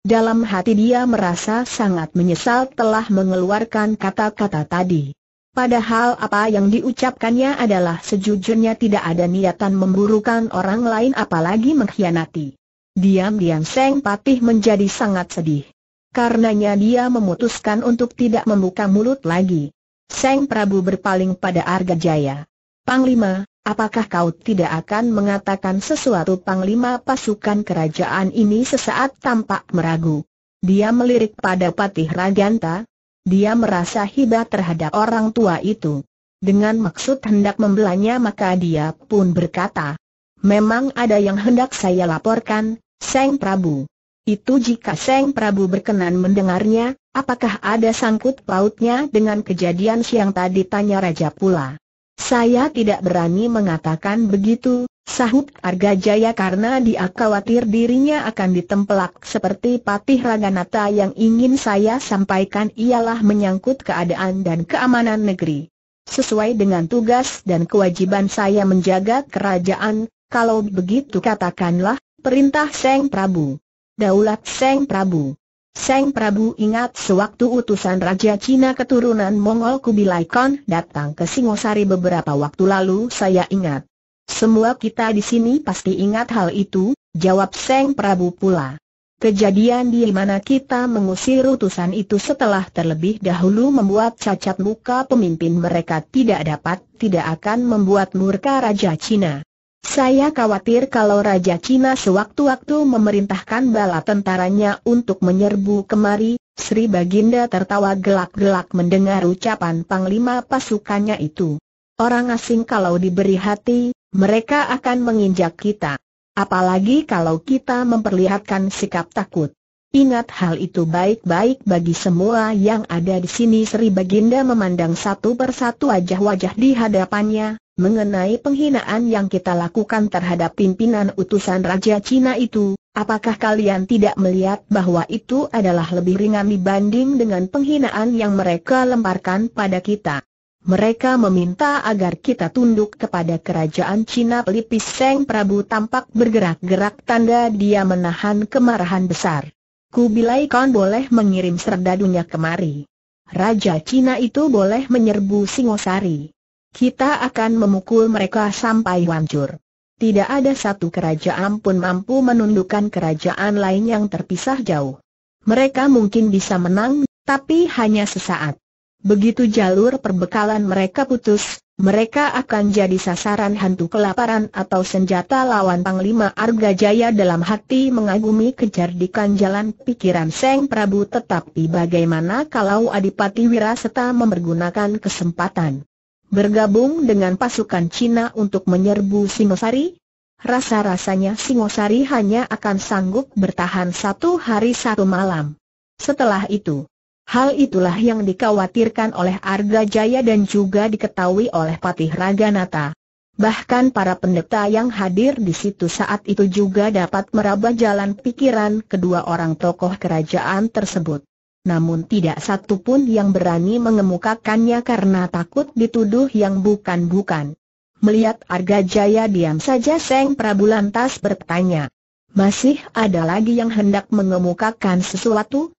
Dalam hati dia merasa sangat menyesal telah mengeluarkan kata-kata tadi. Padahal apa yang diucapkannya adalah sejujurnya tidak ada niatan memburukan orang lain apalagi mengkhianati. Diam-diam Seng Patih menjadi sangat sedih. Karenanya dia memutuskan untuk tidak membuka mulut lagi. Seng Prabu berpaling pada Arga Jaya, Panglima, apakah kau tidak akan mengatakan sesuatu Panglima pasukan kerajaan ini sesaat tampak meragu. Dia melirik pada Patih Raganta, dia merasa hibah terhadap orang tua itu. Dengan maksud hendak membelanya maka dia pun berkata, Memang ada yang hendak saya laporkan, Seng Prabu. Itu jika Seng Prabu berkenan mendengarnya, Apakah ada sangkut pautnya dengan kejadian siang tadi tanya Raja pula. Saya tidak berani mengatakan begitu, sahut Arga Jaya karena dia khawatir dirinya akan ditempelak seperti Patih Raganata yang ingin saya sampaikan ialah menyangkut keadaan dan keamanan negeri. Sesuai dengan tugas dan kewajiban saya menjaga kerajaan, kalau begitu katakanlah, perintah Seng Prabu. Daulat Seng Prabu. Seng Prabu ingat sewaktu utusan Raja Cina keturunan Mongol Kubilai Khan datang ke Singosari beberapa waktu lalu saya ingat. Semua kita di sini pasti ingat hal itu, jawab Seng Prabu pula. Kejadian di mana kita mengusir utusan itu setelah terlebih dahulu membuat cacat muka pemimpin mereka tidak dapat, tidak akan membuat murka Raja Cina. Saya khawatir kalau Raja Cina sewaktu-waktu memerintahkan bala tentaranya untuk menyerbu kemari, Sri Baginda tertawa gelak-gelak mendengar ucapan Panglima pasukannya itu. Orang asing kalau diberi hati, mereka akan menginjak kita. Apalagi kalau kita memperlihatkan sikap takut. Ingat hal itu baik-baik bagi semua yang ada di sini Sri Baginda memandang satu persatu wajah-wajah di hadapannya, mengenai penghinaan yang kita lakukan terhadap pimpinan utusan Raja Cina itu, apakah kalian tidak melihat bahwa itu adalah lebih ringan dibanding dengan penghinaan yang mereka lemparkan pada kita? Mereka meminta agar kita tunduk kepada kerajaan Cina pelipis Seng Prabu tampak bergerak-gerak tanda dia menahan kemarahan besar. Ku bilai kon boleh mengirim serdadunya kemari. Raja Cina itu boleh menyerbu Singosari. Kita akan memukul mereka sampai hancur. Tidak ada satu kerajaan pun mampu menundukkan kerajaan lain yang terpisah jauh. Mereka mungkin bisa menang, tapi hanya sesaat. Begitu jalur perbekalan mereka putus, mereka akan jadi sasaran hantu kelaparan atau senjata lawan Panglima Arga Jaya dalam hati mengagumi kecerdikan jalan pikiran Seng Prabu tetapi bagaimana kalau Adipati Wiraseta mempergunakan kesempatan bergabung dengan pasukan Cina untuk menyerbu Singosari? Rasa-rasanya Singosari hanya akan sanggup bertahan satu hari satu malam. Setelah itu, Hal itulah yang dikhawatirkan oleh Arga Jaya dan juga diketahui oleh Patih Raganata. Bahkan para pendeta yang hadir di situ saat itu juga dapat meraba jalan pikiran kedua orang tokoh kerajaan tersebut. Namun tidak satu pun yang berani mengemukakannya karena takut dituduh yang bukan-bukan. Melihat Arga Jaya diam saja Seng Prabu lantas bertanya. Masih ada lagi yang hendak mengemukakan sesuatu?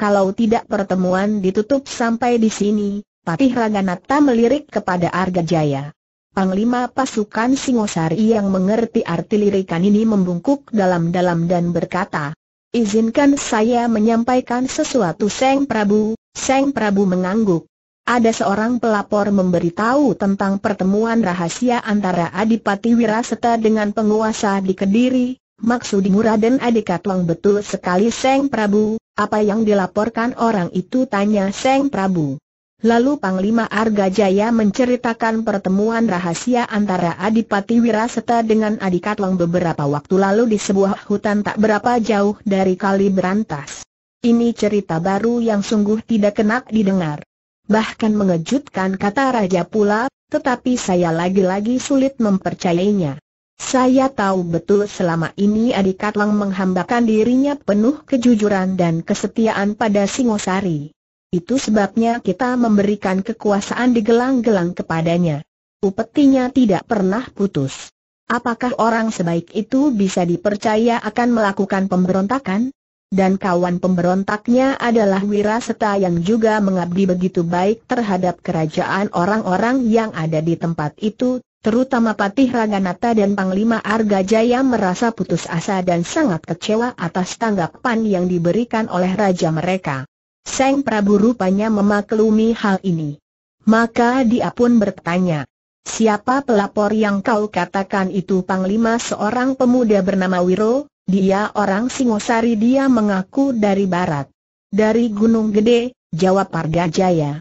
Kalau tidak pertemuan ditutup sampai di sini, Patih Raganata melirik kepada Arga Jaya. Panglima pasukan Singosari yang mengerti arti lirikan ini membungkuk dalam-dalam dan berkata, Izinkan saya menyampaikan sesuatu Seng Prabu, Seng Prabu mengangguk. Ada seorang pelapor memberitahu tentang pertemuan rahasia antara Adipati Wirasata dengan penguasa di Kediri, Maksudmu Raden Adikat Tuang betul sekali Seng Prabu, apa yang dilaporkan orang itu tanya Seng Prabu. Lalu Panglima Arga Jaya menceritakan pertemuan rahasia antara Adipati Wiraseta dengan Adikatlong beberapa waktu lalu di sebuah hutan tak berapa jauh dari Kali Berantas. Ini cerita baru yang sungguh tidak kena didengar. Bahkan mengejutkan kata Raja pula, tetapi saya lagi-lagi sulit mempercayainya. Saya tahu betul selama ini Adi Katlang menghambakan dirinya penuh kejujuran dan kesetiaan pada Singosari. Itu sebabnya kita memberikan kekuasaan di gelang gelang kepadanya. Upetinya tidak pernah putus. Apakah orang sebaik itu bisa dipercaya akan melakukan pemberontakan? Dan kawan pemberontaknya adalah Wiraseta yang juga mengabdi begitu baik terhadap kerajaan orang-orang yang ada di tempat itu, Terutama Patih Raganata dan Panglima Arga Jaya merasa putus asa dan sangat kecewa atas tanggapan yang diberikan oleh raja mereka. Seng Prabu rupanya memaklumi hal ini. Maka dia pun bertanya, siapa pelapor yang kau katakan itu Panglima seorang pemuda bernama Wiro, dia orang Singosari dia mengaku dari barat. Dari Gunung Gede, jawab Arga Jaya.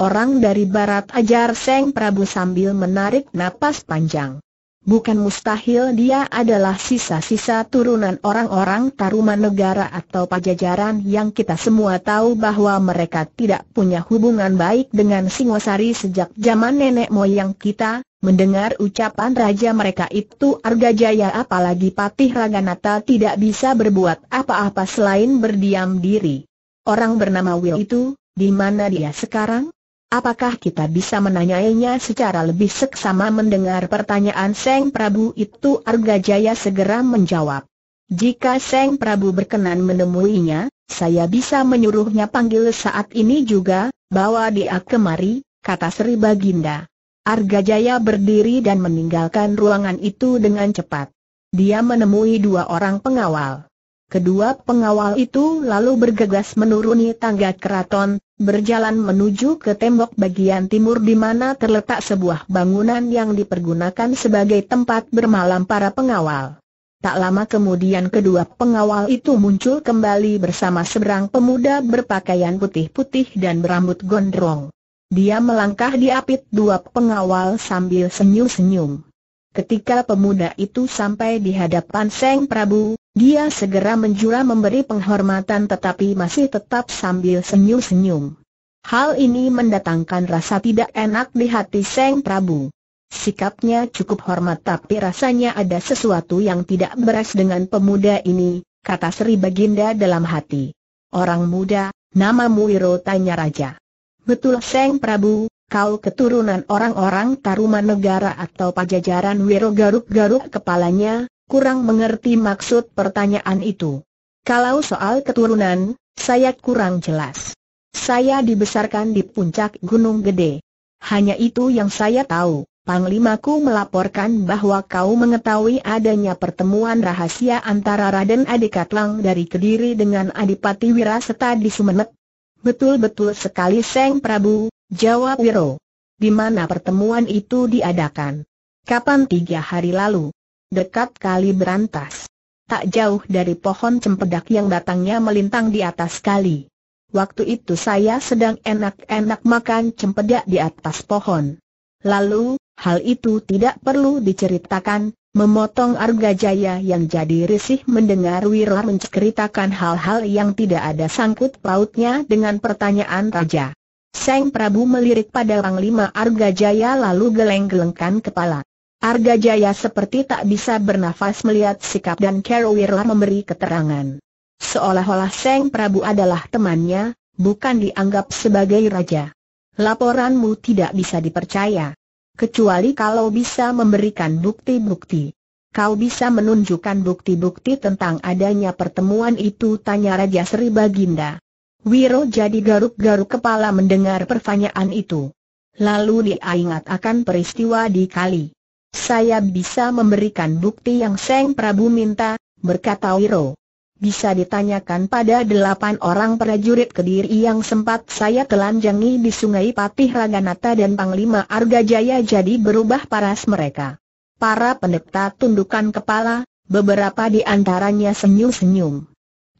Orang dari barat ajar Seng Prabu sambil menarik napas panjang. Bukan mustahil dia adalah sisa-sisa turunan orang-orang Taruman negara atau pajajaran yang kita semua tahu bahwa mereka tidak punya hubungan baik dengan Singosari sejak zaman nenek moyang kita. Mendengar ucapan raja mereka itu Argajaya apalagi Patih Raganata tidak bisa berbuat apa-apa selain berdiam diri. Orang bernama Will itu, di mana dia sekarang? Apakah kita bisa menanyainya secara lebih seksama mendengar pertanyaan Seng Prabu itu Arga Jaya segera menjawab. Jika Seng Prabu berkenan menemuinya, saya bisa menyuruhnya panggil saat ini juga, bawa dia kemari, kata Sri Baginda. Arga Jaya berdiri dan meninggalkan ruangan itu dengan cepat. Dia menemui dua orang pengawal. Kedua pengawal itu lalu bergegas menuruni tangga keraton, berjalan menuju ke tembok bagian timur di mana terletak sebuah bangunan yang dipergunakan sebagai tempat bermalam para pengawal. Tak lama kemudian kedua pengawal itu muncul kembali bersama seberang pemuda berpakaian putih-putih dan berambut gondrong. Dia melangkah diapit dua pengawal sambil senyum-senyum. Ketika pemuda itu sampai di hadapan Seng Prabu, dia segera menjura memberi penghormatan tetapi masih tetap sambil senyum-senyum. Hal ini mendatangkan rasa tidak enak di hati Seng Prabu. Sikapnya cukup hormat tapi rasanya ada sesuatu yang tidak beres dengan pemuda ini, kata Sri Baginda dalam hati. Orang muda, namamu Wiro tanya Raja. Betul Seng Prabu, kau keturunan orang-orang Taruman Negara atau Pajajaran Wiro garuk-garuk kepalanya, kurang mengerti maksud pertanyaan itu. Kalau soal keturunan, saya kurang jelas. Saya dibesarkan di puncak Gunung Gede. Hanya itu yang saya tahu. Panglimaku melaporkan bahwa kau mengetahui adanya pertemuan rahasia antara Raden Adikatlang dari Kediri dengan Adipati Wiraseta di Sumeneb. Betul-betul sekali Seng Prabu, jawab Wiro. Di mana pertemuan itu diadakan? Kapan tiga hari lalu? dekat kali berantas. Tak jauh dari pohon cempedak yang batangnya melintang di atas kali. Waktu itu saya sedang enak-enak makan cempedak di atas pohon. Lalu, hal itu tidak perlu diceritakan, memotong Argajaya yang jadi risih mendengar Wira menceritakan hal-hal yang tidak ada sangkut pautnya dengan pertanyaan Raja. Seng Prabu melirik pada Panglima Argajaya lalu geleng-gelengkan kepala. Arga Jaya seperti tak bisa bernafas melihat sikap dan Wirla memberi keterangan. Seolah-olah Seng Prabu adalah temannya, bukan dianggap sebagai raja. Laporanmu tidak bisa dipercaya. Kecuali kalau bisa memberikan bukti-bukti. Kau bisa menunjukkan bukti-bukti tentang adanya pertemuan itu tanya Raja Sri Baginda. Wiro jadi garuk-garuk kepala mendengar pertanyaan itu. Lalu dia ingat akan peristiwa di kali. Saya bisa memberikan bukti yang Seng Prabu minta, berkata Wiro. Bisa ditanyakan pada delapan orang prajurit kediri yang sempat saya telanjangi di sungai Patih Raganata dan Panglima Argajaya jadi berubah paras mereka. Para pendeta tundukkan kepala, beberapa di antaranya senyum-senyum.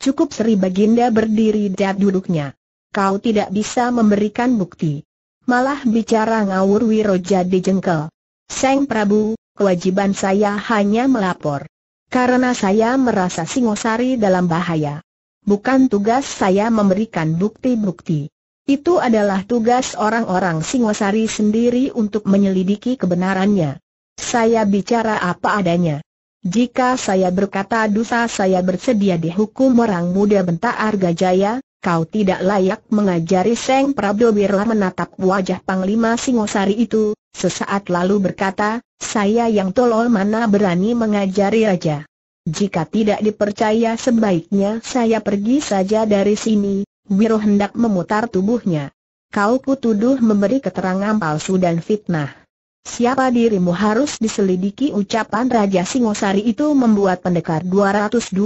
Cukup Sri Baginda berdiri dan duduknya. Kau tidak bisa memberikan bukti. Malah bicara ngawur Wiro jadi jengkel. Seng Prabu, kewajiban saya hanya melapor. Karena saya merasa Singosari dalam bahaya. Bukan tugas saya memberikan bukti-bukti. Itu adalah tugas orang-orang Singosari sendiri untuk menyelidiki kebenarannya. Saya bicara apa adanya. Jika saya berkata dosa saya bersedia dihukum orang muda bentar Arga Jaya, kau tidak layak mengajari Seng Prabdo Birla menatap wajah Panglima Singosari itu, sesaat lalu berkata, saya yang tolol mana berani mengajari Raja. Jika tidak dipercaya sebaiknya saya pergi saja dari sini, Wiro hendak memutar tubuhnya. Kau kutuduh memberi keterangan palsu dan fitnah. Siapa dirimu harus diselidiki ucapan Raja Singosari itu membuat pendekar 212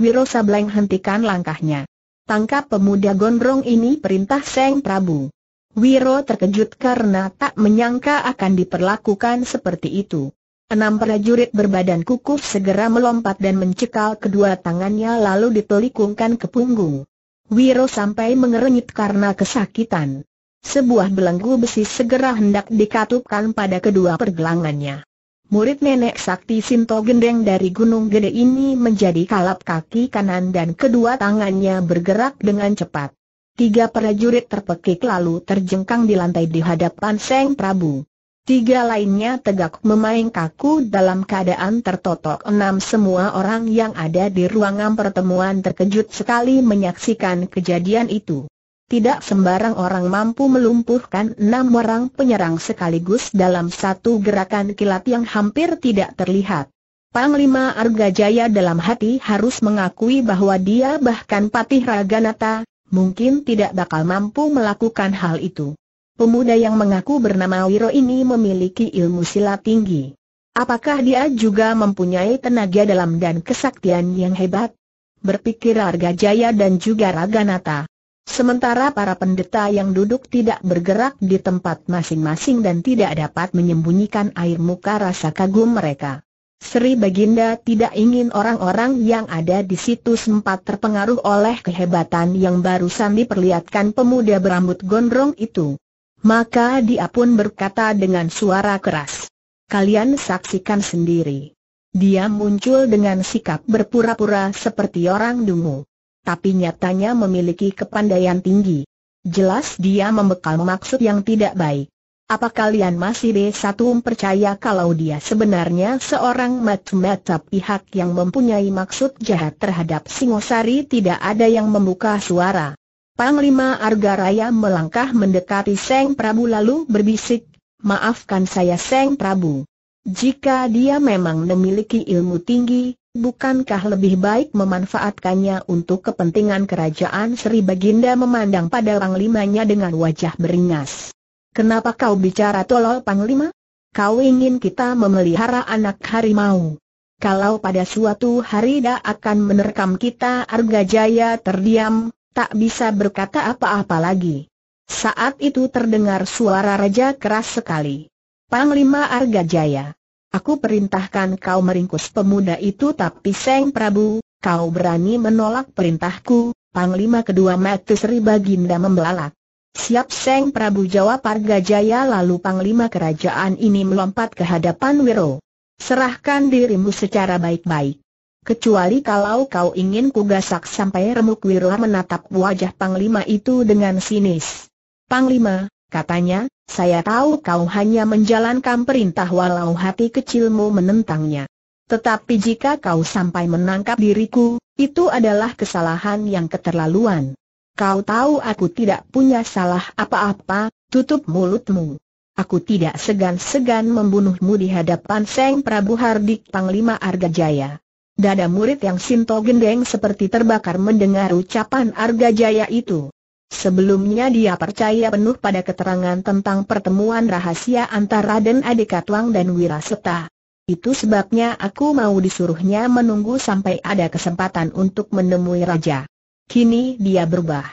Wiro Sableng hentikan langkahnya tangkap pemuda gondrong ini perintah Seng Prabu. Wiro terkejut karena tak menyangka akan diperlakukan seperti itu. Enam prajurit berbadan kukuh segera melompat dan mencekal kedua tangannya lalu ditelikungkan ke punggung. Wiro sampai mengerenyit karena kesakitan. Sebuah belenggu besi segera hendak dikatupkan pada kedua pergelangannya murid nenek sakti Sinto Gendeng dari Gunung Gede ini menjadi kalap kaki kanan dan kedua tangannya bergerak dengan cepat. Tiga prajurit terpekik lalu terjengkang di lantai di hadapan Seng Prabu. Tiga lainnya tegak memaing kaku dalam keadaan tertotok enam semua orang yang ada di ruangan pertemuan terkejut sekali menyaksikan kejadian itu tidak sembarang orang mampu melumpuhkan enam orang penyerang sekaligus dalam satu gerakan kilat yang hampir tidak terlihat. Panglima Arga Jaya dalam hati harus mengakui bahwa dia bahkan Patih Raganata, mungkin tidak bakal mampu melakukan hal itu. Pemuda yang mengaku bernama Wiro ini memiliki ilmu silat tinggi. Apakah dia juga mempunyai tenaga dalam dan kesaktian yang hebat? Berpikir Arga Jaya dan juga Raganata. Sementara para pendeta yang duduk tidak bergerak di tempat masing-masing dan tidak dapat menyembunyikan air muka rasa kagum mereka. Sri Baginda tidak ingin orang-orang yang ada di situ sempat terpengaruh oleh kehebatan yang barusan diperlihatkan pemuda berambut gondrong itu. Maka dia pun berkata dengan suara keras. Kalian saksikan sendiri. Dia muncul dengan sikap berpura-pura seperti orang dungu tapi nyatanya memiliki kepandaian tinggi. Jelas dia membekal maksud yang tidak baik. Apa kalian masih B1 percaya kalau dia sebenarnya seorang mata-mata pihak yang mempunyai maksud jahat terhadap Singosari tidak ada yang membuka suara. Panglima Argaraya melangkah mendekati Seng Prabu lalu berbisik, maafkan saya Seng Prabu. Jika dia memang memiliki ilmu tinggi, Bukankah lebih baik memanfaatkannya untuk kepentingan kerajaan Sri Baginda memandang pada panglimanya dengan wajah beringas. Kenapa kau bicara tolol panglima? Kau ingin kita memelihara anak harimau. Kalau pada suatu hari dia akan menerkam kita Argajaya terdiam, tak bisa berkata apa-apa lagi. Saat itu terdengar suara raja keras sekali. Panglima Argajaya, Aku perintahkan kau meringkus pemuda itu tapi Seng Prabu, kau berani menolak perintahku, Panglima kedua mati Sri Baginda membelalak. Siap Seng Prabu jawab Jaya. lalu Panglima kerajaan ini melompat ke hadapan Wiro. Serahkan dirimu secara baik-baik. Kecuali kalau kau ingin ku gasak sampai remuk Wiro menatap wajah Panglima itu dengan sinis. Panglima, Katanya, saya tahu kau hanya menjalankan perintah walau hati kecilmu menentangnya. Tetapi jika kau sampai menangkap diriku, itu adalah kesalahan yang keterlaluan. Kau tahu aku tidak punya salah apa-apa, tutup mulutmu. Aku tidak segan-segan membunuhmu di hadapan Seng Prabu Hardik Panglima Arga Jaya. Dada murid yang Sinto gendeng seperti terbakar mendengar ucapan Arga Jaya itu. Sebelumnya dia percaya penuh pada keterangan tentang pertemuan rahasia antara Den Adekatwang dan Wiraseta. Itu sebabnya aku mau disuruhnya menunggu sampai ada kesempatan untuk menemui raja. Kini dia berubah.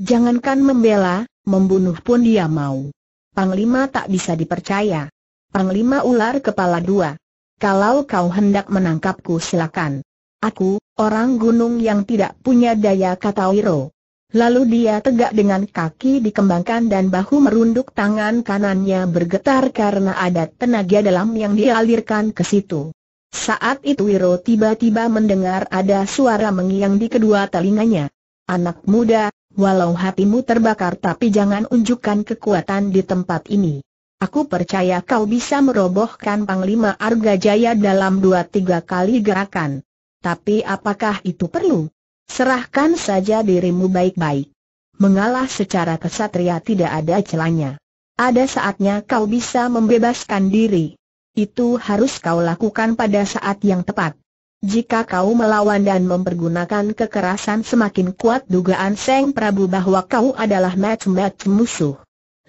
Jangankan membela, membunuh pun dia mau. Panglima tak bisa dipercaya. Panglima ular kepala dua. Kalau kau hendak menangkapku silakan. Aku, orang gunung yang tidak punya daya kata Wiro. Lalu dia tegak dengan kaki dikembangkan dan bahu merunduk tangan kanannya bergetar karena ada tenaga dalam yang dialirkan ke situ. Saat itu Wiro tiba-tiba mendengar ada suara mengiang di kedua telinganya. Anak muda, walau hatimu terbakar tapi jangan unjukkan kekuatan di tempat ini. Aku percaya kau bisa merobohkan Panglima Arga Jaya dalam dua tiga kali gerakan. Tapi apakah itu perlu? Serahkan saja dirimu baik-baik. Mengalah secara kesatria tidak ada celanya. Ada saatnya kau bisa membebaskan diri. Itu harus kau lakukan pada saat yang tepat. Jika kau melawan dan mempergunakan kekerasan semakin kuat dugaan Seng Prabu bahwa kau adalah match-match musuh.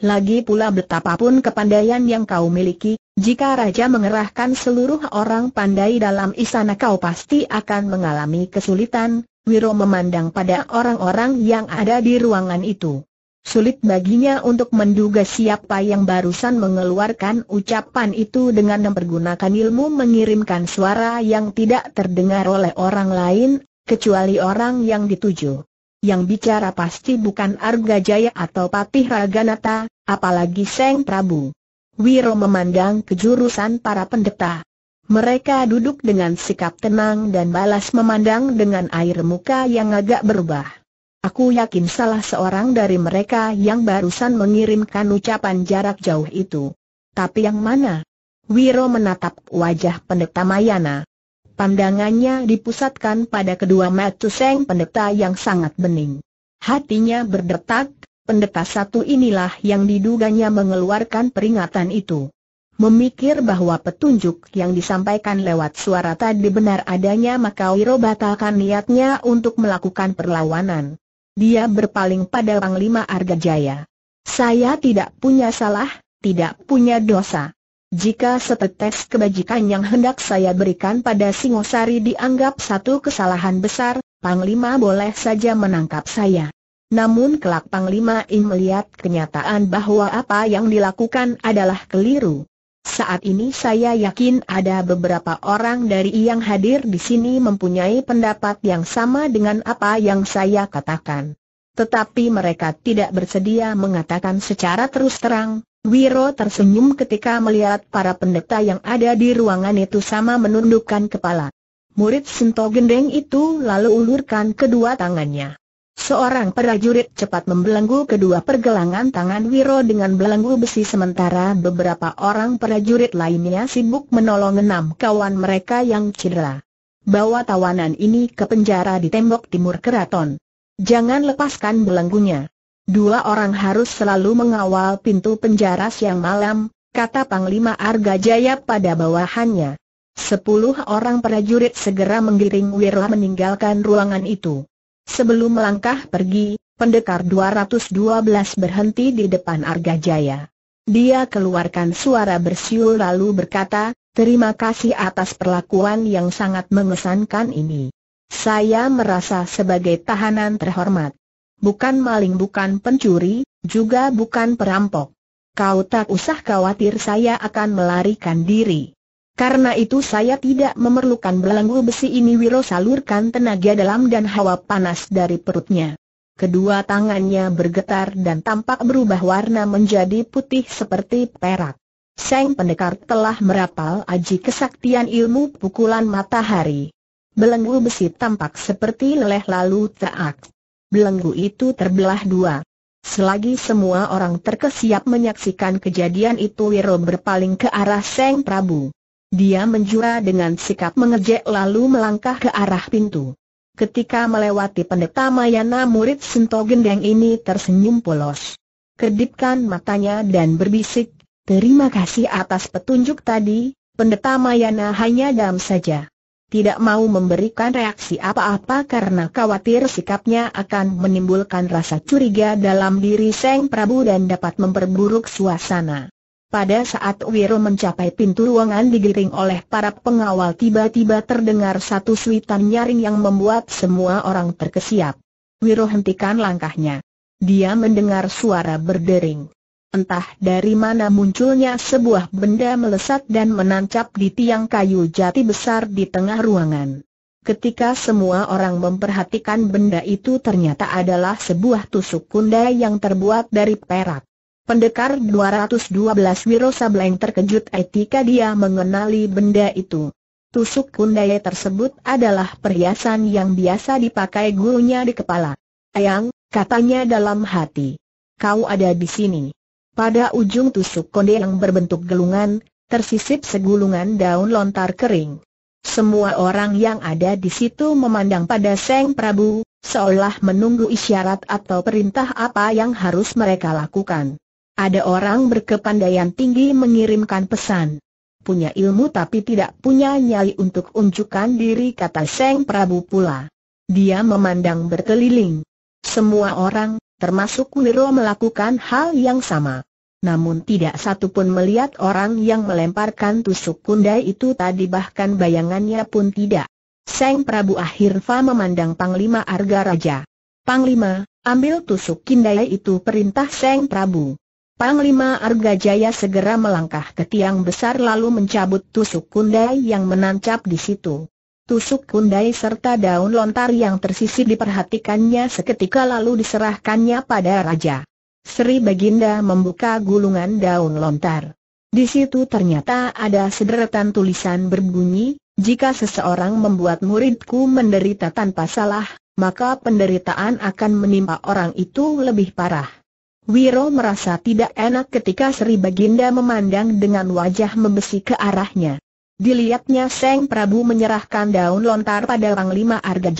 Lagi pula betapapun kepandaian yang kau miliki, jika Raja mengerahkan seluruh orang pandai dalam istana kau pasti akan mengalami kesulitan, Wiro memandang pada orang-orang yang ada di ruangan itu. Sulit baginya untuk menduga siapa yang barusan mengeluarkan ucapan itu dengan mempergunakan ilmu mengirimkan suara yang tidak terdengar oleh orang lain, kecuali orang yang dituju. Yang bicara pasti bukan Arga Jaya atau Patih Raganata, apalagi Seng Prabu. Wiro memandang kejurusan para pendeta. Mereka duduk dengan sikap tenang dan balas memandang dengan air muka yang agak berubah. Aku yakin salah seorang dari mereka yang barusan mengirimkan ucapan jarak jauh itu. Tapi yang mana? Wiro menatap wajah pendeta Mayana. Pandangannya dipusatkan pada kedua mata Seng pendeta yang sangat bening. Hatinya berdetak, pendeta satu inilah yang diduganya mengeluarkan peringatan itu. Memikir bahwa petunjuk yang disampaikan lewat suara tadi benar adanya maka Wiro batalkan niatnya untuk melakukan perlawanan. Dia berpaling pada Panglima Arga Jaya. Saya tidak punya salah, tidak punya dosa. Jika setetes kebajikan yang hendak saya berikan pada Singosari dianggap satu kesalahan besar, Panglima boleh saja menangkap saya. Namun kelak Panglima ingin melihat kenyataan bahwa apa yang dilakukan adalah keliru. Saat ini saya yakin ada beberapa orang dari yang hadir di sini mempunyai pendapat yang sama dengan apa yang saya katakan. Tetapi mereka tidak bersedia mengatakan secara terus terang. Wiro tersenyum ketika melihat para pendeta yang ada di ruangan itu sama menundukkan kepala. Murid sentuh Gendeng itu lalu ulurkan kedua tangannya. Seorang prajurit cepat membelenggu kedua pergelangan tangan Wiro dengan belenggu besi sementara beberapa orang prajurit lainnya sibuk menolong enam kawan mereka yang cedera. Bawa tawanan ini ke penjara di tembok timur keraton. Jangan lepaskan belenggunya. Dua orang harus selalu mengawal pintu penjara siang malam, kata Panglima Arga Jaya pada bawahannya. Sepuluh orang prajurit segera menggiring Wiro meninggalkan ruangan itu. Sebelum melangkah pergi, pendekar 212 berhenti di depan Arga Jaya. Dia keluarkan suara bersiul lalu berkata, terima kasih atas perlakuan yang sangat mengesankan ini. Saya merasa sebagai tahanan terhormat. Bukan maling bukan pencuri, juga bukan perampok. Kau tak usah khawatir saya akan melarikan diri. Karena itu saya tidak memerlukan belenggu besi ini Wiro salurkan tenaga dalam dan hawa panas dari perutnya. Kedua tangannya bergetar dan tampak berubah warna menjadi putih seperti perak. Seng pendekar telah merapal aji kesaktian ilmu pukulan matahari. Belenggu besi tampak seperti leleh lalu terak. Belenggu itu terbelah dua. Selagi semua orang terkesiap menyaksikan kejadian itu Wiro berpaling ke arah seng Prabu. Dia menjual dengan sikap mengejek lalu melangkah ke arah pintu. Ketika melewati pendeta Mayana murid Sento Gendeng ini tersenyum polos. Kedipkan matanya dan berbisik, terima kasih atas petunjuk tadi, pendeta Mayana hanya diam saja. Tidak mau memberikan reaksi apa-apa karena khawatir sikapnya akan menimbulkan rasa curiga dalam diri Seng Prabu dan dapat memperburuk suasana. Pada saat Wiro mencapai pintu ruangan digiring oleh para pengawal tiba-tiba terdengar satu suitan nyaring yang membuat semua orang terkesiap. Wiro hentikan langkahnya. Dia mendengar suara berdering. Entah dari mana munculnya sebuah benda melesat dan menancap di tiang kayu jati besar di tengah ruangan. Ketika semua orang memperhatikan benda itu ternyata adalah sebuah tusuk kunda yang terbuat dari perak. Pendekar 212 Wiro Sableng terkejut etika dia mengenali benda itu. Tusuk kundai tersebut adalah perhiasan yang biasa dipakai gurunya di kepala. Ayang, katanya dalam hati. Kau ada di sini. Pada ujung tusuk kundai yang berbentuk gelungan, tersisip segulungan daun lontar kering. Semua orang yang ada di situ memandang pada Seng Prabu, seolah menunggu isyarat atau perintah apa yang harus mereka lakukan. Ada orang berkepandaian tinggi mengirimkan pesan. Punya ilmu tapi tidak punya nyali untuk unjukkan diri kata Seng Prabu pula. Dia memandang berkeliling. Semua orang, termasuk Wiro melakukan hal yang sama. Namun tidak satupun melihat orang yang melemparkan tusuk kundai itu tadi bahkan bayangannya pun tidak. Seng Prabu Ahirfa memandang Panglima Arga Raja. Panglima, ambil tusuk kundai itu perintah Seng Prabu. Panglima Arga Jaya segera melangkah ke tiang besar lalu mencabut tusuk kundai yang menancap di situ. Tusuk kundai serta daun lontar yang tersisi diperhatikannya seketika lalu diserahkannya pada raja. Sri Baginda membuka gulungan daun lontar. Di situ ternyata ada sederetan tulisan berbunyi, jika seseorang membuat muridku menderita tanpa salah, maka penderitaan akan menimpa orang itu lebih parah. Wiro merasa tidak enak ketika Sri Baginda memandang dengan wajah membesi ke arahnya. Dilihatnya Seng Prabu menyerahkan daun lontar pada Panglima Arga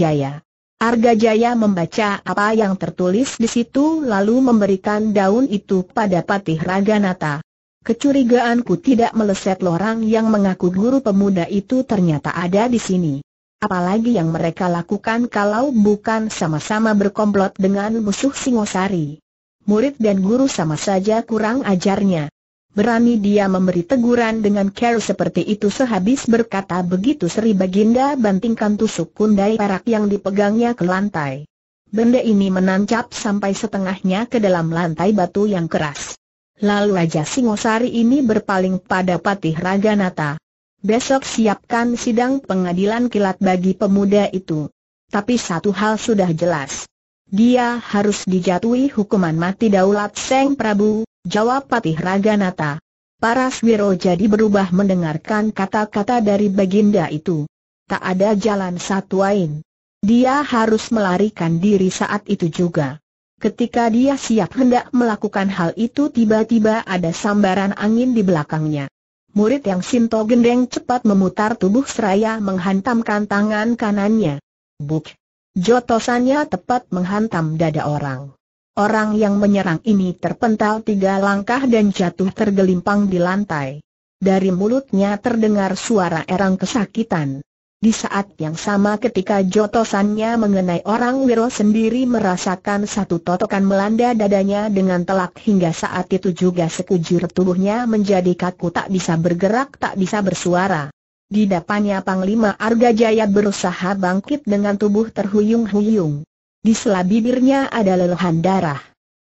Jaya membaca apa yang tertulis di situ lalu memberikan daun itu pada Patih Raganata. Kecurigaanku tidak meleset lorang yang mengaku guru pemuda itu ternyata ada di sini. Apalagi yang mereka lakukan kalau bukan sama-sama berkomplot dengan musuh Singosari murid dan guru sama saja kurang ajarnya. Berani dia memberi teguran dengan care seperti itu sehabis berkata begitu Sri Baginda bantingkan tusuk kundai perak yang dipegangnya ke lantai. Benda ini menancap sampai setengahnya ke dalam lantai batu yang keras. Lalu Raja Singosari ini berpaling pada Patih Raganata. Besok siapkan sidang pengadilan kilat bagi pemuda itu. Tapi satu hal sudah jelas. Dia harus dijatuhi hukuman mati daulat Seng Prabu, jawab Patih Raganata. Paras Wiro jadi berubah mendengarkan kata-kata dari Baginda itu. Tak ada jalan satu lain. Dia harus melarikan diri saat itu juga. Ketika dia siap hendak melakukan hal itu tiba-tiba ada sambaran angin di belakangnya. Murid yang Sinto Gendeng cepat memutar tubuh seraya menghantamkan tangan kanannya. Buk! Jotosannya tepat menghantam dada orang. Orang yang menyerang ini terpental tiga langkah dan jatuh tergelimpang di lantai. Dari mulutnya terdengar suara erang kesakitan. Di saat yang sama ketika jotosannya mengenai orang Wiro sendiri merasakan satu totokan melanda dadanya dengan telak hingga saat itu juga sekujur tubuhnya menjadi kaku tak bisa bergerak tak bisa bersuara. Di depannya Panglima Arga Jaya berusaha bangkit dengan tubuh terhuyung-huyung. Di sela bibirnya ada lelehan darah.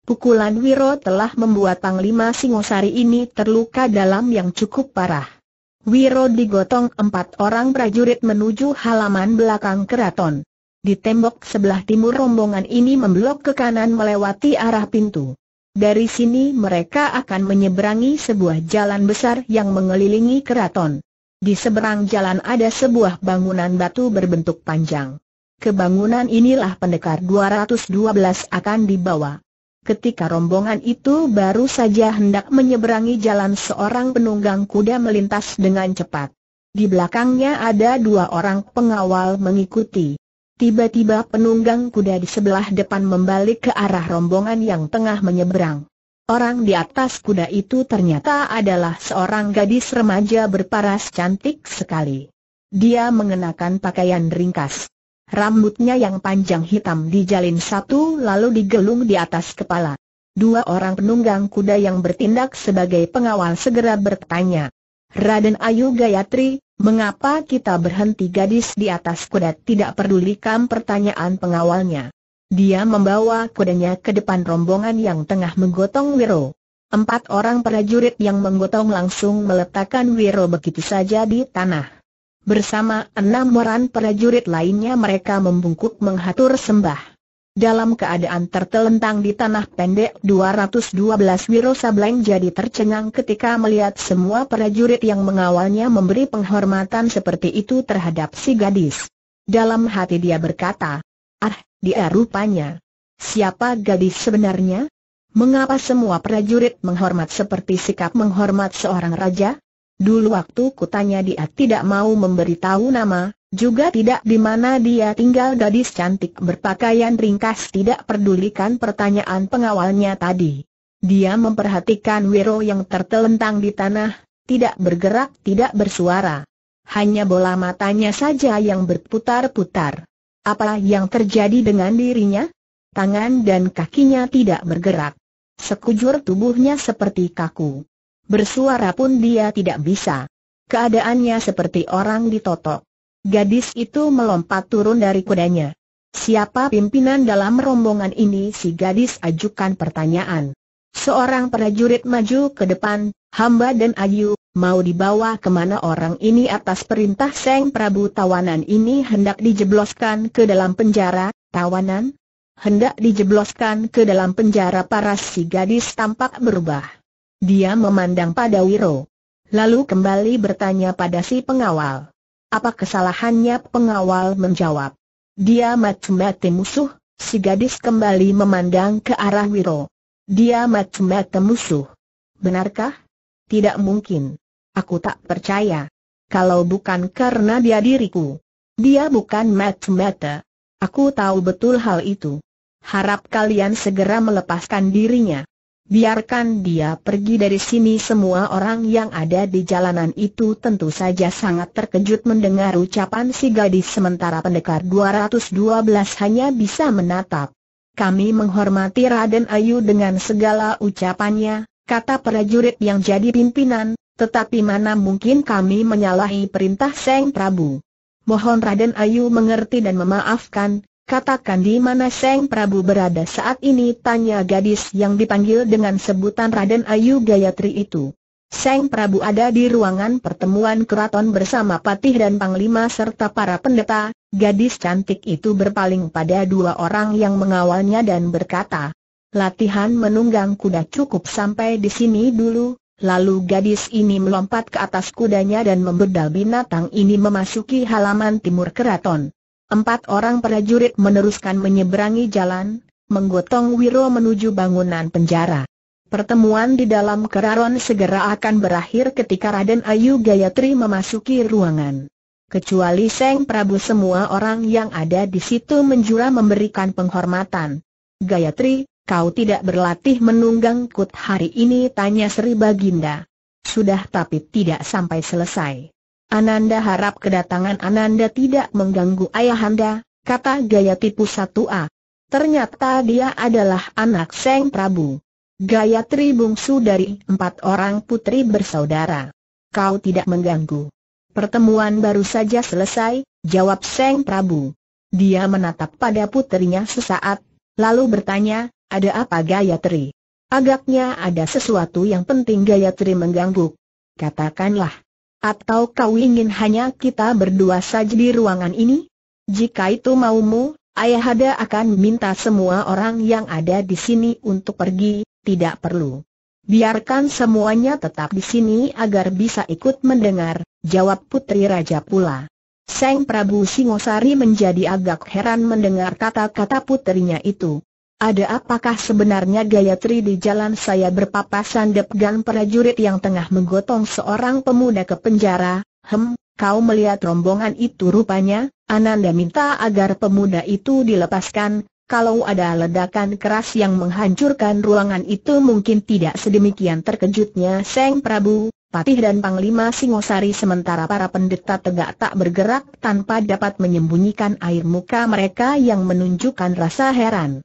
Pukulan Wiro telah membuat Panglima Singosari ini terluka dalam yang cukup parah. Wiro digotong empat orang prajurit menuju halaman belakang keraton. Di tembok sebelah timur rombongan ini memblok ke kanan melewati arah pintu. Dari sini mereka akan menyeberangi sebuah jalan besar yang mengelilingi keraton. Di seberang jalan ada sebuah bangunan batu berbentuk panjang. Kebangunan inilah pendekar 212 akan dibawa. Ketika rombongan itu baru saja hendak menyeberangi jalan seorang penunggang kuda melintas dengan cepat. Di belakangnya ada dua orang pengawal mengikuti. Tiba-tiba penunggang kuda di sebelah depan membalik ke arah rombongan yang tengah menyeberang. Orang di atas kuda itu ternyata adalah seorang gadis remaja berparas cantik sekali. Dia mengenakan pakaian ringkas. Rambutnya yang panjang hitam dijalin satu lalu digelung di atas kepala. Dua orang penunggang kuda yang bertindak sebagai pengawal segera bertanya. Raden Ayu Gayatri, mengapa kita berhenti gadis di atas kuda tidak pedulikan pertanyaan pengawalnya. Dia membawa kudanya ke depan rombongan yang tengah menggotong Wiro. Empat orang prajurit yang menggotong langsung meletakkan Wiro begitu saja di tanah. Bersama enam orang prajurit lainnya mereka membungkuk menghatur sembah. Dalam keadaan tertelentang di tanah pendek 212 Wiro Sableng jadi tercengang ketika melihat semua prajurit yang mengawalnya memberi penghormatan seperti itu terhadap si gadis. Dalam hati dia berkata, Ah, dia rupanya. Siapa gadis sebenarnya? Mengapa semua prajurit menghormat seperti sikap menghormat seorang raja? Dulu waktu kutanya dia tidak mau memberitahu nama, juga tidak di mana dia tinggal gadis cantik berpakaian ringkas tidak pedulikan pertanyaan pengawalnya tadi. Dia memperhatikan Wiro yang tertelentang di tanah, tidak bergerak tidak bersuara. Hanya bola matanya saja yang berputar-putar. Apa yang terjadi dengan dirinya? Tangan dan kakinya tidak bergerak. Sekujur tubuhnya seperti kaku. Bersuara pun dia tidak bisa. Keadaannya seperti orang ditotok. Gadis itu melompat turun dari kudanya. Siapa pimpinan dalam rombongan ini? Si gadis ajukan pertanyaan. Seorang prajurit maju ke depan, hamba dan Ayu, Mau dibawa kemana orang ini atas perintah Seng Prabu tawanan ini hendak dijebloskan ke dalam penjara, tawanan? Hendak dijebloskan ke dalam penjara para si gadis tampak berubah. Dia memandang pada Wiro. Lalu kembali bertanya pada si pengawal. Apa kesalahannya pengawal menjawab. Dia mati-mati musuh, si gadis kembali memandang ke arah Wiro. Dia mati-mati musuh. Benarkah? Tidak mungkin. Aku tak percaya. Kalau bukan karena dia diriku. Dia bukan Matt mata Aku tahu betul hal itu. Harap kalian segera melepaskan dirinya. Biarkan dia pergi dari sini semua orang yang ada di jalanan itu tentu saja sangat terkejut mendengar ucapan si gadis sementara pendekar 212 hanya bisa menatap. Kami menghormati Raden Ayu dengan segala ucapannya, kata prajurit yang jadi pimpinan, tetapi mana mungkin kami menyalahi perintah Seng Prabu. Mohon Raden Ayu mengerti dan memaafkan, katakan di mana Seng Prabu berada saat ini tanya gadis yang dipanggil dengan sebutan Raden Ayu Gayatri itu. Seng Prabu ada di ruangan pertemuan keraton bersama Patih dan Panglima serta para pendeta, gadis cantik itu berpaling pada dua orang yang mengawalnya dan berkata, Latihan menunggang kuda cukup sampai di sini dulu, lalu gadis ini melompat ke atas kudanya dan membedal binatang ini memasuki halaman timur keraton. Empat orang prajurit meneruskan menyeberangi jalan, menggotong Wiro menuju bangunan penjara. Pertemuan di dalam keraton segera akan berakhir ketika Raden Ayu Gayatri memasuki ruangan. Kecuali Seng Prabu semua orang yang ada di situ menjura memberikan penghormatan. Gayatri, Kau tidak berlatih menunggang kut hari ini tanya Sri Baginda. Sudah tapi tidak sampai selesai. Ananda harap kedatangan Ananda tidak mengganggu ayahanda, kata Gayatri A. Ternyata dia adalah anak Seng Prabu. Gayatri bungsu dari empat orang putri bersaudara. Kau tidak mengganggu. Pertemuan baru saja selesai, jawab Seng Prabu. Dia menatap pada putrinya sesaat, Lalu bertanya, ada apa Gayatri? Agaknya ada sesuatu yang penting Gayatri mengganggu. Katakanlah. Atau kau ingin hanya kita berdua saja di ruangan ini? Jika itu maumu, Ayahada akan minta semua orang yang ada di sini untuk pergi, tidak perlu. Biarkan semuanya tetap di sini agar bisa ikut mendengar, jawab Putri Raja pula. Seng Prabu Singosari menjadi agak heran mendengar kata-kata putrinya itu. Ada apakah sebenarnya Gayatri di jalan saya berpapasan depan prajurit yang tengah menggotong seorang pemuda ke penjara? Hem, kau melihat rombongan itu rupanya, Ananda minta agar pemuda itu dilepaskan, kalau ada ledakan keras yang menghancurkan ruangan itu mungkin tidak sedemikian terkejutnya Seng Prabu, Patih dan Panglima Singosari sementara para pendeta tegak tak bergerak tanpa dapat menyembunyikan air muka mereka yang menunjukkan rasa heran.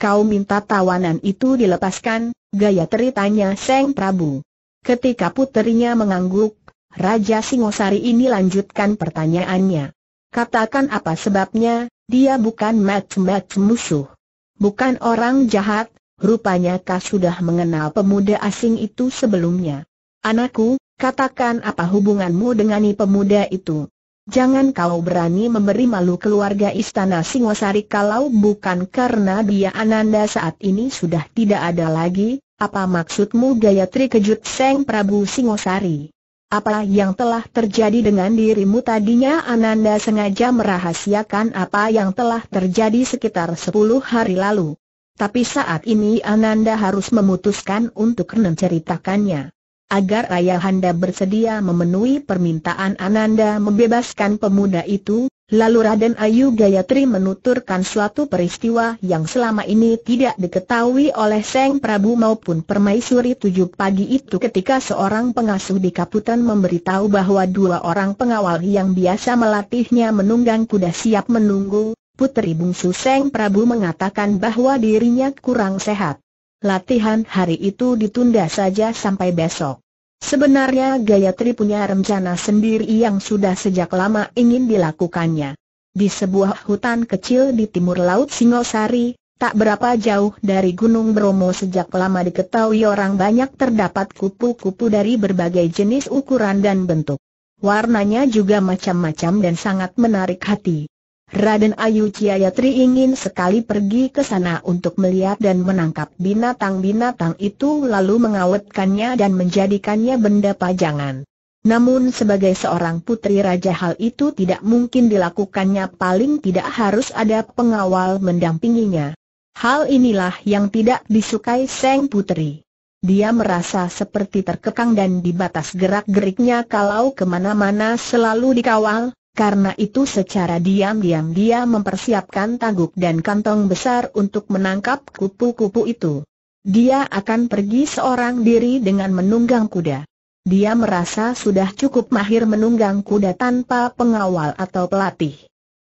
Kau minta tawanan itu dilepaskan, gaya teritanya Seng Prabu. Ketika puterinya mengangguk, Raja Singosari ini lanjutkan pertanyaannya. Katakan apa sebabnya, dia bukan match match musuh. Bukan orang jahat, rupanya kau sudah mengenal pemuda asing itu sebelumnya. Anakku, katakan apa hubunganmu dengan pemuda itu? Jangan kau berani memberi malu keluarga istana Singosari kalau bukan karena dia Ananda saat ini sudah tidak ada lagi, apa maksudmu Gayatri kejut Seng Prabu Singosari? Apa yang telah terjadi dengan dirimu tadinya Ananda sengaja merahasiakan apa yang telah terjadi sekitar 10 hari lalu. Tapi saat ini Ananda harus memutuskan untuk menceritakannya agar ayahanda bersedia memenuhi permintaan Ananda membebaskan pemuda itu, lalu Raden Ayu Gayatri menuturkan suatu peristiwa yang selama ini tidak diketahui oleh Seng Prabu maupun Permaisuri tujuh pagi itu ketika seorang pengasuh di Kaputan memberitahu bahwa dua orang pengawal yang biasa melatihnya menunggang kuda siap menunggu, putri bungsu Seng Prabu mengatakan bahwa dirinya kurang sehat latihan hari itu ditunda saja sampai besok. Sebenarnya Gayatri punya rencana sendiri yang sudah sejak lama ingin dilakukannya. Di sebuah hutan kecil di timur laut Singosari, tak berapa jauh dari Gunung Bromo sejak lama diketahui orang banyak terdapat kupu-kupu dari berbagai jenis ukuran dan bentuk. Warnanya juga macam-macam dan sangat menarik hati. Raden Ayu Ciyayatri ingin sekali pergi ke sana untuk melihat dan menangkap binatang-binatang itu lalu mengawetkannya dan menjadikannya benda pajangan. Namun sebagai seorang putri raja hal itu tidak mungkin dilakukannya paling tidak harus ada pengawal mendampinginya. Hal inilah yang tidak disukai Seng Putri. Dia merasa seperti terkekang dan dibatas gerak-geriknya kalau kemana-mana selalu dikawal, karena itu secara diam-diam dia mempersiapkan tangguk dan kantong besar untuk menangkap kupu-kupu itu. Dia akan pergi seorang diri dengan menunggang kuda. Dia merasa sudah cukup mahir menunggang kuda tanpa pengawal atau pelatih.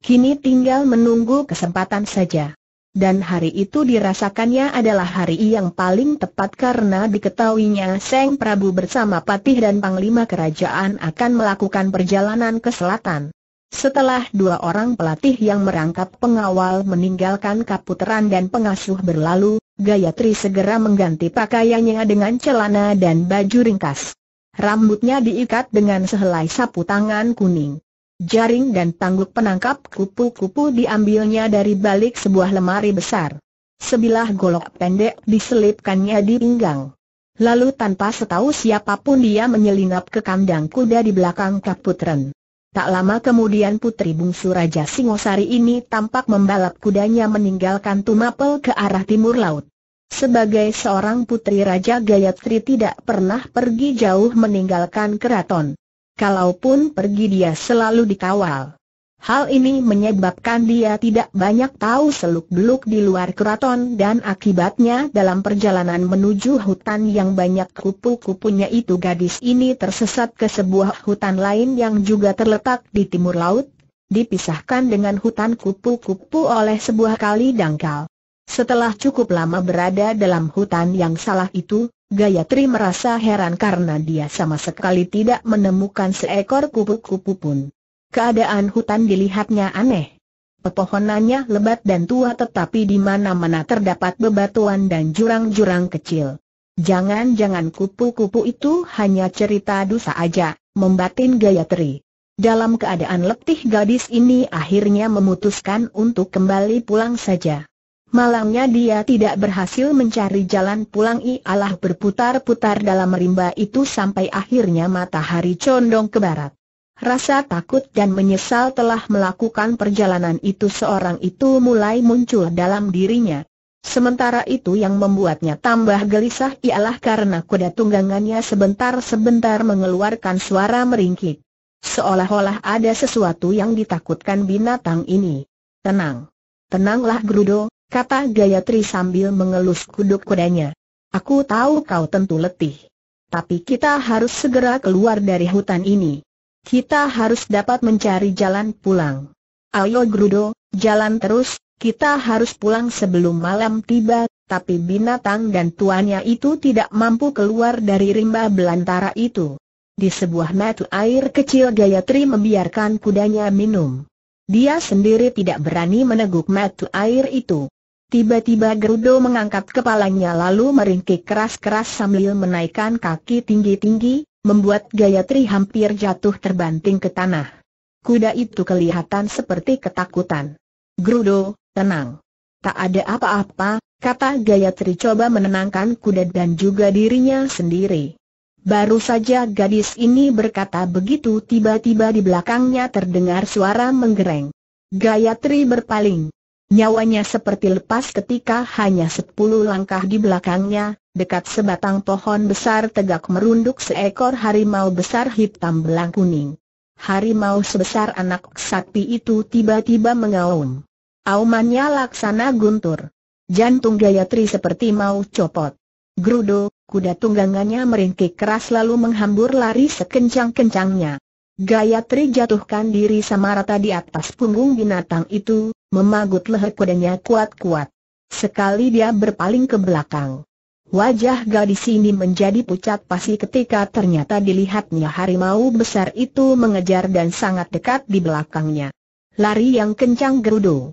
Kini tinggal menunggu kesempatan saja dan hari itu dirasakannya adalah hari yang paling tepat karena diketahuinya Seng Prabu bersama Patih dan Panglima Kerajaan akan melakukan perjalanan ke selatan. Setelah dua orang pelatih yang merangkap pengawal meninggalkan kaputeran dan pengasuh berlalu, Gayatri segera mengganti pakaiannya dengan celana dan baju ringkas. Rambutnya diikat dengan sehelai sapu tangan kuning. Jaring dan tangguk penangkap kupu-kupu diambilnya dari balik sebuah lemari besar. Sebilah golok pendek diselipkannya di pinggang. Lalu tanpa setahu siapapun dia menyelinap ke kandang kuda di belakang Kaputren. Tak lama kemudian putri bungsu Raja Singosari ini tampak membalap kudanya meninggalkan Tumapel ke arah timur laut. Sebagai seorang putri Raja Gayatri tidak pernah pergi jauh meninggalkan keraton kalaupun pergi dia selalu dikawal. Hal ini menyebabkan dia tidak banyak tahu seluk-beluk di luar keraton dan akibatnya dalam perjalanan menuju hutan yang banyak kupu-kupunya itu gadis ini tersesat ke sebuah hutan lain yang juga terletak di timur laut, dipisahkan dengan hutan kupu-kupu oleh sebuah kali dangkal. Setelah cukup lama berada dalam hutan yang salah itu, Gayatri merasa heran karena dia sama sekali tidak menemukan seekor kupu-kupu pun. Keadaan hutan dilihatnya aneh. Pepohonannya lebat dan tua tetapi di mana-mana terdapat bebatuan dan jurang-jurang kecil. Jangan-jangan kupu-kupu itu hanya cerita dosa aja, membatin Gayatri. Dalam keadaan letih gadis ini akhirnya memutuskan untuk kembali pulang saja. Malangnya dia tidak berhasil mencari jalan pulang ialah berputar-putar dalam rimba itu sampai akhirnya matahari condong ke barat. Rasa takut dan menyesal telah melakukan perjalanan itu seorang itu mulai muncul dalam dirinya. Sementara itu yang membuatnya tambah gelisah ialah karena kuda tunggangannya sebentar-sebentar mengeluarkan suara meringkik. Seolah-olah ada sesuatu yang ditakutkan binatang ini. Tenang. Tenanglah Grudo, kata Gayatri sambil mengelus kuduk kudanya. Aku tahu kau tentu letih. Tapi kita harus segera keluar dari hutan ini. Kita harus dapat mencari jalan pulang. Ayo Grudo, jalan terus, kita harus pulang sebelum malam tiba, tapi binatang dan tuannya itu tidak mampu keluar dari rimba belantara itu. Di sebuah mata air kecil Gayatri membiarkan kudanya minum. Dia sendiri tidak berani meneguk mata air itu. Tiba-tiba Gerudo mengangkat kepalanya lalu meringkik keras-keras sambil menaikkan kaki tinggi-tinggi, membuat Gayatri hampir jatuh terbanting ke tanah. Kuda itu kelihatan seperti ketakutan. Gerudo, tenang. Tak ada apa-apa, kata Gayatri coba menenangkan kuda dan juga dirinya sendiri. Baru saja gadis ini berkata begitu tiba-tiba di belakangnya terdengar suara menggereng. Gayatri berpaling. Nyawanya seperti lepas ketika hanya sepuluh langkah di belakangnya, dekat sebatang pohon besar tegak merunduk seekor harimau besar hitam belang kuning. Harimau sebesar anak sapi itu tiba-tiba mengaum. Aumannya laksana guntur. Jantung Gayatri seperti mau copot. Grudo, kuda tunggangannya meringkik keras lalu menghambur lari sekencang-kencangnya. Gayatri jatuhkan diri sama rata di atas punggung binatang itu, memagut leher kudanya kuat-kuat. Sekali dia berpaling ke belakang. Wajah gadis ini menjadi pucat pasi ketika ternyata dilihatnya harimau besar itu mengejar dan sangat dekat di belakangnya. Lari yang kencang gerudo.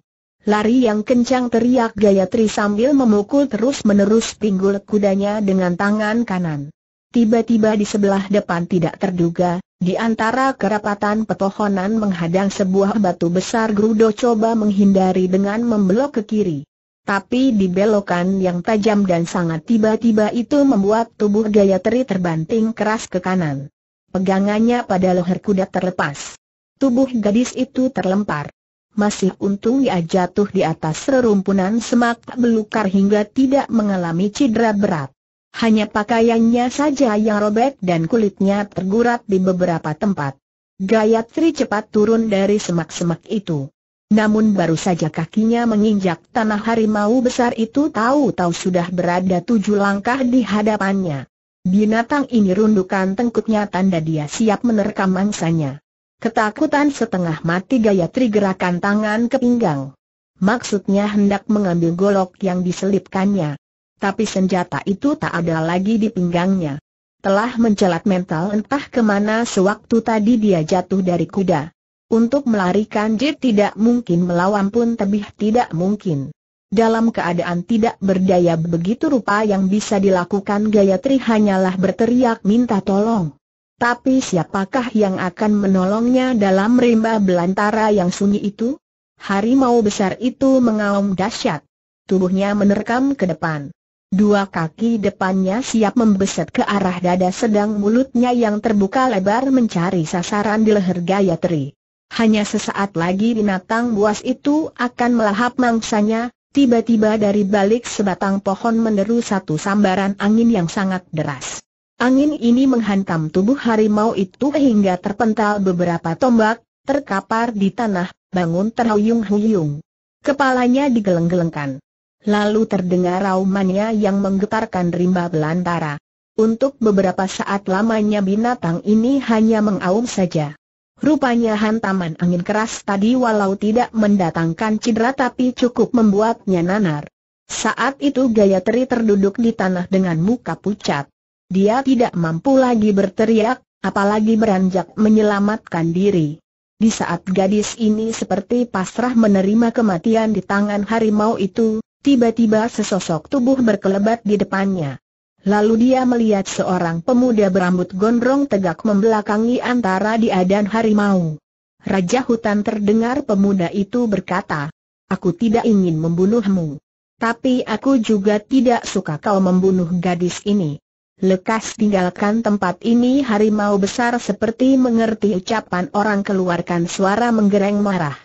Lari yang kencang teriak Gayatri sambil memukul terus-menerus pinggul kudanya dengan tangan kanan. Tiba-tiba di sebelah depan tidak terduga, di antara kerapatan petohonan menghadang sebuah batu besar Grudo coba menghindari dengan membelok ke kiri. Tapi di belokan yang tajam dan sangat tiba-tiba itu membuat tubuh Gayatri terbanting keras ke kanan. Pegangannya pada leher kuda terlepas. Tubuh gadis itu terlempar. Masih untung ia jatuh di atas rerumpunan semak belukar hingga tidak mengalami cedera berat. Hanya pakaiannya saja yang robek dan kulitnya tergurat di beberapa tempat. Gayatri cepat turun dari semak-semak itu. Namun baru saja kakinya menginjak tanah harimau besar itu tahu-tahu sudah berada tujuh langkah di hadapannya. Binatang ini rundukan tengkuknya tanda dia siap menerkam mangsanya. Ketakutan setengah mati Gayatri gerakan tangan ke pinggang. Maksudnya hendak mengambil golok yang diselipkannya tapi senjata itu tak ada lagi di pinggangnya. Telah mencelat mental entah kemana sewaktu tadi dia jatuh dari kuda. Untuk melarikan Jit tidak mungkin melawan pun tebih tidak mungkin. Dalam keadaan tidak berdaya begitu rupa yang bisa dilakukan Gayatri hanyalah berteriak minta tolong. Tapi siapakah yang akan menolongnya dalam rimba belantara yang sunyi itu? Harimau besar itu mengaum dahsyat. Tubuhnya menerkam ke depan. Dua kaki depannya siap membeset ke arah dada sedang mulutnya yang terbuka lebar mencari sasaran di leher Gayatri. Hanya sesaat lagi binatang buas itu akan melahap mangsanya, tiba-tiba dari balik sebatang pohon meneru satu sambaran angin yang sangat deras. Angin ini menghantam tubuh harimau itu hingga terpental beberapa tombak, terkapar di tanah, bangun terhuyung-huyung. Kepalanya digeleng-gelengkan. Lalu terdengar raumannya yang menggetarkan rimba belantara. Untuk beberapa saat lamanya binatang ini hanya mengaum saja. Rupanya hantaman angin keras tadi walau tidak mendatangkan cedera tapi cukup membuatnya nanar. Saat itu Gayatri terduduk di tanah dengan muka pucat. Dia tidak mampu lagi berteriak, apalagi beranjak menyelamatkan diri. Di saat gadis ini seperti pasrah menerima kematian di tangan harimau itu, tiba-tiba sesosok tubuh berkelebat di depannya. Lalu dia melihat seorang pemuda berambut gondrong tegak membelakangi antara dia dan harimau. Raja hutan terdengar pemuda itu berkata, Aku tidak ingin membunuhmu. Tapi aku juga tidak suka kau membunuh gadis ini. Lekas tinggalkan tempat ini harimau besar seperti mengerti ucapan orang keluarkan suara menggereng marah.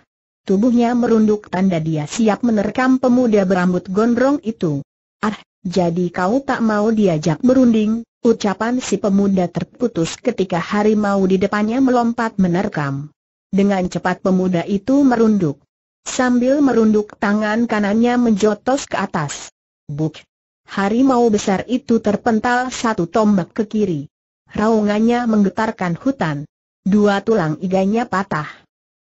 Tubuhnya merunduk tanda dia siap menerkam pemuda berambut gondrong itu. Ah, jadi kau tak mau diajak berunding, ucapan si pemuda terputus ketika harimau di depannya melompat menerkam. Dengan cepat pemuda itu merunduk. Sambil merunduk tangan kanannya menjotos ke atas. Buk! Harimau besar itu terpental satu tombak ke kiri. Raungannya menggetarkan hutan. Dua tulang iganya patah.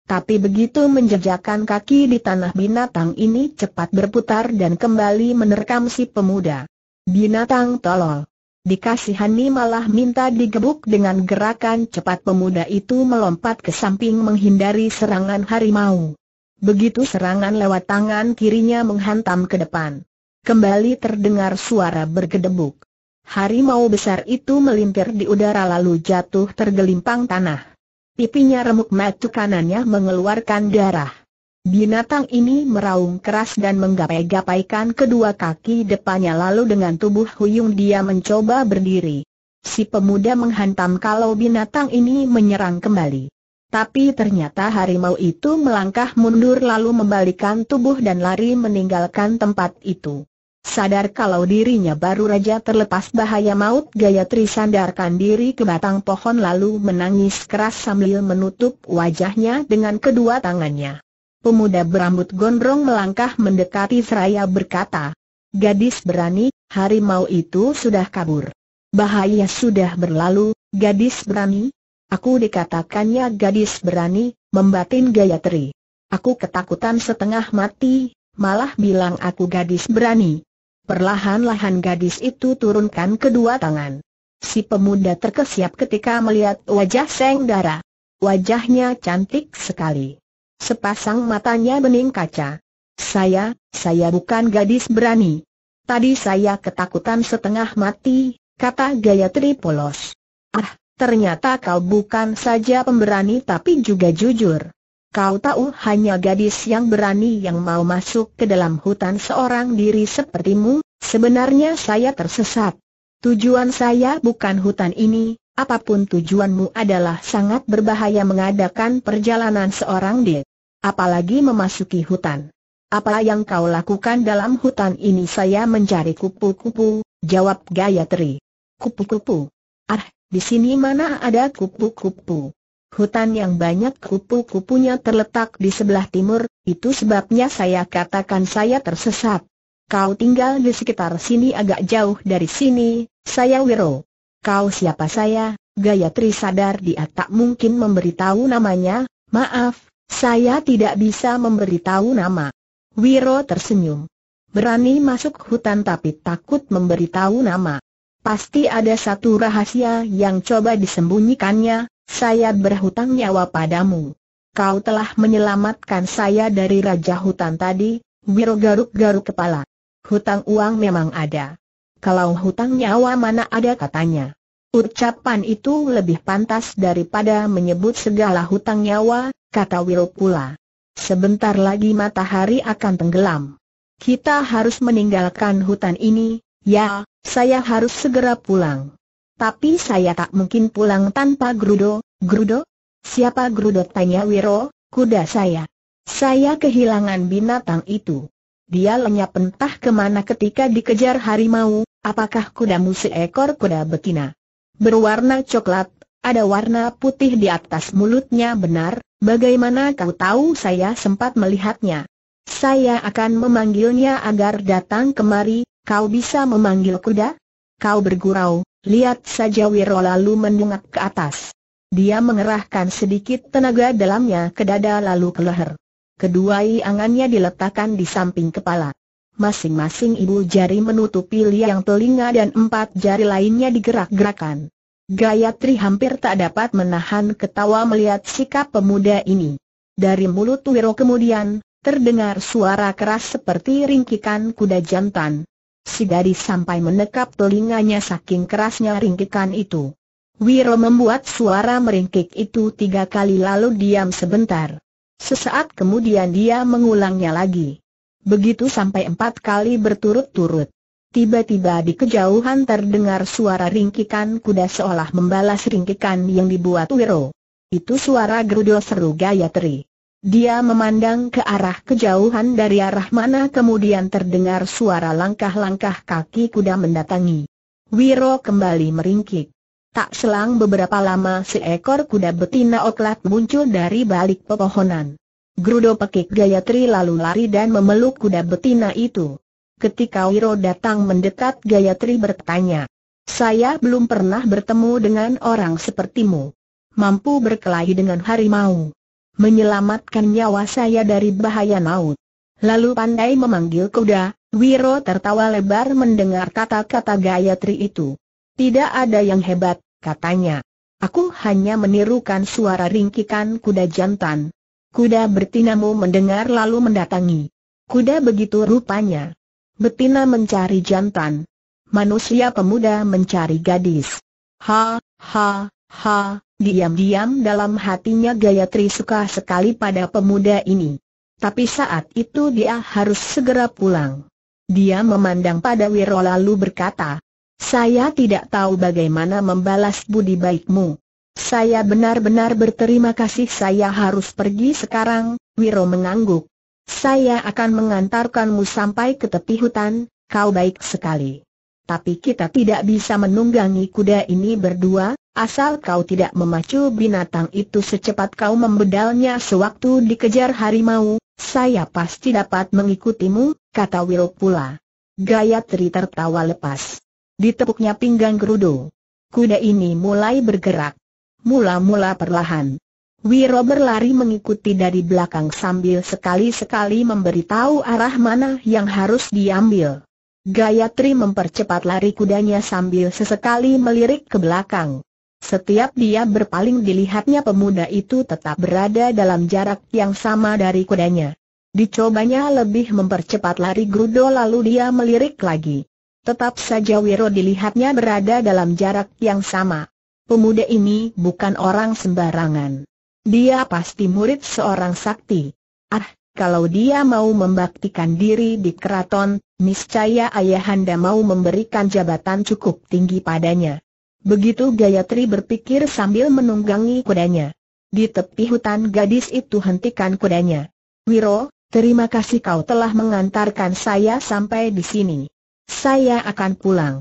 Tapi begitu menjejakkan kaki di tanah binatang ini cepat berputar dan kembali menerkam si pemuda. Binatang tolol. Dikasihani malah minta digebuk dengan gerakan cepat pemuda itu melompat ke samping menghindari serangan harimau. Begitu serangan lewat tangan kirinya menghantam ke depan. Kembali terdengar suara bergedebuk. Harimau besar itu melintir di udara lalu jatuh tergelimpang tanah. Pipinya remuk matu kanannya mengeluarkan darah. Binatang ini meraung keras dan menggapai-gapaikan kedua kaki depannya lalu dengan tubuh huyung dia mencoba berdiri. Si pemuda menghantam kalau binatang ini menyerang kembali. Tapi ternyata harimau itu melangkah mundur lalu membalikan tubuh dan lari meninggalkan tempat itu. Sadar kalau dirinya baru raja terlepas bahaya maut Gayatri sandarkan diri ke batang pohon lalu menangis keras sambil menutup wajahnya dengan kedua tangannya. Pemuda berambut gondrong melangkah mendekati seraya berkata, Gadis berani, harimau itu sudah kabur. Bahaya sudah berlalu, gadis berani. Aku dikatakannya gadis berani, membatin Gayatri. Aku ketakutan setengah mati, malah bilang aku gadis berani. Perlahan-lahan gadis itu turunkan kedua tangan. Si pemuda terkesiap ketika melihat wajah Seng Dara. Wajahnya cantik sekali. Sepasang matanya bening kaca. Saya, saya bukan gadis berani. Tadi saya ketakutan setengah mati, kata Gayatri polos. Ah, ternyata kau bukan saja pemberani tapi juga jujur. Kau tahu hanya gadis yang berani yang mau masuk ke dalam hutan seorang diri sepertimu, sebenarnya saya tersesat. Tujuan saya bukan hutan ini, apapun tujuanmu adalah sangat berbahaya mengadakan perjalanan seorang diri. Apalagi memasuki hutan. Apa yang kau lakukan dalam hutan ini saya mencari kupu-kupu, jawab Gayatri. Kupu-kupu? Ah, di sini mana ada kupu-kupu? Hutan yang banyak kupu-kupunya terletak di sebelah timur, itu sebabnya saya katakan saya tersesat. Kau tinggal di sekitar sini agak jauh dari sini, saya Wiro. Kau siapa saya? Gayatri sadar dia tak mungkin memberitahu namanya, maaf, saya tidak bisa memberitahu nama. Wiro tersenyum. Berani masuk hutan tapi takut memberitahu nama. Pasti ada satu rahasia yang coba disembunyikannya, saya berhutang nyawa padamu. Kau telah menyelamatkan saya dari raja hutan tadi, Wiro garuk-garuk kepala. Hutang uang memang ada. Kalau hutang nyawa mana ada katanya. Ucapan itu lebih pantas daripada menyebut segala hutang nyawa, kata Wiro pula. Sebentar lagi matahari akan tenggelam. Kita harus meninggalkan hutan ini, ya, saya harus segera pulang. Tapi saya tak mungkin pulang tanpa Grudo, Grudo? Siapa Grudo tanya Wiro, kuda saya. Saya kehilangan binatang itu. Dia lenyap entah kemana ketika dikejar harimau, apakah kuda kudamu ekor kuda betina? Berwarna coklat, ada warna putih di atas mulutnya benar, bagaimana kau tahu saya sempat melihatnya? Saya akan memanggilnya agar datang kemari, kau bisa memanggil kuda? Kau bergurau, Lihat saja Wiro lalu mendungak ke atas. Dia mengerahkan sedikit tenaga dalamnya ke dada lalu ke leher. Kedua iangannya diletakkan di samping kepala. Masing-masing ibu jari menutupi liang telinga dan empat jari lainnya digerak-gerakan. Gayatri hampir tak dapat menahan ketawa melihat sikap pemuda ini. Dari mulut Wiro kemudian, terdengar suara keras seperti ringkikan kuda jantan. Si gadis sampai menekap telinganya saking kerasnya ringkikan itu. Wiro membuat suara meringkik itu tiga kali lalu diam sebentar. Sesaat kemudian dia mengulangnya lagi. Begitu sampai empat kali berturut-turut. Tiba-tiba di kejauhan terdengar suara ringkikan kuda seolah membalas ringkikan yang dibuat Wiro. Itu suara gerudo seru Gayatri. Dia memandang ke arah kejauhan dari arah mana kemudian terdengar suara langkah-langkah kaki kuda mendatangi. Wiro kembali meringkik. Tak selang beberapa lama seekor kuda betina oklat muncul dari balik pepohonan. Grudo pekik Gayatri lalu lari dan memeluk kuda betina itu. Ketika Wiro datang mendekat Gayatri bertanya. Saya belum pernah bertemu dengan orang sepertimu. Mampu berkelahi dengan harimau menyelamatkan nyawa saya dari bahaya maut. Lalu pandai memanggil kuda, Wiro tertawa lebar mendengar kata-kata Gayatri itu. Tidak ada yang hebat, katanya. Aku hanya menirukan suara ringkikan kuda jantan. Kuda bertinamu mendengar lalu mendatangi. Kuda begitu rupanya. Betina mencari jantan. Manusia pemuda mencari gadis. Ha, ha, Ha, diam-diam dalam hatinya Gayatri suka sekali pada pemuda ini. Tapi saat itu dia harus segera pulang. Dia memandang pada Wiro lalu berkata, Saya tidak tahu bagaimana membalas budi baikmu. Saya benar-benar berterima kasih saya harus pergi sekarang, Wiro mengangguk. Saya akan mengantarkanmu sampai ke tepi hutan, kau baik sekali. Tapi kita tidak bisa menunggangi kuda ini berdua, asal kau tidak memacu binatang itu secepat kau membedalnya sewaktu dikejar harimau, saya pasti dapat mengikutimu, kata Wiro pula. Gayatri tertawa lepas. Ditepuknya pinggang gerudo. Kuda ini mulai bergerak. Mula-mula perlahan. Wiro berlari mengikuti dari belakang sambil sekali-sekali memberitahu arah mana yang harus diambil. Gayatri mempercepat lari kudanya sambil sesekali melirik ke belakang. Setiap dia berpaling dilihatnya pemuda itu tetap berada dalam jarak yang sama dari kudanya. Dicobanya lebih mempercepat lari Grudo lalu dia melirik lagi. Tetap saja Wiro dilihatnya berada dalam jarak yang sama. Pemuda ini bukan orang sembarangan. Dia pasti murid seorang sakti. Ah, kalau dia mau membaktikan diri di keraton, niscaya ayahanda mau memberikan jabatan cukup tinggi padanya. Begitu Gayatri berpikir sambil menunggangi kudanya. Di tepi hutan gadis itu hentikan kudanya. Wiro, terima kasih kau telah mengantarkan saya sampai di sini. Saya akan pulang.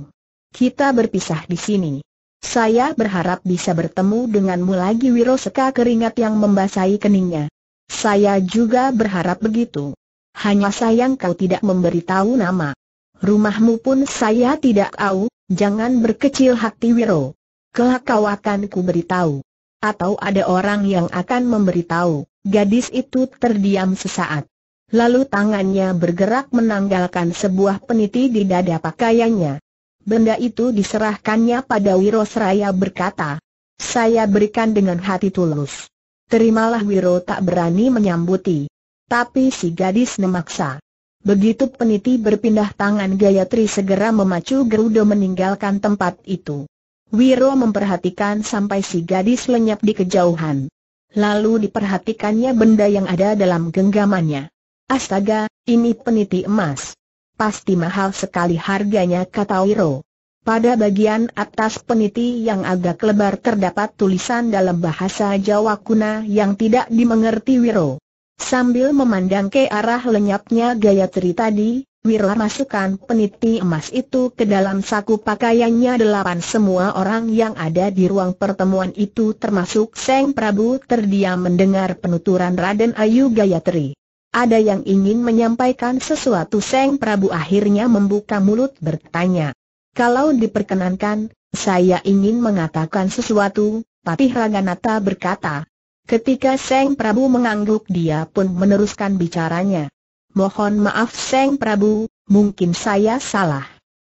Kita berpisah di sini. Saya berharap bisa bertemu denganmu lagi Wiro Seka keringat yang membasahi keningnya. Saya juga berharap begitu. Hanya sayang kau tidak memberitahu nama. Rumahmu pun saya tidak tahu, jangan berkecil hati Wiro. Kelak kau akan ku beritahu. Atau ada orang yang akan memberitahu. Gadis itu terdiam sesaat. Lalu tangannya bergerak menanggalkan sebuah peniti di dada pakaiannya. Benda itu diserahkannya pada Wiro seraya berkata, saya berikan dengan hati tulus terimalah Wiro tak berani menyambuti. Tapi si gadis memaksa. Begitu peniti berpindah tangan Gayatri segera memacu Gerudo meninggalkan tempat itu. Wiro memperhatikan sampai si gadis lenyap di kejauhan. Lalu diperhatikannya benda yang ada dalam genggamannya. Astaga, ini peniti emas. Pasti mahal sekali harganya kata Wiro. Pada bagian atas peniti yang agak lebar terdapat tulisan dalam bahasa Jawa kuna yang tidak dimengerti Wiro. Sambil memandang ke arah lenyapnya gaya Gayatri tadi, Wiro masukkan peniti emas itu ke dalam saku pakaiannya delapan semua orang yang ada di ruang pertemuan itu termasuk Seng Prabu terdiam mendengar penuturan Raden Ayu Gayatri. Ada yang ingin menyampaikan sesuatu Seng Prabu akhirnya membuka mulut bertanya. Kalau diperkenankan, saya ingin mengatakan sesuatu, Patih Raganata berkata. Ketika Seng Prabu mengangguk dia pun meneruskan bicaranya. Mohon maaf Seng Prabu, mungkin saya salah.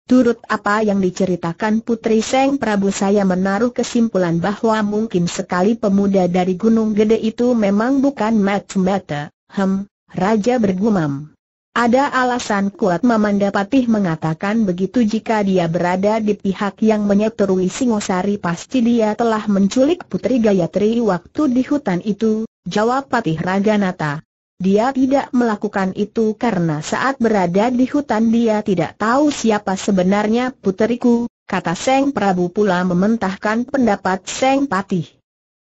Turut apa yang diceritakan Putri Seng Prabu saya menaruh kesimpulan bahwa mungkin sekali pemuda dari Gunung Gede itu memang bukan mata-mata, hem, Raja bergumam. Ada alasan kuat Mamanda Patih mengatakan begitu jika dia berada di pihak yang menyeterui Singosari pasti dia telah menculik Putri Gayatri waktu di hutan itu, jawab Patih Raganata. Dia tidak melakukan itu karena saat berada di hutan dia tidak tahu siapa sebenarnya puteriku, kata Seng Prabu pula mementahkan pendapat Seng Patih.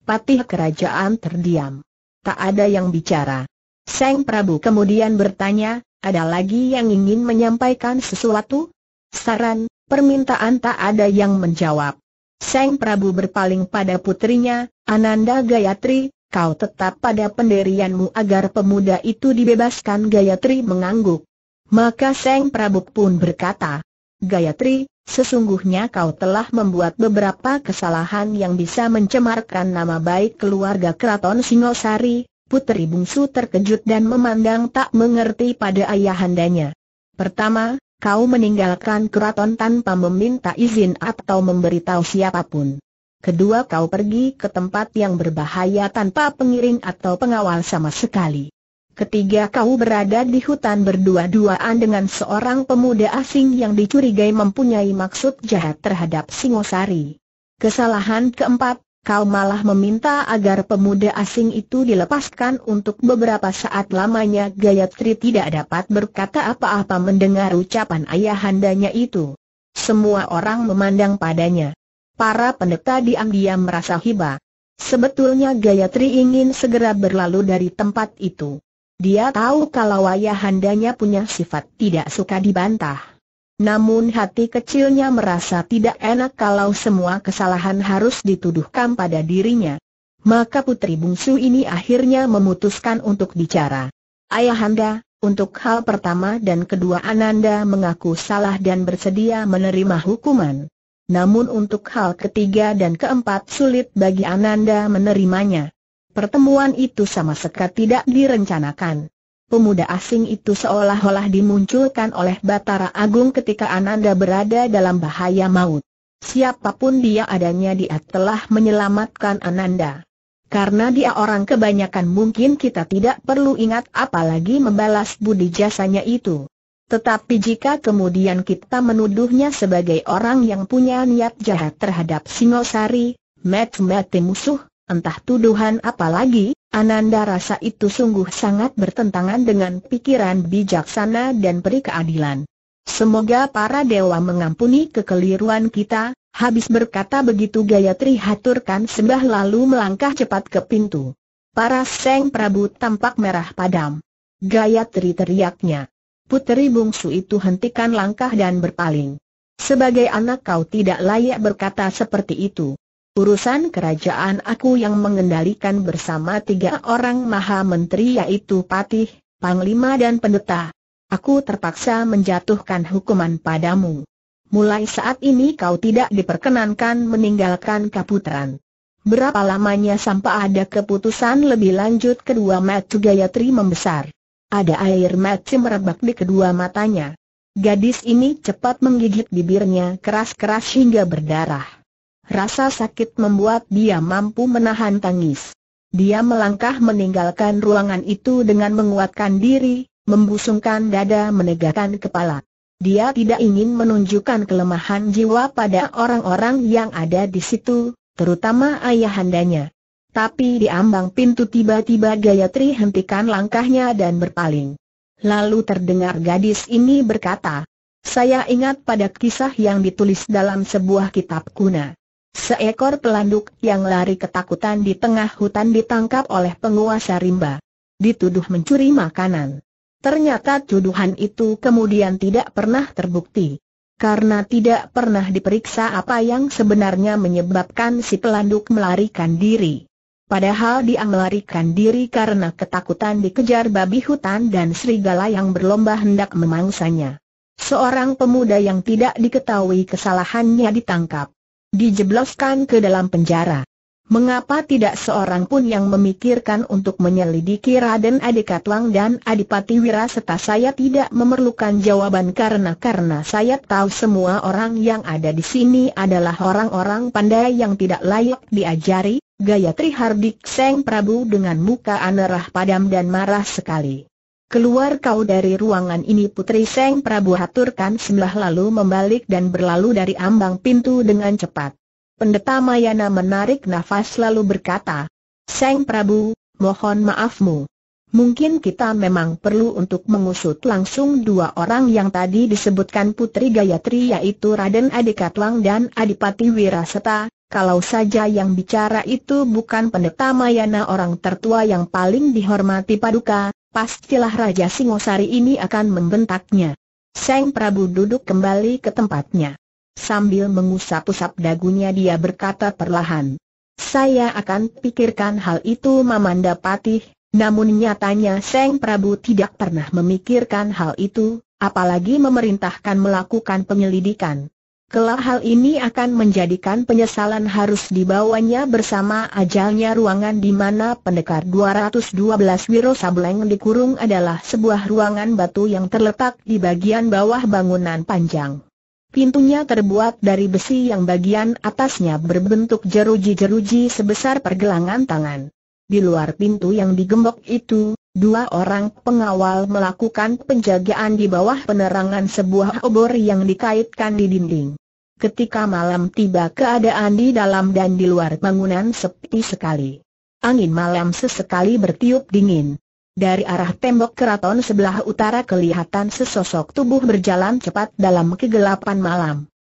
Patih kerajaan terdiam. Tak ada yang bicara. Seng Prabu kemudian bertanya, ada lagi yang ingin menyampaikan sesuatu? Saran, permintaan tak ada yang menjawab. Seng Prabu berpaling pada putrinya, Ananda Gayatri, kau tetap pada penderianmu agar pemuda itu dibebaskan Gayatri mengangguk. Maka Seng Prabu pun berkata, Gayatri, sesungguhnya kau telah membuat beberapa kesalahan yang bisa mencemarkan nama baik keluarga keraton Singosari, Puteri bungsu terkejut dan memandang tak mengerti pada ayahandanya. Pertama, kau meninggalkan keraton tanpa meminta izin atau memberitahu siapapun. Kedua kau pergi ke tempat yang berbahaya tanpa pengiring atau pengawal sama sekali. Ketiga kau berada di hutan berdua-duaan dengan seorang pemuda asing yang dicurigai mempunyai maksud jahat terhadap Singosari. Kesalahan keempat, kau malah meminta agar pemuda asing itu dilepaskan untuk beberapa saat lamanya Gayatri tidak dapat berkata apa-apa mendengar ucapan ayahandanya itu. Semua orang memandang padanya. Para pendeta diam-diam merasa hiba. Sebetulnya Gayatri ingin segera berlalu dari tempat itu. Dia tahu kalau ayahandanya punya sifat tidak suka dibantah. Namun hati kecilnya merasa tidak enak kalau semua kesalahan harus dituduhkan pada dirinya. Maka putri bungsu ini akhirnya memutuskan untuk bicara. Ayahanda, untuk hal pertama dan kedua Ananda mengaku salah dan bersedia menerima hukuman. Namun untuk hal ketiga dan keempat sulit bagi Ananda menerimanya. Pertemuan itu sama sekali tidak direncanakan. Pemuda asing itu seolah-olah dimunculkan oleh Batara Agung ketika Ananda berada dalam bahaya maut. Siapapun dia adanya dia telah menyelamatkan Ananda. Karena dia orang kebanyakan mungkin kita tidak perlu ingat apalagi membalas budi jasanya itu. Tetapi jika kemudian kita menuduhnya sebagai orang yang punya niat jahat terhadap Singosari, mat-mati musuh, entah tuduhan apa lagi, Ananda rasa itu sungguh sangat bertentangan dengan pikiran bijaksana dan peri keadilan. Semoga para dewa mengampuni kekeliruan kita, habis berkata begitu Gayatri haturkan sembah lalu melangkah cepat ke pintu. Para Seng Prabu tampak merah padam. Gayatri teriaknya. Puteri bungsu itu hentikan langkah dan berpaling. Sebagai anak kau tidak layak berkata seperti itu. Urusan kerajaan aku yang mengendalikan bersama tiga orang maha menteri yaitu Patih, Panglima dan Pendeta. Aku terpaksa menjatuhkan hukuman padamu. Mulai saat ini kau tidak diperkenankan meninggalkan Kaputran. Berapa lamanya sampai ada keputusan lebih lanjut kedua mata Gayatri membesar. Ada air mata merebak di kedua matanya. Gadis ini cepat menggigit bibirnya keras-keras hingga berdarah. Rasa sakit membuat dia mampu menahan tangis. Dia melangkah meninggalkan ruangan itu dengan menguatkan diri, membusungkan dada menegakkan kepala. Dia tidak ingin menunjukkan kelemahan jiwa pada orang-orang yang ada di situ, terutama ayahandanya. Tapi di ambang pintu tiba-tiba Gayatri hentikan langkahnya dan berpaling. Lalu terdengar gadis ini berkata, saya ingat pada kisah yang ditulis dalam sebuah kitab kuna. Seekor pelanduk yang lari ketakutan di tengah hutan ditangkap oleh penguasa rimba. Dituduh mencuri makanan. Ternyata tuduhan itu kemudian tidak pernah terbukti. Karena tidak pernah diperiksa apa yang sebenarnya menyebabkan si pelanduk melarikan diri. Padahal dia melarikan diri karena ketakutan dikejar babi hutan dan serigala yang berlomba hendak memangsanya. Seorang pemuda yang tidak diketahui kesalahannya ditangkap dijebloskan ke dalam penjara. Mengapa tidak seorang pun yang memikirkan untuk menyelidiki Raden Adikatwang dan Adipati Wira serta saya tidak memerlukan jawaban karena karena saya tahu semua orang yang ada di sini adalah orang-orang pandai yang tidak layak diajari. Gayatri Hardik Seng Prabu dengan muka anerah padam dan marah sekali. Keluar kau dari ruangan ini Putri Seng Prabu haturkan sembah lalu membalik dan berlalu dari ambang pintu dengan cepat. Pendeta Mayana menarik nafas lalu berkata, Seng Prabu, mohon maafmu. Mungkin kita memang perlu untuk mengusut langsung dua orang yang tadi disebutkan Putri Gayatri yaitu Raden Adikatlang dan Adipati Wiraseta, kalau saja yang bicara itu bukan pendeta Mayana orang tertua yang paling dihormati paduka, pastilah Raja Singosari ini akan membentaknya. Seng Prabu duduk kembali ke tempatnya. Sambil mengusap-usap dagunya dia berkata perlahan. Saya akan pikirkan hal itu Mamanda Patih, namun nyatanya Seng Prabu tidak pernah memikirkan hal itu, apalagi memerintahkan melakukan penyelidikan. Kelak hal ini akan menjadikan penyesalan harus dibawanya bersama ajalnya ruangan di mana pendekar 212 Wiro Sableng dikurung adalah sebuah ruangan batu yang terletak di bagian bawah bangunan panjang. Pintunya terbuat dari besi yang bagian atasnya berbentuk jeruji-jeruji sebesar pergelangan tangan. Di luar pintu yang digembok itu, Dua orang pengawal melakukan penjagaan di bawah penerangan sebuah obor yang dikaitkan di dinding. Ketika malam tiba keadaan di dalam dan di luar bangunan sepi sekali. Angin malam sesekali bertiup dingin. Dari arah tembok keraton sebelah utara kelihatan sesosok tubuh berjalan cepat dalam kegelapan malam.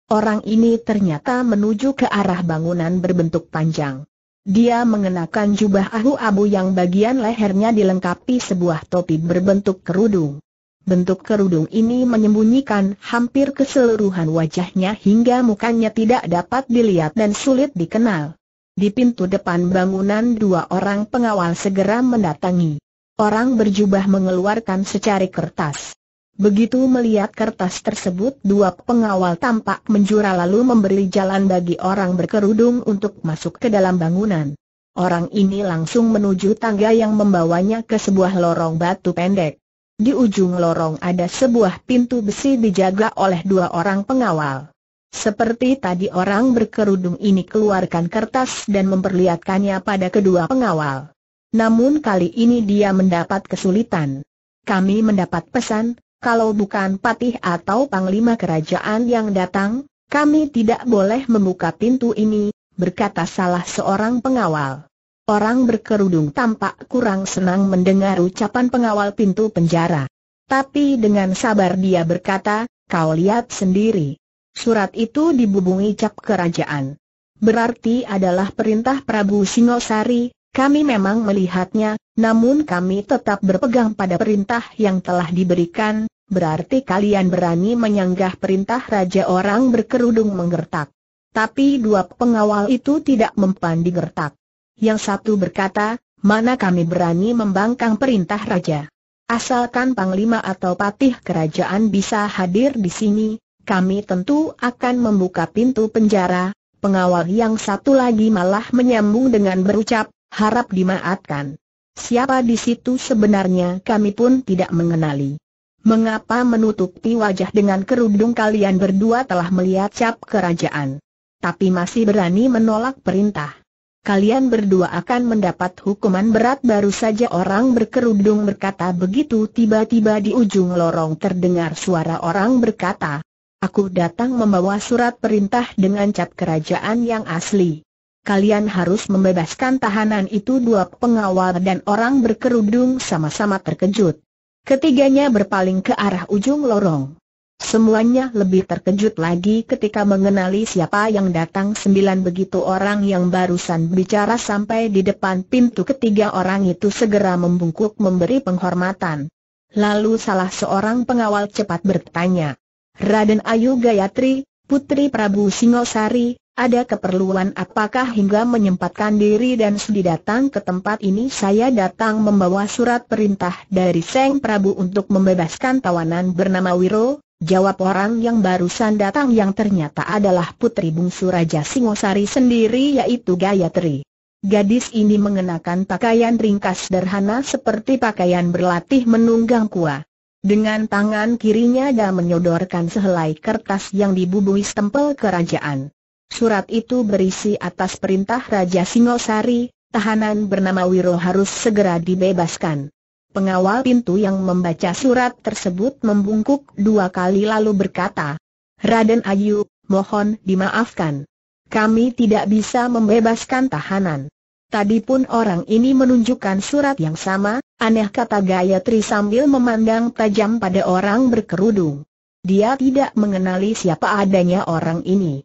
Orang ini ternyata menuju ke arah bangunan berbentuk panjang. Dia mengenakan jubah abu-abu yang bagian lehernya dilengkapi sebuah topi berbentuk kerudung. Bentuk kerudung ini menyembunyikan hampir keseluruhan wajahnya hingga mukanya tidak dapat dilihat dan sulit dikenal. Di pintu depan bangunan dua orang pengawal segera mendatangi. Orang berjubah mengeluarkan secari kertas. Begitu melihat kertas tersebut dua pengawal tampak menjura lalu memberi jalan bagi orang berkerudung untuk masuk ke dalam bangunan. Orang ini langsung menuju tangga yang membawanya ke sebuah lorong batu pendek. Di ujung lorong ada sebuah pintu besi dijaga oleh dua orang pengawal. Seperti tadi orang berkerudung ini keluarkan kertas dan memperlihatkannya pada kedua pengawal. Namun kali ini dia mendapat kesulitan. Kami mendapat pesan, kalau bukan patih atau panglima kerajaan yang datang, kami tidak boleh membuka pintu ini, berkata salah seorang pengawal. Orang berkerudung tampak kurang senang mendengar ucapan pengawal pintu penjara. Tapi dengan sabar dia berkata, kau lihat sendiri. Surat itu dibubungi cap kerajaan. Berarti adalah perintah Prabu Singosari, kami memang melihatnya, namun kami tetap berpegang pada perintah yang telah diberikan, berarti kalian berani menyanggah perintah Raja Orang berkerudung menggertak. Tapi dua pengawal itu tidak mempan digertak. Yang satu berkata, mana kami berani membangkang perintah raja. Asalkan panglima atau patih kerajaan bisa hadir di sini, kami tentu akan membuka pintu penjara. Pengawal yang satu lagi malah menyambung dengan berucap, harap dimaafkan. Siapa di situ sebenarnya kami pun tidak mengenali. Mengapa menutupi wajah dengan kerudung kalian berdua telah melihat cap kerajaan? Tapi masih berani menolak perintah kalian berdua akan mendapat hukuman berat baru saja orang berkerudung berkata begitu tiba-tiba di ujung lorong terdengar suara orang berkata, Aku datang membawa surat perintah dengan cap kerajaan yang asli. Kalian harus membebaskan tahanan itu dua pengawal dan orang berkerudung sama-sama terkejut. Ketiganya berpaling ke arah ujung lorong. Semuanya lebih terkejut lagi ketika mengenali siapa yang datang sembilan begitu orang yang barusan bicara sampai di depan pintu ketiga orang itu segera membungkuk memberi penghormatan. Lalu salah seorang pengawal cepat bertanya, Raden Ayu Gayatri, Putri Prabu Singosari, ada keperluan apakah hingga menyempatkan diri dan sudi datang ke tempat ini saya datang membawa surat perintah dari Seng Prabu untuk membebaskan tawanan bernama Wiro, Jawab orang yang barusan datang yang ternyata adalah putri bungsu Raja Singosari sendiri yaitu Gayatri. Gadis ini mengenakan pakaian ringkas sederhana seperti pakaian berlatih menunggang kuah. Dengan tangan kirinya dia menyodorkan sehelai kertas yang dibubuhi stempel kerajaan. Surat itu berisi atas perintah Raja Singosari, tahanan bernama Wiro harus segera dibebaskan. Pengawal pintu yang membaca surat tersebut membungkuk dua kali lalu berkata, Raden Ayu, mohon dimaafkan. Kami tidak bisa membebaskan tahanan. Tadi pun orang ini menunjukkan surat yang sama, aneh kata Gayatri sambil memandang tajam pada orang berkerudung. Dia tidak mengenali siapa adanya orang ini.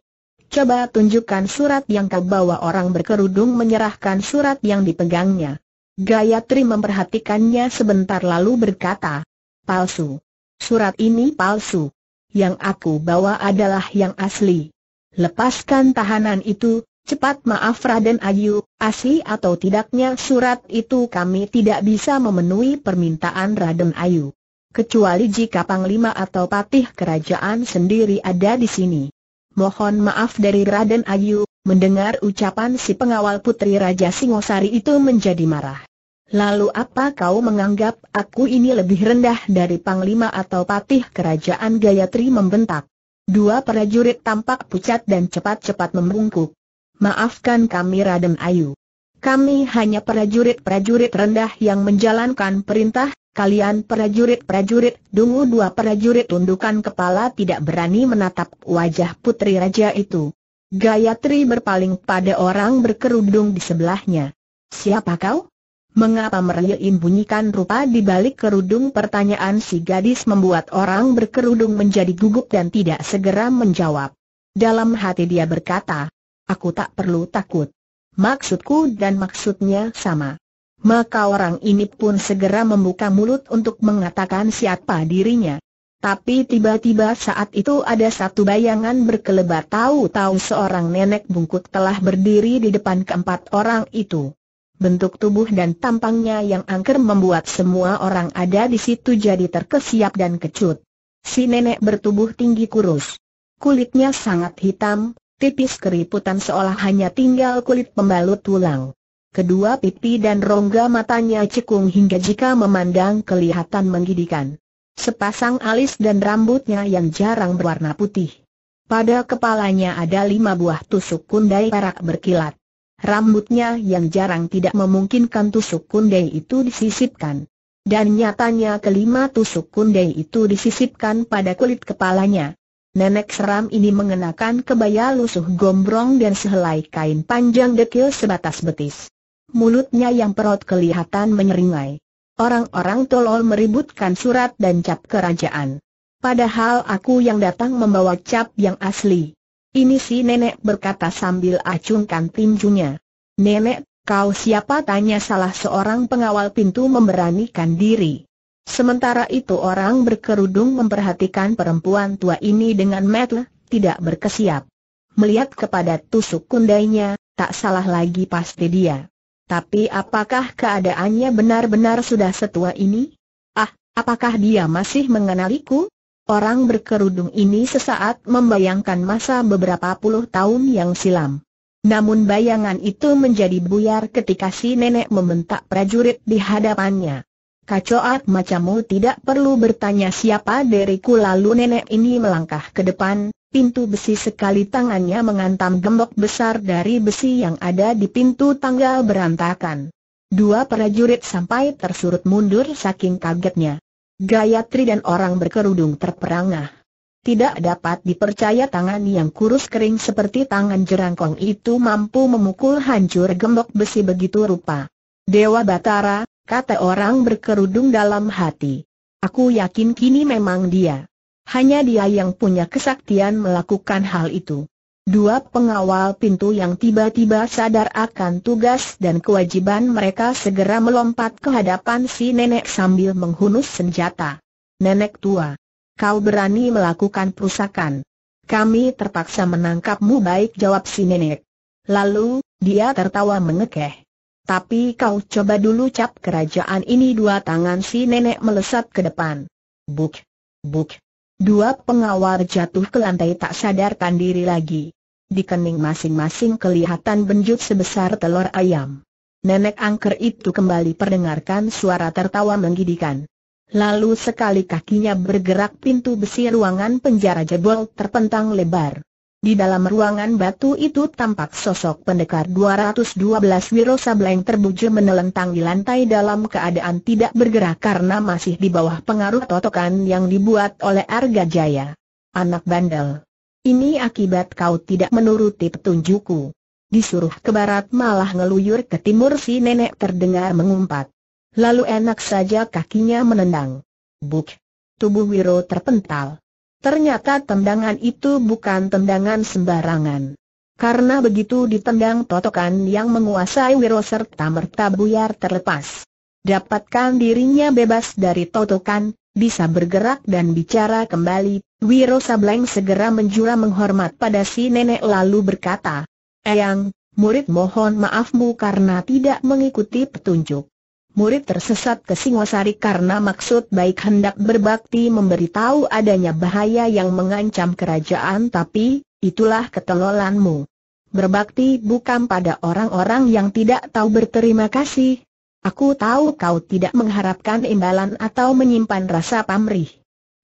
Coba tunjukkan surat yang kau bawa orang berkerudung menyerahkan surat yang dipegangnya. Gayatri memperhatikannya sebentar lalu berkata, palsu. Surat ini palsu. Yang aku bawa adalah yang asli. Lepaskan tahanan itu, cepat maaf Raden Ayu, asli atau tidaknya surat itu kami tidak bisa memenuhi permintaan Raden Ayu. Kecuali jika Panglima atau Patih Kerajaan sendiri ada di sini. Mohon maaf dari Raden Ayu, mendengar ucapan si pengawal putri Raja Singosari itu menjadi marah. Lalu apa kau menganggap aku ini lebih rendah dari Panglima atau Patih Kerajaan Gayatri membentak? Dua prajurit tampak pucat dan cepat-cepat membungkuk. Maafkan kami Raden Ayu. Kami hanya prajurit-prajurit rendah yang menjalankan perintah, kalian prajurit-prajurit dungu dua prajurit tundukan kepala tidak berani menatap wajah putri raja itu. Gayatri berpaling pada orang berkerudung di sebelahnya. Siapa kau? Mengapa Merye bunyikan rupa di balik kerudung pertanyaan si gadis membuat orang berkerudung menjadi gugup dan tidak segera menjawab. Dalam hati dia berkata, aku tak perlu takut. Maksudku dan maksudnya sama. Maka orang ini pun segera membuka mulut untuk mengatakan siapa dirinya. Tapi tiba-tiba saat itu ada satu bayangan berkelebat tahu-tahu seorang nenek bungkuk telah berdiri di depan keempat orang itu. Bentuk tubuh dan tampangnya yang angker membuat semua orang ada di situ jadi terkesiap dan kecut. Si nenek bertubuh tinggi kurus. Kulitnya sangat hitam, tipis keriputan seolah hanya tinggal kulit pembalut tulang. Kedua pipi dan rongga matanya cekung hingga jika memandang kelihatan menggidikan. Sepasang alis dan rambutnya yang jarang berwarna putih. Pada kepalanya ada lima buah tusuk kundai perak berkilat. Rambutnya yang jarang tidak memungkinkan tusuk kundai itu disisipkan. Dan nyatanya kelima tusuk kundai itu disisipkan pada kulit kepalanya. Nenek seram ini mengenakan kebaya lusuh gombrong dan sehelai kain panjang dekil sebatas betis. Mulutnya yang perut kelihatan menyeringai. Orang-orang tolol meributkan surat dan cap kerajaan. Padahal aku yang datang membawa cap yang asli. Ini si nenek berkata sambil acungkan tinjunya. Nenek, kau siapa tanya salah seorang pengawal pintu memberanikan diri. Sementara itu orang berkerudung memperhatikan perempuan tua ini dengan metle, tidak berkesiap. Melihat kepada tusuk kundainya, tak salah lagi pasti dia. Tapi apakah keadaannya benar-benar sudah setua ini? Ah, apakah dia masih mengenaliku? Orang berkerudung ini sesaat membayangkan masa beberapa puluh tahun yang silam. Namun bayangan itu menjadi buyar ketika si nenek membentak prajurit di hadapannya. Kacoat macammu tidak perlu bertanya siapa diriku lalu nenek ini melangkah ke depan, pintu besi sekali tangannya mengantam gembok besar dari besi yang ada di pintu tangga berantakan. Dua prajurit sampai tersurut mundur saking kagetnya. Gayatri dan orang berkerudung terperangah. Tidak dapat dipercaya tangan yang kurus kering seperti tangan jerangkong itu mampu memukul hancur gembok besi begitu rupa. Dewa Batara, kata orang berkerudung dalam hati. Aku yakin kini memang dia. Hanya dia yang punya kesaktian melakukan hal itu. Dua pengawal pintu yang tiba-tiba sadar akan tugas dan kewajiban mereka segera melompat ke hadapan si nenek sambil menghunus senjata. Nenek tua, kau berani melakukan perusakan. Kami terpaksa menangkapmu baik jawab si nenek. Lalu, dia tertawa mengekeh. Tapi kau coba dulu cap kerajaan ini dua tangan si nenek melesat ke depan. Buk, buk, Dua pengawal jatuh ke lantai tak sadarkan diri lagi. Di kening masing-masing kelihatan benjut sebesar telur ayam. Nenek angker itu kembali perdengarkan suara tertawa menggidikan. Lalu sekali kakinya bergerak pintu besi ruangan penjara jebol terpentang lebar. Di dalam ruangan batu itu tampak sosok pendekar 212 Wiro Sableng terbujur menelentang di lantai dalam keadaan tidak bergerak karena masih di bawah pengaruh totokan yang dibuat oleh Arga Jaya. Anak bandel. Ini akibat kau tidak menuruti petunjukku. Disuruh ke barat malah ngeluyur ke timur si nenek terdengar mengumpat. Lalu enak saja kakinya menendang. Buk. Tubuh Wiro terpental. Ternyata tendangan itu bukan tendangan sembarangan. Karena begitu ditendang totokan yang menguasai Wiro serta merta buyar terlepas. Dapatkan dirinya bebas dari totokan, bisa bergerak dan bicara kembali, Wiro Sableng segera menjura menghormat pada si nenek lalu berkata, Eyang, murid mohon maafmu karena tidak mengikuti petunjuk. Murid tersesat ke Singosari karena maksud baik hendak berbakti memberitahu adanya bahaya yang mengancam kerajaan tapi, itulah ketelolanmu. Berbakti bukan pada orang-orang yang tidak tahu berterima kasih. Aku tahu kau tidak mengharapkan imbalan atau menyimpan rasa pamrih.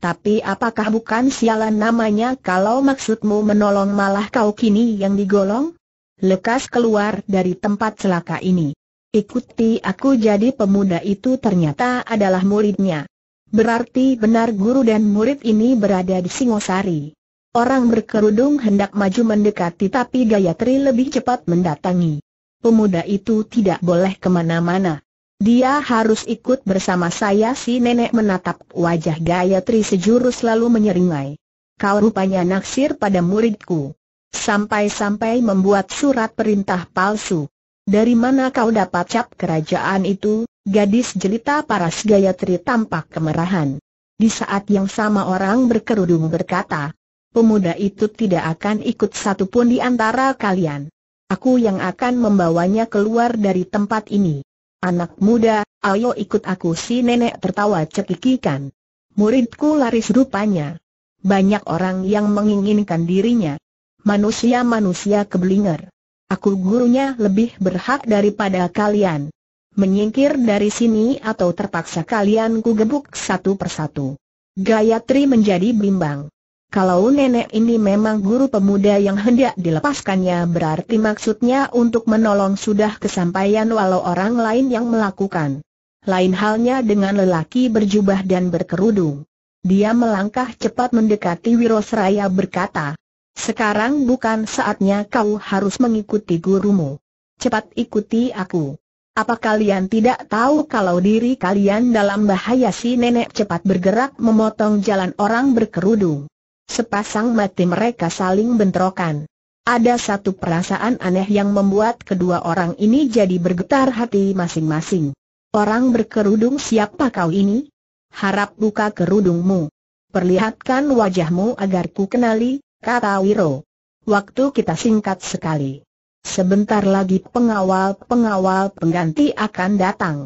Tapi apakah bukan sialan namanya kalau maksudmu menolong malah kau kini yang digolong? Lekas keluar dari tempat celaka ini. Ikuti aku jadi pemuda itu ternyata adalah muridnya. Berarti benar guru dan murid ini berada di Singosari. Orang berkerudung hendak maju mendekati tapi Gayatri lebih cepat mendatangi. Pemuda itu tidak boleh kemana-mana. Dia harus ikut bersama saya si nenek menatap wajah Gayatri sejurus lalu menyeringai. Kau rupanya naksir pada muridku. Sampai-sampai membuat surat perintah palsu. Dari mana kau dapat cap kerajaan itu? Gadis jelita paras Gayatri tampak kemerahan. Di saat yang sama orang berkerudung berkata, pemuda itu tidak akan ikut satupun di antara kalian. Aku yang akan membawanya keluar dari tempat ini. Anak muda, ayo ikut aku si nenek tertawa cekikikan. Muridku laris rupanya. Banyak orang yang menginginkan dirinya. Manusia-manusia keblinger. Aku gurunya lebih berhak daripada kalian. Menyingkir dari sini atau terpaksa kalian gebuk satu persatu. Gayatri menjadi bimbang. Kalau nenek ini memang guru pemuda yang hendak dilepaskannya berarti maksudnya untuk menolong sudah kesampaian walau orang lain yang melakukan. Lain halnya dengan lelaki berjubah dan berkerudung. Dia melangkah cepat mendekati Wirosraya berkata, sekarang bukan saatnya kau harus mengikuti gurumu. Cepat ikuti aku. Apa kalian tidak tahu kalau diri kalian dalam bahaya si nenek cepat bergerak memotong jalan orang berkerudung? Sepasang mati mereka saling bentrokan. Ada satu perasaan aneh yang membuat kedua orang ini jadi bergetar hati masing-masing. Orang berkerudung siapa kau ini? Harap buka kerudungmu. Perlihatkan wajahmu agar ku kenali, kata Wiro. Waktu kita singkat sekali. Sebentar lagi pengawal-pengawal pengganti akan datang.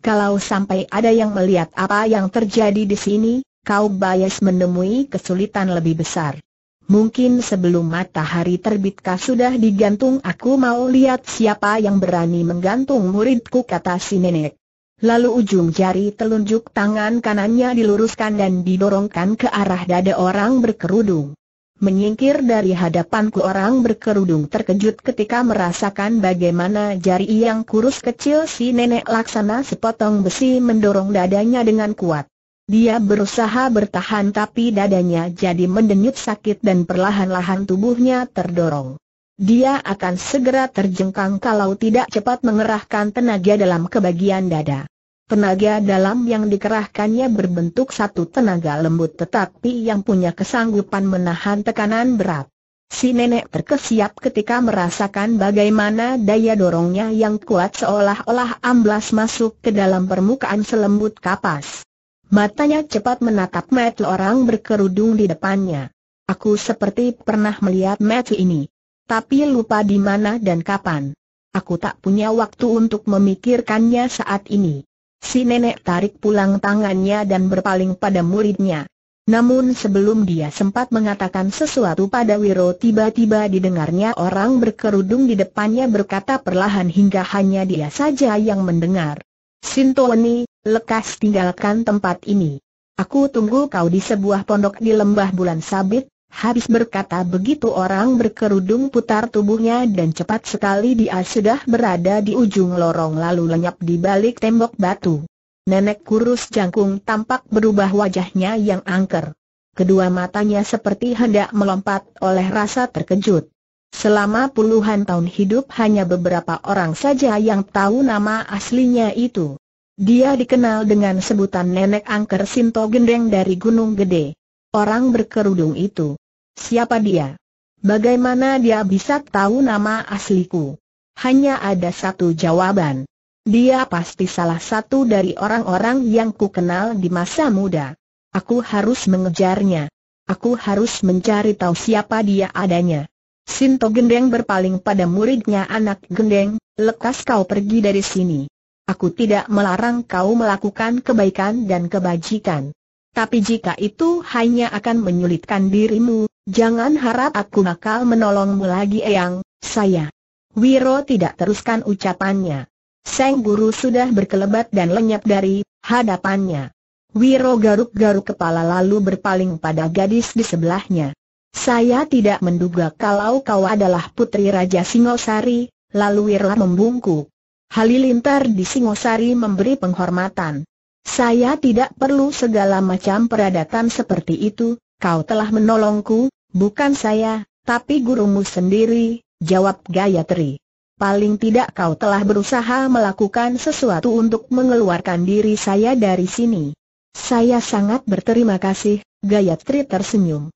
Kalau sampai ada yang melihat apa yang terjadi di sini, kau bias menemui kesulitan lebih besar. Mungkin sebelum matahari terbit terbitkah sudah digantung aku mau lihat siapa yang berani menggantung muridku kata si nenek. Lalu ujung jari telunjuk tangan kanannya diluruskan dan didorongkan ke arah dada orang berkerudung menyingkir dari hadapanku orang berkerudung terkejut ketika merasakan bagaimana jari yang kurus kecil si nenek laksana sepotong besi mendorong dadanya dengan kuat. Dia berusaha bertahan tapi dadanya jadi mendenyut sakit dan perlahan-lahan tubuhnya terdorong. Dia akan segera terjengkang kalau tidak cepat mengerahkan tenaga dalam kebagian dada. Tenaga dalam yang dikerahkannya berbentuk satu tenaga lembut tetapi yang punya kesanggupan menahan tekanan berat. Si nenek terkesiap ketika merasakan bagaimana daya dorongnya yang kuat seolah-olah amblas masuk ke dalam permukaan selembut kapas. Matanya cepat menatap metu orang berkerudung di depannya. Aku seperti pernah melihat metu ini. Tapi lupa di mana dan kapan. Aku tak punya waktu untuk memikirkannya saat ini. Si nenek tarik pulang tangannya dan berpaling pada muridnya. Namun sebelum dia sempat mengatakan sesuatu pada Wiro tiba-tiba didengarnya orang berkerudung di depannya berkata perlahan hingga hanya dia saja yang mendengar. Sintoni, lekas tinggalkan tempat ini. Aku tunggu kau di sebuah pondok di lembah bulan sabit, Habis berkata begitu orang berkerudung putar tubuhnya dan cepat sekali dia sudah berada di ujung lorong lalu lenyap di balik tembok batu. Nenek kurus jangkung tampak berubah wajahnya yang angker. Kedua matanya seperti hendak melompat oleh rasa terkejut. Selama puluhan tahun hidup hanya beberapa orang saja yang tahu nama aslinya itu. Dia dikenal dengan sebutan Nenek Angker Sinto Gendeng dari Gunung Gede orang berkerudung itu. Siapa dia? Bagaimana dia bisa tahu nama asliku? Hanya ada satu jawaban. Dia pasti salah satu dari orang-orang yang ku kenal di masa muda. Aku harus mengejarnya. Aku harus mencari tahu siapa dia adanya. Sinto Gendeng berpaling pada muridnya anak Gendeng, lekas kau pergi dari sini. Aku tidak melarang kau melakukan kebaikan dan kebajikan. Tapi jika itu hanya akan menyulitkan dirimu, jangan harap aku bakal menolongmu lagi Eyang, saya. Wiro tidak teruskan ucapannya. Seng Guru sudah berkelebat dan lenyap dari hadapannya. Wiro garuk-garuk kepala lalu berpaling pada gadis di sebelahnya. Saya tidak menduga kalau kau adalah putri Raja Singosari, lalu Wiro membungkuk. Halilintar di Singosari memberi penghormatan. Saya tidak perlu segala macam peradatan seperti itu, kau telah menolongku, bukan saya, tapi gurumu sendiri, jawab Gayatri. Paling tidak kau telah berusaha melakukan sesuatu untuk mengeluarkan diri saya dari sini. Saya sangat berterima kasih, Gayatri tersenyum.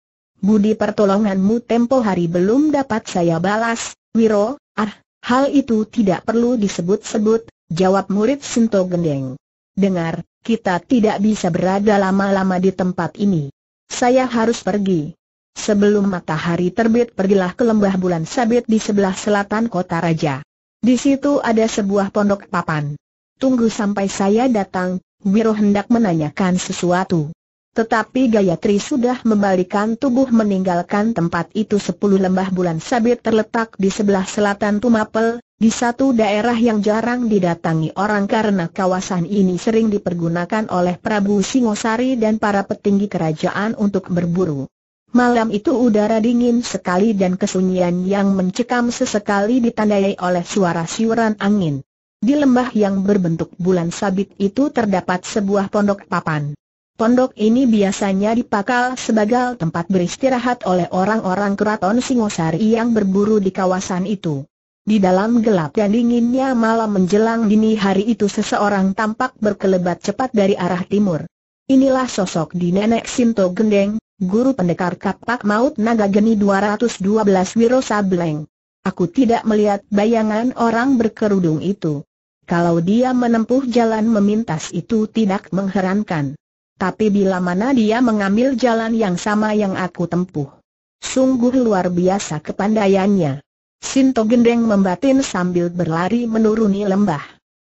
Budi pertolonganmu tempo hari belum dapat saya balas, Wiro, ah, hal itu tidak perlu disebut-sebut, jawab murid Sinto Gendeng. Dengar, kita tidak bisa berada lama-lama di tempat ini. Saya harus pergi. Sebelum matahari terbit pergilah ke lembah bulan sabit di sebelah selatan kota raja. Di situ ada sebuah pondok papan. Tunggu sampai saya datang, Wiro hendak menanyakan sesuatu. Tetapi Gayatri sudah membalikan tubuh meninggalkan tempat itu sepuluh lembah bulan sabit terletak di sebelah selatan Tumapel, di satu daerah yang jarang didatangi orang karena kawasan ini sering dipergunakan oleh Prabu Singosari dan para petinggi kerajaan untuk berburu. Malam itu udara dingin sekali dan kesunyian yang mencekam sesekali ditandai oleh suara siuran angin. Di lembah yang berbentuk bulan sabit itu terdapat sebuah pondok papan. Pondok ini biasanya dipakai sebagai tempat beristirahat oleh orang-orang keraton Singosari yang berburu di kawasan itu. Di dalam gelap dan dinginnya malam menjelang dini hari itu seseorang tampak berkelebat cepat dari arah timur. Inilah sosok di nenek Sinto Gendeng, guru pendekar kapak maut naga geni 212 Wiro Sableng. Aku tidak melihat bayangan orang berkerudung itu. Kalau dia menempuh jalan memintas itu tidak mengherankan. Tapi bila mana dia mengambil jalan yang sama yang aku tempuh. Sungguh luar biasa kepandaiannya. Sinto Gendeng membatin sambil berlari menuruni lembah.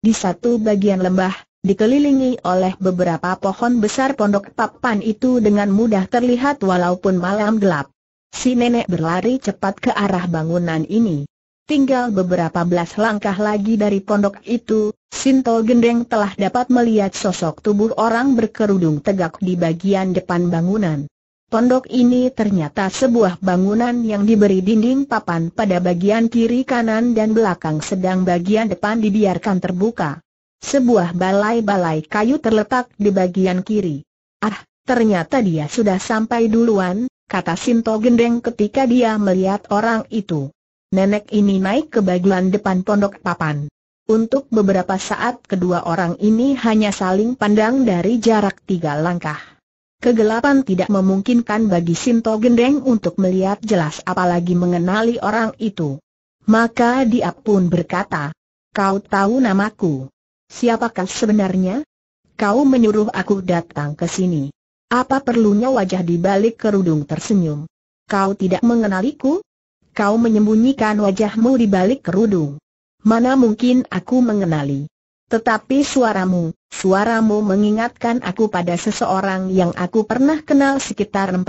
Di satu bagian lembah, dikelilingi oleh beberapa pohon besar pondok papan itu dengan mudah terlihat walaupun malam gelap. Si nenek berlari cepat ke arah bangunan ini. Tinggal beberapa belas langkah lagi dari pondok itu, Sinto Gendeng telah dapat melihat sosok tubuh orang berkerudung tegak di bagian depan bangunan. Pondok ini ternyata sebuah bangunan yang diberi dinding papan pada bagian kiri kanan dan belakang sedang bagian depan dibiarkan terbuka. Sebuah balai-balai kayu terletak di bagian kiri. Ah, ternyata dia sudah sampai duluan, kata Sinto Gendeng ketika dia melihat orang itu. Nenek ini naik ke bagian depan pondok papan. Untuk beberapa saat kedua orang ini hanya saling pandang dari jarak tiga langkah. Kegelapan tidak memungkinkan bagi Sinto Gendeng untuk melihat jelas apalagi mengenali orang itu. Maka dia pun berkata, Kau tahu namaku. Siapakah sebenarnya? Kau menyuruh aku datang ke sini. Apa perlunya wajah di balik kerudung tersenyum? Kau tidak mengenaliku? Kau menyembunyikan wajahmu di balik kerudung. Mana mungkin aku mengenali? Tetapi suaramu, Suaramu mengingatkan aku pada seseorang yang aku pernah kenal sekitar 40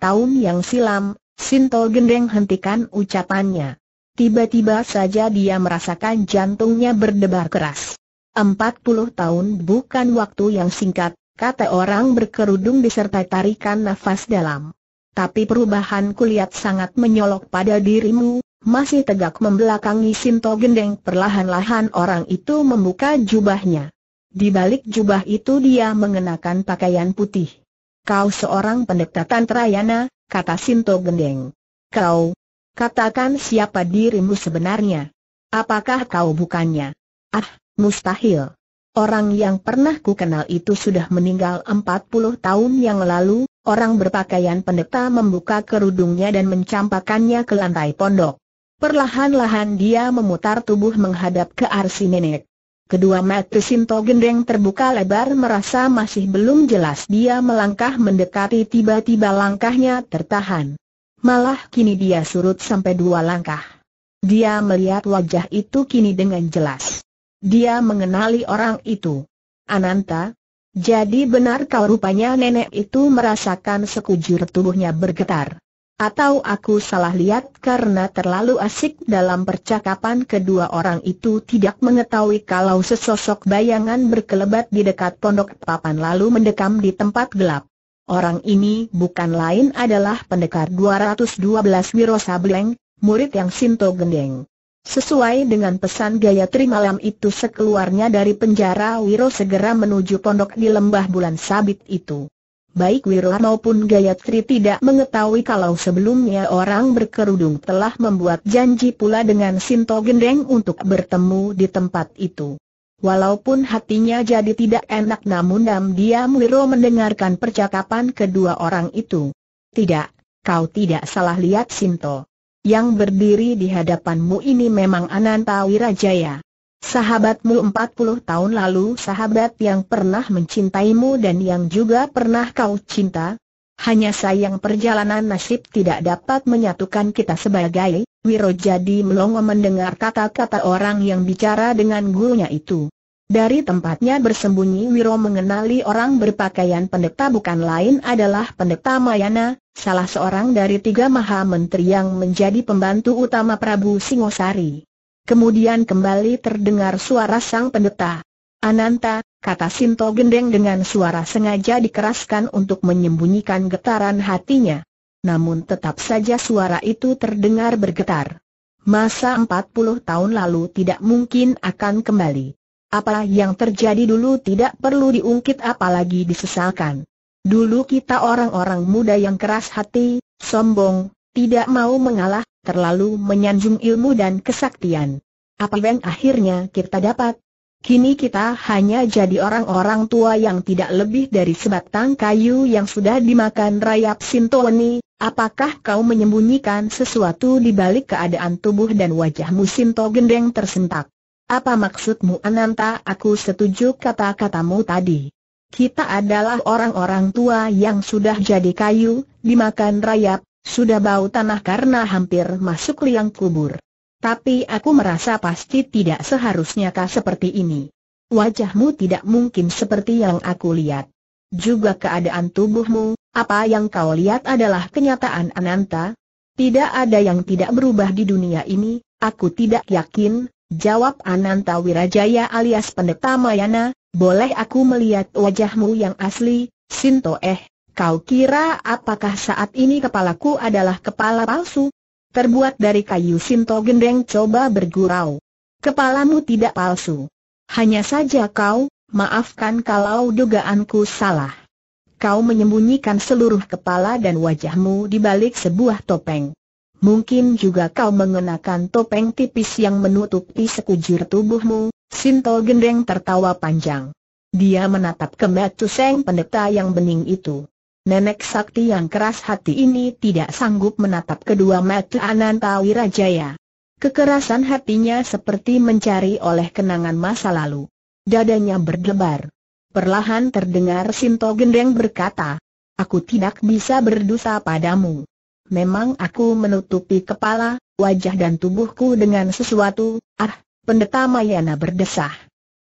tahun yang silam, Sinto Gendeng hentikan ucapannya. Tiba-tiba saja dia merasakan jantungnya berdebar keras. 40 tahun bukan waktu yang singkat, kata orang berkerudung disertai tarikan nafas dalam. Tapi perubahan kulihat sangat menyolok pada dirimu, masih tegak membelakangi Sinto Gendeng perlahan-lahan orang itu membuka jubahnya. Di balik jubah itu dia mengenakan pakaian putih. Kau seorang pendeta Tantrayana, kata Sinto Gendeng. Kau, katakan siapa dirimu sebenarnya. Apakah kau bukannya? Ah, mustahil. Orang yang pernah ku kenal itu sudah meninggal 40 tahun yang lalu, orang berpakaian pendeta membuka kerudungnya dan mencampakannya ke lantai pondok. Perlahan-lahan dia memutar tubuh menghadap ke arsi nenek. Kedua mata Sinto Gendeng terbuka lebar merasa masih belum jelas dia melangkah mendekati tiba-tiba langkahnya tertahan. Malah kini dia surut sampai dua langkah. Dia melihat wajah itu kini dengan jelas. Dia mengenali orang itu. Ananta, jadi benar kau rupanya nenek itu merasakan sekujur tubuhnya bergetar. Atau aku salah lihat karena terlalu asik dalam percakapan kedua orang itu tidak mengetahui kalau sesosok bayangan berkelebat di dekat pondok papan lalu mendekam di tempat gelap. Orang ini bukan lain adalah pendekar 212 Wiro Sableng, murid yang Sinto Gendeng. Sesuai dengan pesan Gayatri malam itu sekeluarnya dari penjara Wiro segera menuju pondok di lembah bulan sabit itu. Baik Wirla maupun Gayatri tidak mengetahui kalau sebelumnya orang berkerudung telah membuat janji pula dengan Sinto Gendeng untuk bertemu di tempat itu. Walaupun hatinya jadi tidak enak namun diam-diam Wiro mendengarkan percakapan kedua orang itu. Tidak, kau tidak salah lihat Sinto. Yang berdiri di hadapanmu ini memang Ananta Wirajaya. Sahabatmu 40 tahun lalu sahabat yang pernah mencintaimu dan yang juga pernah kau cinta. Hanya sayang perjalanan nasib tidak dapat menyatukan kita sebagai Wiro jadi melongo mendengar kata-kata orang yang bicara dengan gurunya itu. Dari tempatnya bersembunyi Wiro mengenali orang berpakaian pendeta bukan lain adalah pendeta Mayana, salah seorang dari tiga maha menteri yang menjadi pembantu utama Prabu Singosari. Kemudian kembali terdengar suara sang pendeta. Ananta, kata Sinto Gendeng dengan suara sengaja dikeraskan untuk menyembunyikan getaran hatinya. Namun tetap saja suara itu terdengar bergetar. Masa 40 tahun lalu tidak mungkin akan kembali. Apa yang terjadi dulu tidak perlu diungkit apalagi disesalkan. Dulu kita orang-orang muda yang keras hati, sombong, tidak mau mengalah, terlalu menyanjung ilmu dan kesaktian. Apa yang akhirnya kita dapat? Kini kita hanya jadi orang-orang tua yang tidak lebih dari sebatang kayu yang sudah dimakan rayap Sintoni. Apakah kau menyembunyikan sesuatu di balik keadaan tubuh dan wajahmu Sinto Gendeng tersentak? Apa maksudmu Ananta? Aku setuju kata-katamu tadi. Kita adalah orang-orang tua yang sudah jadi kayu, dimakan rayap, sudah bau tanah karena hampir masuk liang kubur. Tapi aku merasa pasti tidak seharusnya kah seperti ini. Wajahmu tidak mungkin seperti yang aku lihat. Juga keadaan tubuhmu, apa yang kau lihat adalah kenyataan Ananta. Tidak ada yang tidak berubah di dunia ini, aku tidak yakin, Jawab Ananta Wirajaya alias Pendeta Mayana, boleh aku melihat wajahmu yang asli, Sinto eh, Kau kira apakah saat ini kepalaku adalah kepala palsu? Terbuat dari kayu Sinto Gendeng coba bergurau. Kepalamu tidak palsu. Hanya saja kau, maafkan kalau dugaanku salah. Kau menyembunyikan seluruh kepala dan wajahmu di balik sebuah topeng. Mungkin juga kau mengenakan topeng tipis yang menutupi sekujur tubuhmu, Sinto Gendeng tertawa panjang. Dia menatap ke Matu pendeta yang bening itu. Nenek sakti yang keras hati ini tidak sanggup menatap kedua mata Ananta Wirajaya. Kekerasan hatinya seperti mencari oleh kenangan masa lalu. Dadanya berdebar. Perlahan terdengar Sinto Gendeng berkata, Aku tidak bisa berdosa padamu. Memang aku menutupi kepala, wajah dan tubuhku dengan sesuatu, ah, pendeta Mayana berdesah.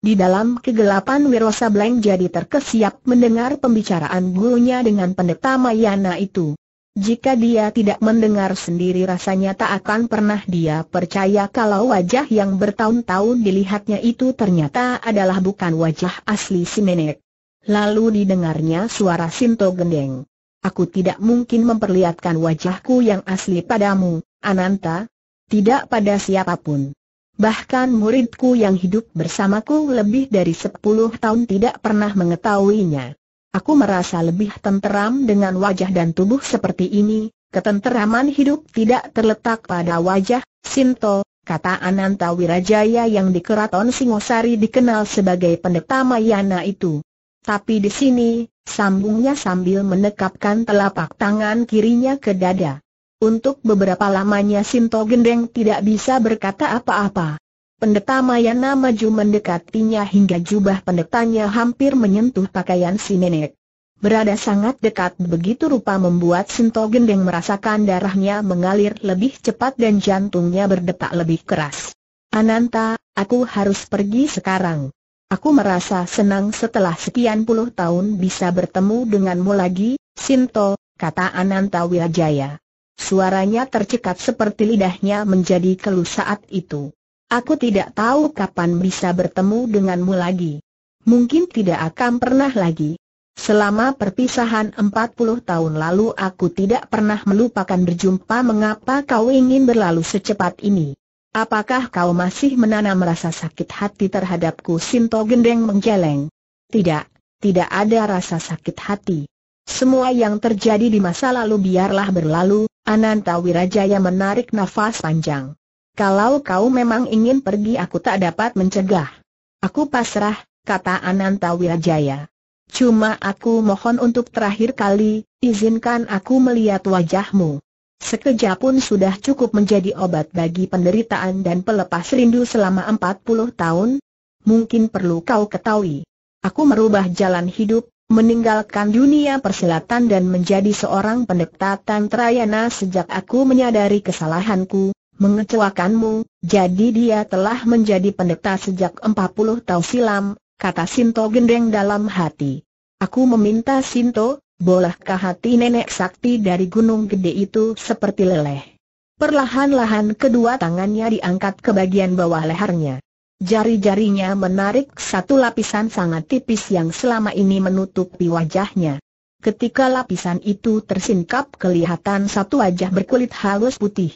Di dalam kegelapan Wirosa Blank jadi terkesiap mendengar pembicaraan gurunya dengan pendeta Mayana itu. Jika dia tidak mendengar sendiri rasanya tak akan pernah dia percaya kalau wajah yang bertahun-tahun dilihatnya itu ternyata adalah bukan wajah asli si nenek. Lalu didengarnya suara Sinto Gendeng. Aku tidak mungkin memperlihatkan wajahku yang asli padamu, Ananta. Tidak pada siapapun. Bahkan muridku yang hidup bersamaku lebih dari sepuluh tahun tidak pernah mengetahuinya. Aku merasa lebih tenteram dengan wajah dan tubuh seperti ini, ketenteraman hidup tidak terletak pada wajah, Sinto, kata Ananta Wirajaya yang di keraton Singosari dikenal sebagai pendeta Mayana itu. Tapi di sini, sambungnya sambil menekapkan telapak tangan kirinya ke dada. Untuk beberapa lamanya Sinto Gendeng tidak bisa berkata apa-apa. Pendeta Mayana maju mendekatinya hingga jubah pendetanya hampir menyentuh pakaian si nenek. Berada sangat dekat begitu rupa membuat Sinto Gendeng merasakan darahnya mengalir lebih cepat dan jantungnya berdetak lebih keras. Ananta, aku harus pergi sekarang. Aku merasa senang setelah sekian puluh tahun bisa bertemu denganmu lagi, Sinto, kata Ananta Wilajaya. Suaranya tercekat seperti lidahnya menjadi keluh saat itu. Aku tidak tahu kapan bisa bertemu denganmu lagi. Mungkin tidak akan pernah lagi. Selama perpisahan 40 tahun lalu aku tidak pernah melupakan berjumpa mengapa kau ingin berlalu secepat ini. Apakah kau masih menanam rasa sakit hati terhadapku Sinto Gendeng menggeleng? Tidak, tidak ada rasa sakit hati. Semua yang terjadi di masa lalu biarlah berlalu, Ananta Wirajaya menarik nafas panjang. Kalau kau memang ingin pergi aku tak dapat mencegah. Aku pasrah, kata Ananta Wirajaya. Cuma aku mohon untuk terakhir kali, izinkan aku melihat wajahmu. Sekejap pun sudah cukup menjadi obat bagi penderitaan dan pelepas rindu selama 40 tahun. Mungkin perlu kau ketahui. Aku merubah jalan hidup, meninggalkan dunia persilatan dan menjadi seorang pendekta Tantrayana sejak aku menyadari kesalahanku, mengecewakanmu, jadi dia telah menjadi pendekta sejak 40 tahun silam, kata Sinto gendeng dalam hati. Aku meminta Sinto, bolehkah hati nenek sakti dari gunung gede itu seperti leleh? Perlahan-lahan kedua tangannya diangkat ke bagian bawah lehernya. Jari-jarinya menarik satu lapisan sangat tipis yang selama ini menutupi wajahnya. Ketika lapisan itu tersingkap kelihatan satu wajah berkulit halus putih.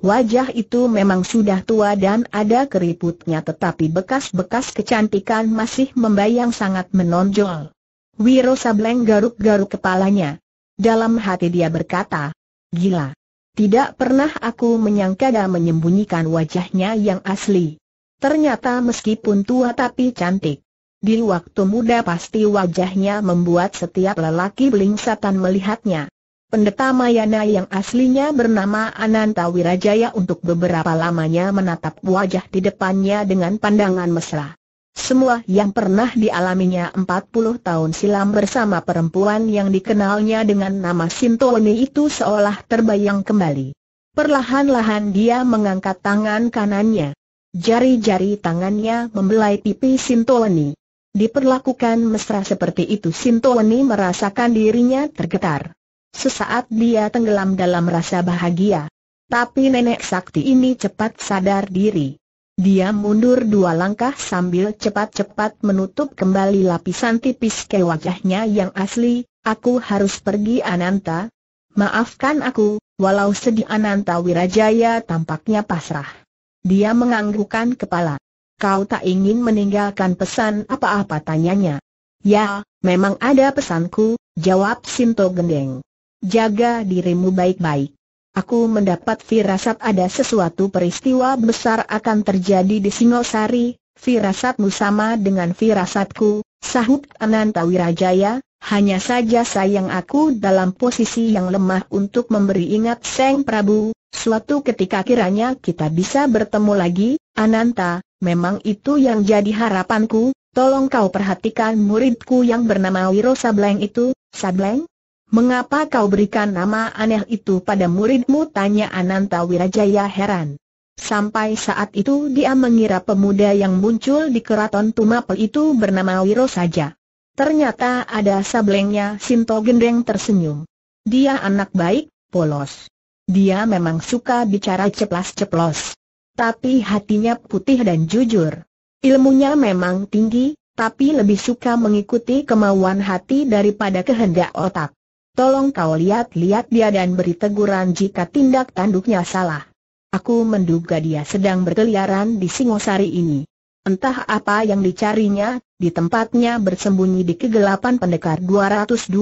Wajah itu memang sudah tua dan ada keriputnya tetapi bekas-bekas kecantikan masih membayang sangat menonjol. Wiro Sableng garuk-garuk kepalanya. Dalam hati dia berkata, gila. Tidak pernah aku menyangka dan menyembunyikan wajahnya yang asli. Ternyata meskipun tua tapi cantik. Di waktu muda pasti wajahnya membuat setiap lelaki beling belingsatan melihatnya. Pendeta Mayana yang aslinya bernama Ananta Wirajaya untuk beberapa lamanya menatap wajah di depannya dengan pandangan mesra. Semua yang pernah dialaminya 40 tahun silam bersama perempuan yang dikenalnya dengan nama Sintoni itu seolah terbayang kembali. Perlahan-lahan dia mengangkat tangan kanannya. Jari-jari tangannya membelai pipi Sintoleni. Diperlakukan mesra seperti itu Sintoleni merasakan dirinya tergetar. Sesaat dia tenggelam dalam rasa bahagia. Tapi nenek sakti ini cepat sadar diri. Dia mundur dua langkah sambil cepat-cepat menutup kembali lapisan tipis ke wajahnya yang asli, aku harus pergi Ananta. Maafkan aku, walau sedih Ananta Wirajaya tampaknya pasrah. Dia menganggukkan kepala. Kau tak ingin meninggalkan pesan apa-apa tanyanya. Ya, memang ada pesanku, jawab Sinto Gendeng. Jaga dirimu baik-baik. Aku mendapat firasat ada sesuatu peristiwa besar akan terjadi di Singosari, firasatmu sama dengan firasatku, sahut Ananta Wirajaya, hanya saja sayang aku dalam posisi yang lemah untuk memberi ingat Seng Prabu, Suatu ketika kiranya kita bisa bertemu lagi, Ananta, memang itu yang jadi harapanku, tolong kau perhatikan muridku yang bernama Wiro Sableng itu, Sableng? Mengapa kau berikan nama aneh itu pada muridmu? Tanya Ananta Wirajaya heran. Sampai saat itu dia mengira pemuda yang muncul di keraton Tumapel itu bernama Wiro saja. Ternyata ada sablengnya Sinto Gendeng tersenyum. Dia anak baik, polos. Dia memang suka bicara ceplas-ceplos. Tapi hatinya putih dan jujur. Ilmunya memang tinggi, tapi lebih suka mengikuti kemauan hati daripada kehendak otak. Tolong kau lihat-lihat dia dan beri teguran jika tindak tanduknya salah. Aku menduga dia sedang berkeliaran di Singosari ini. Entah apa yang dicarinya, di tempatnya bersembunyi di kegelapan pendekar 212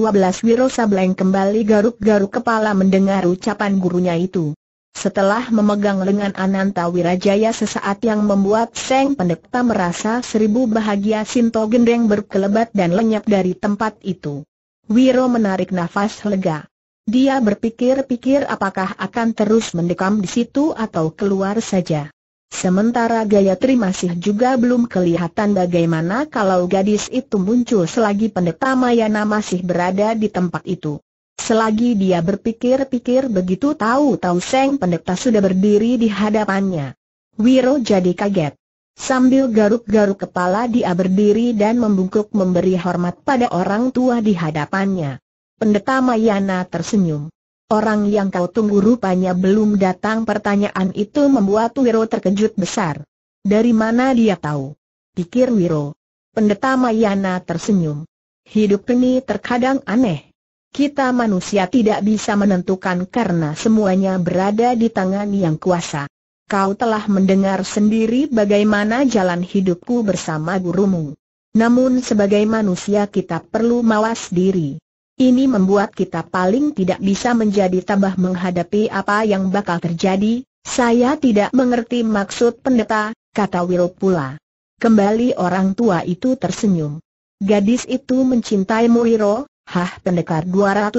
Wiro Sableng kembali garuk-garuk kepala mendengar ucapan gurunya itu. Setelah memegang lengan Ananta Wirajaya sesaat yang membuat Seng Pendekta merasa seribu bahagia Sinto Gendeng berkelebat dan lenyap dari tempat itu. Wiro menarik nafas lega. Dia berpikir-pikir apakah akan terus mendekam di situ atau keluar saja. Sementara Gayatri masih juga belum kelihatan bagaimana kalau gadis itu muncul selagi pendeta Mayana masih berada di tempat itu. Selagi dia berpikir-pikir begitu tahu-tahu Seng pendeta sudah berdiri di hadapannya. Wiro jadi kaget. Sambil garuk-garuk kepala dia berdiri dan membungkuk memberi hormat pada orang tua di hadapannya. Pendeta Mayana tersenyum. Orang yang kau tunggu rupanya belum datang pertanyaan itu membuat Wiro terkejut besar. Dari mana dia tahu? Pikir Wiro. Pendeta Mayana tersenyum. Hidup ini terkadang aneh. Kita manusia tidak bisa menentukan karena semuanya berada di tangan yang kuasa. Kau telah mendengar sendiri bagaimana jalan hidupku bersama gurumu. Namun sebagai manusia kita perlu mawas diri. Ini membuat kita paling tidak bisa menjadi tambah menghadapi apa yang bakal terjadi. Saya tidak mengerti maksud pendeta, kata Will pula. Kembali orang tua itu tersenyum. Gadis itu mencintai Muiro, hah pendekar 212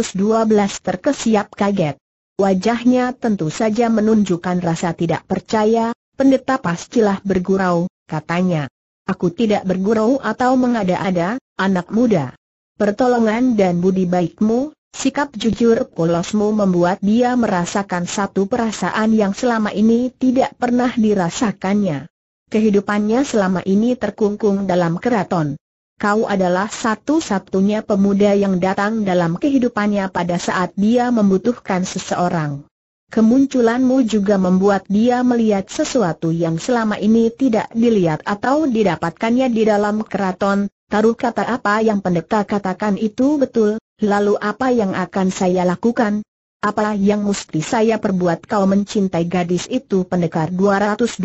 terkesiap kaget. Wajahnya tentu saja menunjukkan rasa tidak percaya, pendeta pastilah bergurau, katanya. Aku tidak bergurau atau mengada-ada, anak muda pertolongan dan budi baikmu, sikap jujur polosmu membuat dia merasakan satu perasaan yang selama ini tidak pernah dirasakannya. Kehidupannya selama ini terkungkung dalam keraton. Kau adalah satu-satunya pemuda yang datang dalam kehidupannya pada saat dia membutuhkan seseorang. Kemunculanmu juga membuat dia melihat sesuatu yang selama ini tidak dilihat atau didapatkannya di dalam keraton, Taruh kata apa yang pendeta katakan itu betul, lalu apa yang akan saya lakukan? Apa yang mesti saya perbuat kau mencintai gadis itu pendekar 212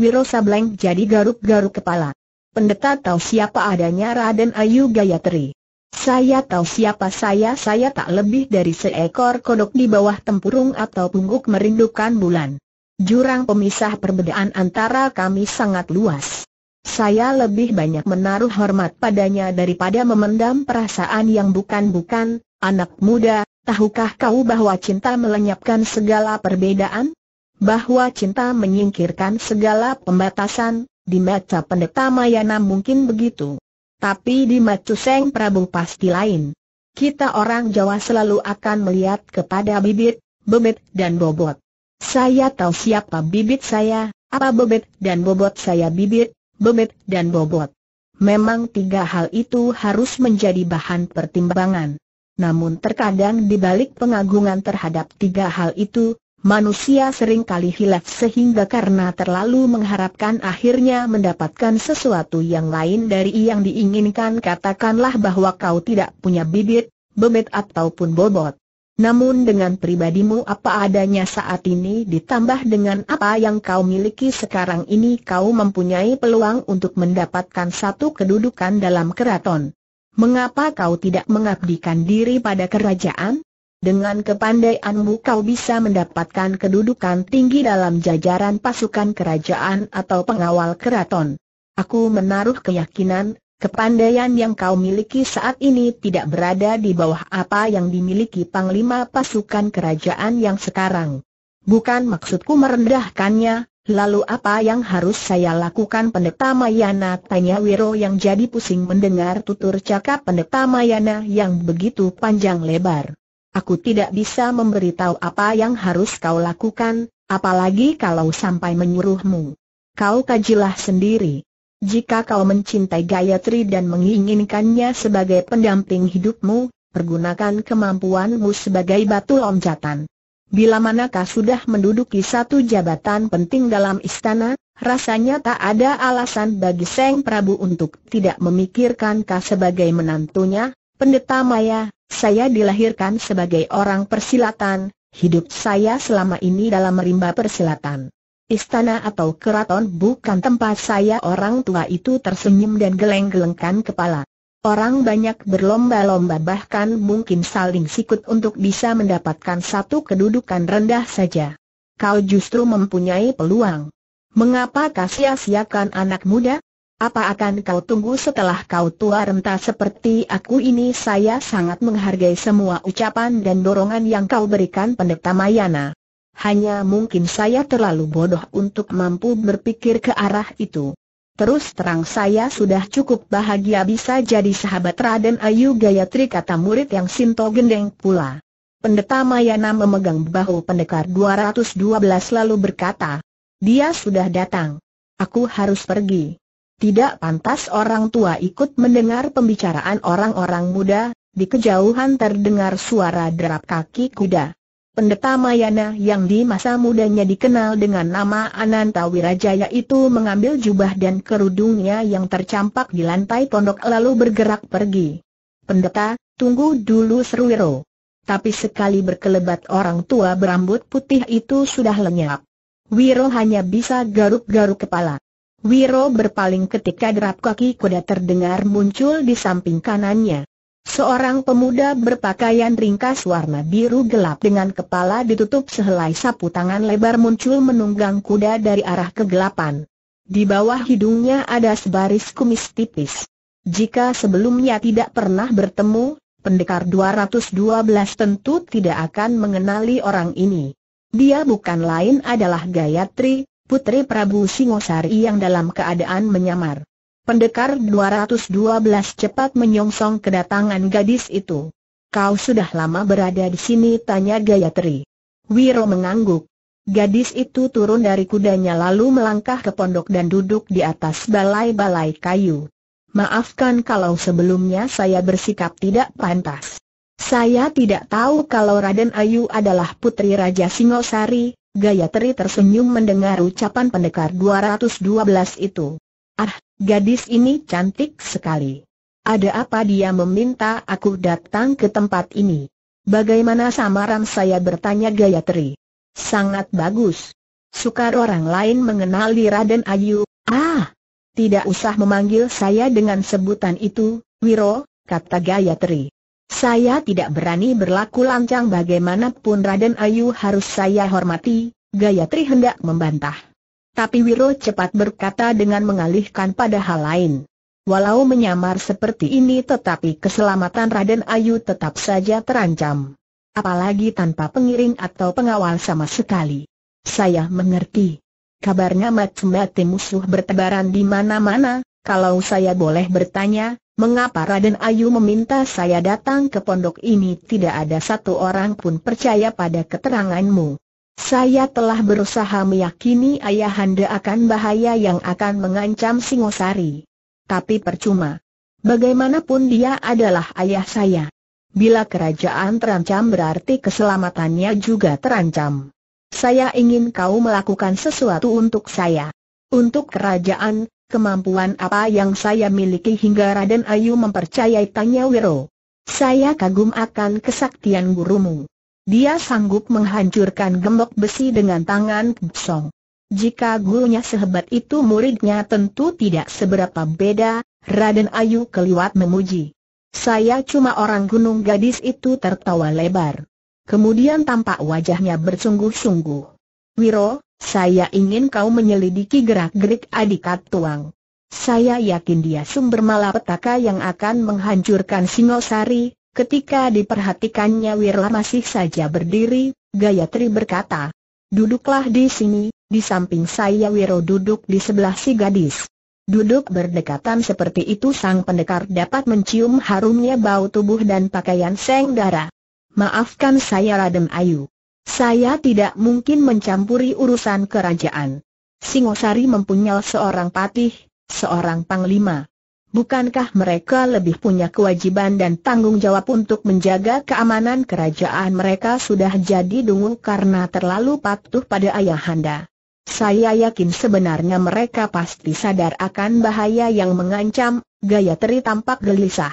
Wiro Sableng jadi garuk-garuk kepala. Pendeta tahu siapa adanya Raden Ayu Gayatri. Saya tahu siapa saya saya tak lebih dari seekor kodok di bawah tempurung atau pungguk merindukan bulan. Jurang pemisah perbedaan antara kami sangat luas. Saya lebih banyak menaruh hormat padanya daripada memendam perasaan yang bukan-bukan, anak muda, tahukah kau bahwa cinta melenyapkan segala perbedaan? Bahwa cinta menyingkirkan segala pembatasan, di mata pendeta Mayana mungkin begitu. Tapi di mata Seng Prabu pasti lain. Kita orang Jawa selalu akan melihat kepada bibit, bebet dan bobot. Saya tahu siapa bibit saya, apa bebet dan bobot saya bibit, Bebet dan bobot. Memang tiga hal itu harus menjadi bahan pertimbangan. Namun terkadang di balik pengagungan terhadap tiga hal itu, manusia sering kali hilaf sehingga karena terlalu mengharapkan akhirnya mendapatkan sesuatu yang lain dari yang diinginkan katakanlah bahwa kau tidak punya bibit, bebet ataupun bobot. Namun dengan pribadimu apa adanya saat ini ditambah dengan apa yang kau miliki sekarang ini kau mempunyai peluang untuk mendapatkan satu kedudukan dalam keraton. Mengapa kau tidak mengabdikan diri pada kerajaan? Dengan kepandaianmu kau bisa mendapatkan kedudukan tinggi dalam jajaran pasukan kerajaan atau pengawal keraton. Aku menaruh keyakinan Kepandaian yang kau miliki saat ini tidak berada di bawah apa yang dimiliki Panglima Pasukan Kerajaan yang sekarang. Bukan maksudku merendahkannya, lalu apa yang harus saya lakukan Pendeta Mayana? Tanya Wiro yang jadi pusing mendengar tutur cakap Pendeta Mayana yang begitu panjang lebar. Aku tidak bisa memberitahu apa yang harus kau lakukan, apalagi kalau sampai menyuruhmu. Kau kajilah sendiri. Jika kau mencintai Gayatri dan menginginkannya sebagai pendamping hidupmu, pergunakan kemampuanmu sebagai batu loncatan. Bila manakah sudah menduduki satu jabatan penting dalam istana, rasanya tak ada alasan bagi Seng Prabu untuk tidak memikirkan kau sebagai menantunya, pendeta Maya, saya dilahirkan sebagai orang persilatan, hidup saya selama ini dalam rimba persilatan. Istana atau keraton bukan tempat saya orang tua itu tersenyum dan geleng-gelengkan kepala. Orang banyak berlomba-lomba bahkan mungkin saling sikut untuk bisa mendapatkan satu kedudukan rendah saja. Kau justru mempunyai peluang. Mengapa kau sia-siakan anak muda? Apa akan kau tunggu setelah kau tua renta seperti aku ini? Saya sangat menghargai semua ucapan dan dorongan yang kau berikan pendeta Mayana hanya mungkin saya terlalu bodoh untuk mampu berpikir ke arah itu. Terus terang saya sudah cukup bahagia bisa jadi sahabat Raden Ayu Gayatri kata murid yang Sinto Gendeng pula. Pendeta Mayana memegang bahu pendekar 212 lalu berkata, dia sudah datang. Aku harus pergi. Tidak pantas orang tua ikut mendengar pembicaraan orang-orang muda, di kejauhan terdengar suara derap kaki kuda. Pendeta Mayana yang di masa mudanya dikenal dengan nama Ananta Wirajaya itu mengambil jubah dan kerudungnya yang tercampak di lantai pondok lalu bergerak pergi. Pendeta, tunggu dulu Seruwiro. Tapi sekali berkelebat orang tua berambut putih itu sudah lenyap. Wiro hanya bisa garuk-garuk kepala. Wiro berpaling ketika derap kaki kuda terdengar muncul di samping kanannya. Seorang pemuda berpakaian ringkas warna biru gelap dengan kepala ditutup sehelai sapu tangan lebar muncul menunggang kuda dari arah kegelapan. Di bawah hidungnya ada sebaris kumis tipis. Jika sebelumnya tidak pernah bertemu, pendekar 212 tentu tidak akan mengenali orang ini. Dia bukan lain adalah Gayatri, putri Prabu Singosari yang dalam keadaan menyamar. Pendekar 212 cepat menyongsong kedatangan gadis itu. Kau sudah lama berada di sini tanya Gayatri. Wiro mengangguk. Gadis itu turun dari kudanya lalu melangkah ke pondok dan duduk di atas balai-balai kayu. Maafkan kalau sebelumnya saya bersikap tidak pantas. Saya tidak tahu kalau Raden Ayu adalah putri Raja Singosari, Gayatri tersenyum mendengar ucapan pendekar 212 itu. Ah, Gadis ini cantik sekali. Ada apa dia meminta aku datang ke tempat ini? Bagaimana samaran saya bertanya Gayatri? Sangat bagus. Sukar orang lain mengenali Raden Ayu. Ah, tidak usah memanggil saya dengan sebutan itu, Wiro, kata Gayatri. Saya tidak berani berlaku lancang bagaimanapun Raden Ayu harus saya hormati, Gayatri hendak membantah. Tapi Wiro cepat berkata dengan mengalihkan pada hal lain. Walau menyamar seperti ini tetapi keselamatan Raden Ayu tetap saja terancam. Apalagi tanpa pengiring atau pengawal sama sekali. Saya mengerti. Kabarnya macam-macam musuh bertebaran di mana-mana, kalau saya boleh bertanya, mengapa Raden Ayu meminta saya datang ke pondok ini tidak ada satu orang pun percaya pada keteranganmu. Saya telah berusaha meyakini ayahanda akan bahaya yang akan mengancam Singosari. Tapi percuma. Bagaimanapun dia adalah ayah saya. Bila kerajaan terancam berarti keselamatannya juga terancam. Saya ingin kau melakukan sesuatu untuk saya. Untuk kerajaan, kemampuan apa yang saya miliki hingga Raden Ayu mempercayai tanya Wiro. Saya kagum akan kesaktian gurumu. Dia sanggup menghancurkan gembok besi dengan tangan Song. Jika gurunya sehebat itu muridnya tentu tidak seberapa beda, Raden Ayu keliwat memuji. Saya cuma orang gunung gadis itu tertawa lebar. Kemudian tampak wajahnya bersungguh-sungguh. Wiro, saya ingin kau menyelidiki gerak-gerik adikat tuang. Saya yakin dia sumber malapetaka yang akan menghancurkan Singosari, Ketika diperhatikannya Wirla masih saja berdiri, Gayatri berkata, Duduklah di sini, di samping saya Wiro duduk di sebelah si gadis. Duduk berdekatan seperti itu sang pendekar dapat mencium harumnya bau tubuh dan pakaian Seng Dara. Maafkan saya Raden Ayu. Saya tidak mungkin mencampuri urusan kerajaan. Singosari mempunyai seorang patih, seorang panglima. Bukankah mereka lebih punya kewajiban dan tanggung jawab untuk menjaga keamanan kerajaan mereka sudah jadi dungu karena terlalu patuh pada ayahanda? Saya yakin sebenarnya mereka pasti sadar akan bahaya yang mengancam, Gayatri tampak gelisah.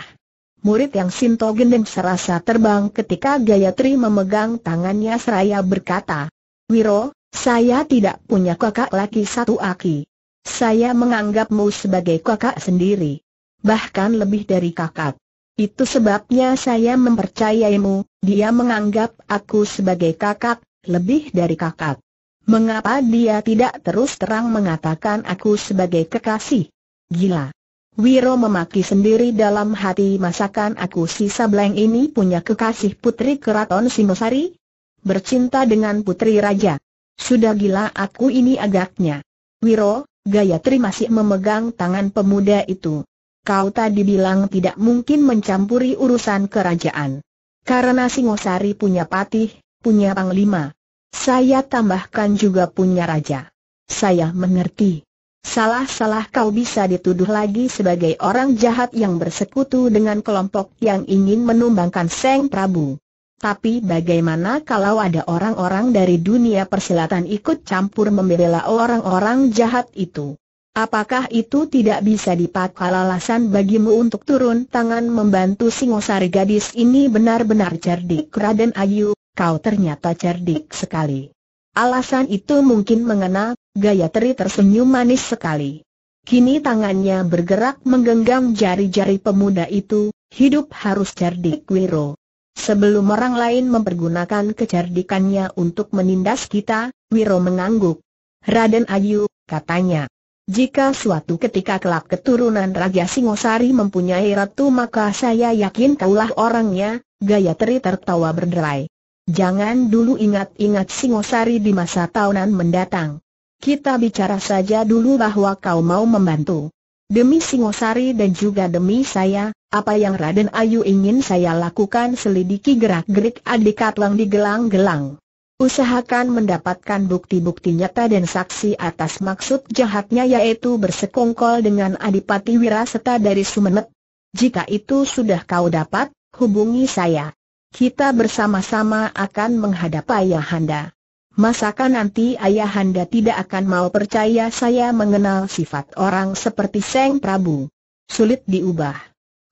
Murid yang Sinto Gendeng serasa terbang ketika Gayatri memegang tangannya seraya berkata, Wiro, saya tidak punya kakak laki satu aki. Saya menganggapmu sebagai kakak sendiri bahkan lebih dari kakak. Itu sebabnya saya mempercayaimu, dia menganggap aku sebagai kakak, lebih dari kakak. Mengapa dia tidak terus terang mengatakan aku sebagai kekasih? Gila. Wiro memaki sendiri dalam hati masakan aku si Sableng ini punya kekasih putri keraton Singosari? Bercinta dengan putri raja. Sudah gila aku ini agaknya. Wiro, Gayatri masih memegang tangan pemuda itu kau tadi bilang tidak mungkin mencampuri urusan kerajaan. Karena Singosari punya patih, punya panglima. Saya tambahkan juga punya raja. Saya mengerti. Salah-salah kau bisa dituduh lagi sebagai orang jahat yang bersekutu dengan kelompok yang ingin menumbangkan Seng Prabu. Tapi bagaimana kalau ada orang-orang dari dunia persilatan ikut campur membela orang-orang jahat itu? Apakah itu tidak bisa dipakai alasan bagimu untuk turun tangan membantu Singosari gadis ini benar-benar cerdik Raden Ayu, kau ternyata cerdik sekali. Alasan itu mungkin mengena, gaya teri tersenyum manis sekali. Kini tangannya bergerak menggenggam jari-jari pemuda itu, hidup harus cerdik Wiro. Sebelum orang lain mempergunakan kecerdikannya untuk menindas kita, Wiro mengangguk. Raden Ayu, katanya. Jika suatu ketika kelak keturunan Raja Singosari mempunyai ratu maka saya yakin kaulah orangnya, Gayatri tertawa berderai. Jangan dulu ingat-ingat Singosari di masa tahunan mendatang. Kita bicara saja dulu bahwa kau mau membantu. Demi Singosari dan juga demi saya, apa yang Raden Ayu ingin saya lakukan selidiki gerak-gerik adik Katlang di gelang-gelang. Usahakan mendapatkan bukti-bukti nyata dan saksi atas maksud jahatnya yaitu bersekongkol dengan Adipati Wiraseta dari Sumenep. Jika itu sudah kau dapat, hubungi saya. Kita bersama-sama akan menghadap Ayahanda. Masakan nanti Ayahanda tidak akan mau percaya saya mengenal sifat orang seperti Seng Prabu? Sulit diubah.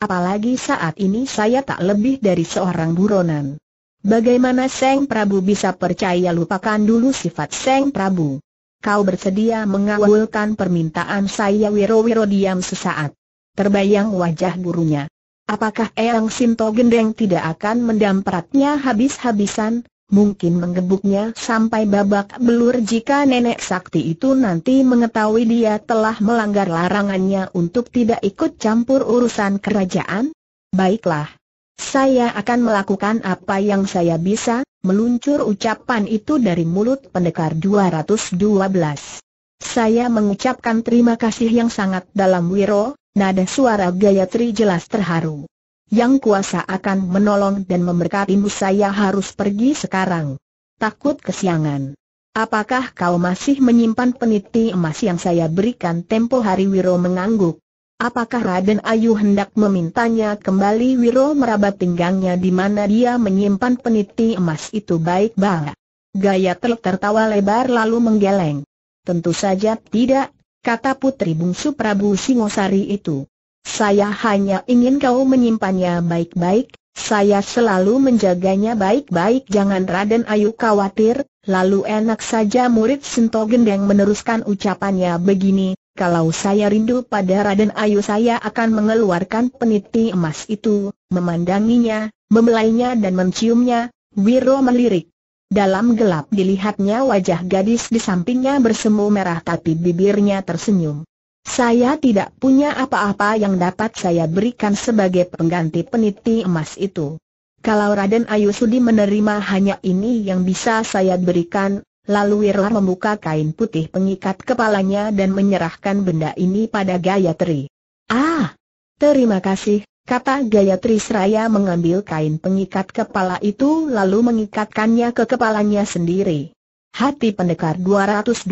Apalagi saat ini saya tak lebih dari seorang buronan. Bagaimana Seng Prabu bisa percaya lupakan dulu sifat Seng Prabu? Kau bersedia mengawalkan permintaan saya Wiro-Wiro diam sesaat. Terbayang wajah gurunya. Apakah Eyang Sinto Gendeng tidak akan mendampratnya habis-habisan, mungkin menggebuknya sampai babak belur jika nenek sakti itu nanti mengetahui dia telah melanggar larangannya untuk tidak ikut campur urusan kerajaan? Baiklah, saya akan melakukan apa yang saya bisa, meluncur ucapan itu dari mulut pendekar 212. Saya mengucapkan terima kasih yang sangat dalam Wiro, nada suara Gayatri jelas terharu. Yang kuasa akan menolong dan memberkatimu saya harus pergi sekarang. Takut kesiangan. Apakah kau masih menyimpan peniti emas yang saya berikan tempo hari Wiro mengangguk? Apakah Raden Ayu hendak memintanya kembali Wiro meraba pinggangnya di mana dia menyimpan peniti emas itu baik-baik. Gaya teluk tertawa lebar lalu menggeleng. Tentu saja tidak, kata putri bungsu Prabu Singosari itu. Saya hanya ingin kau menyimpannya baik-baik, saya selalu menjaganya baik-baik jangan Raden Ayu khawatir, lalu enak saja murid Sinto Gendeng meneruskan ucapannya begini, kalau saya rindu pada Raden Ayu saya akan mengeluarkan peniti emas itu, memandanginya, membelainya dan menciumnya, Wiro melirik. Dalam gelap dilihatnya wajah gadis di sampingnya bersemu merah tapi bibirnya tersenyum. Saya tidak punya apa-apa yang dapat saya berikan sebagai pengganti peniti emas itu. Kalau Raden Ayu Sudi menerima hanya ini yang bisa saya berikan, Lalu Wirla membuka kain putih pengikat kepalanya dan menyerahkan benda ini pada Gayatri. Ah, terima kasih, kata Gayatri seraya mengambil kain pengikat kepala itu lalu mengikatkannya ke kepalanya sendiri. Hati pendekar 212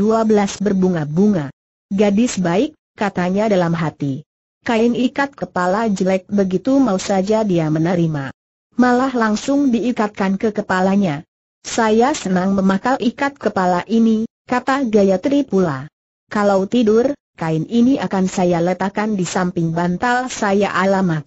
berbunga-bunga. Gadis baik, katanya dalam hati. Kain ikat kepala jelek begitu mau saja dia menerima. Malah langsung diikatkan ke kepalanya. Saya senang memakai ikat kepala ini, kata Gayatri pula. Kalau tidur, kain ini akan saya letakkan di samping bantal saya alamat.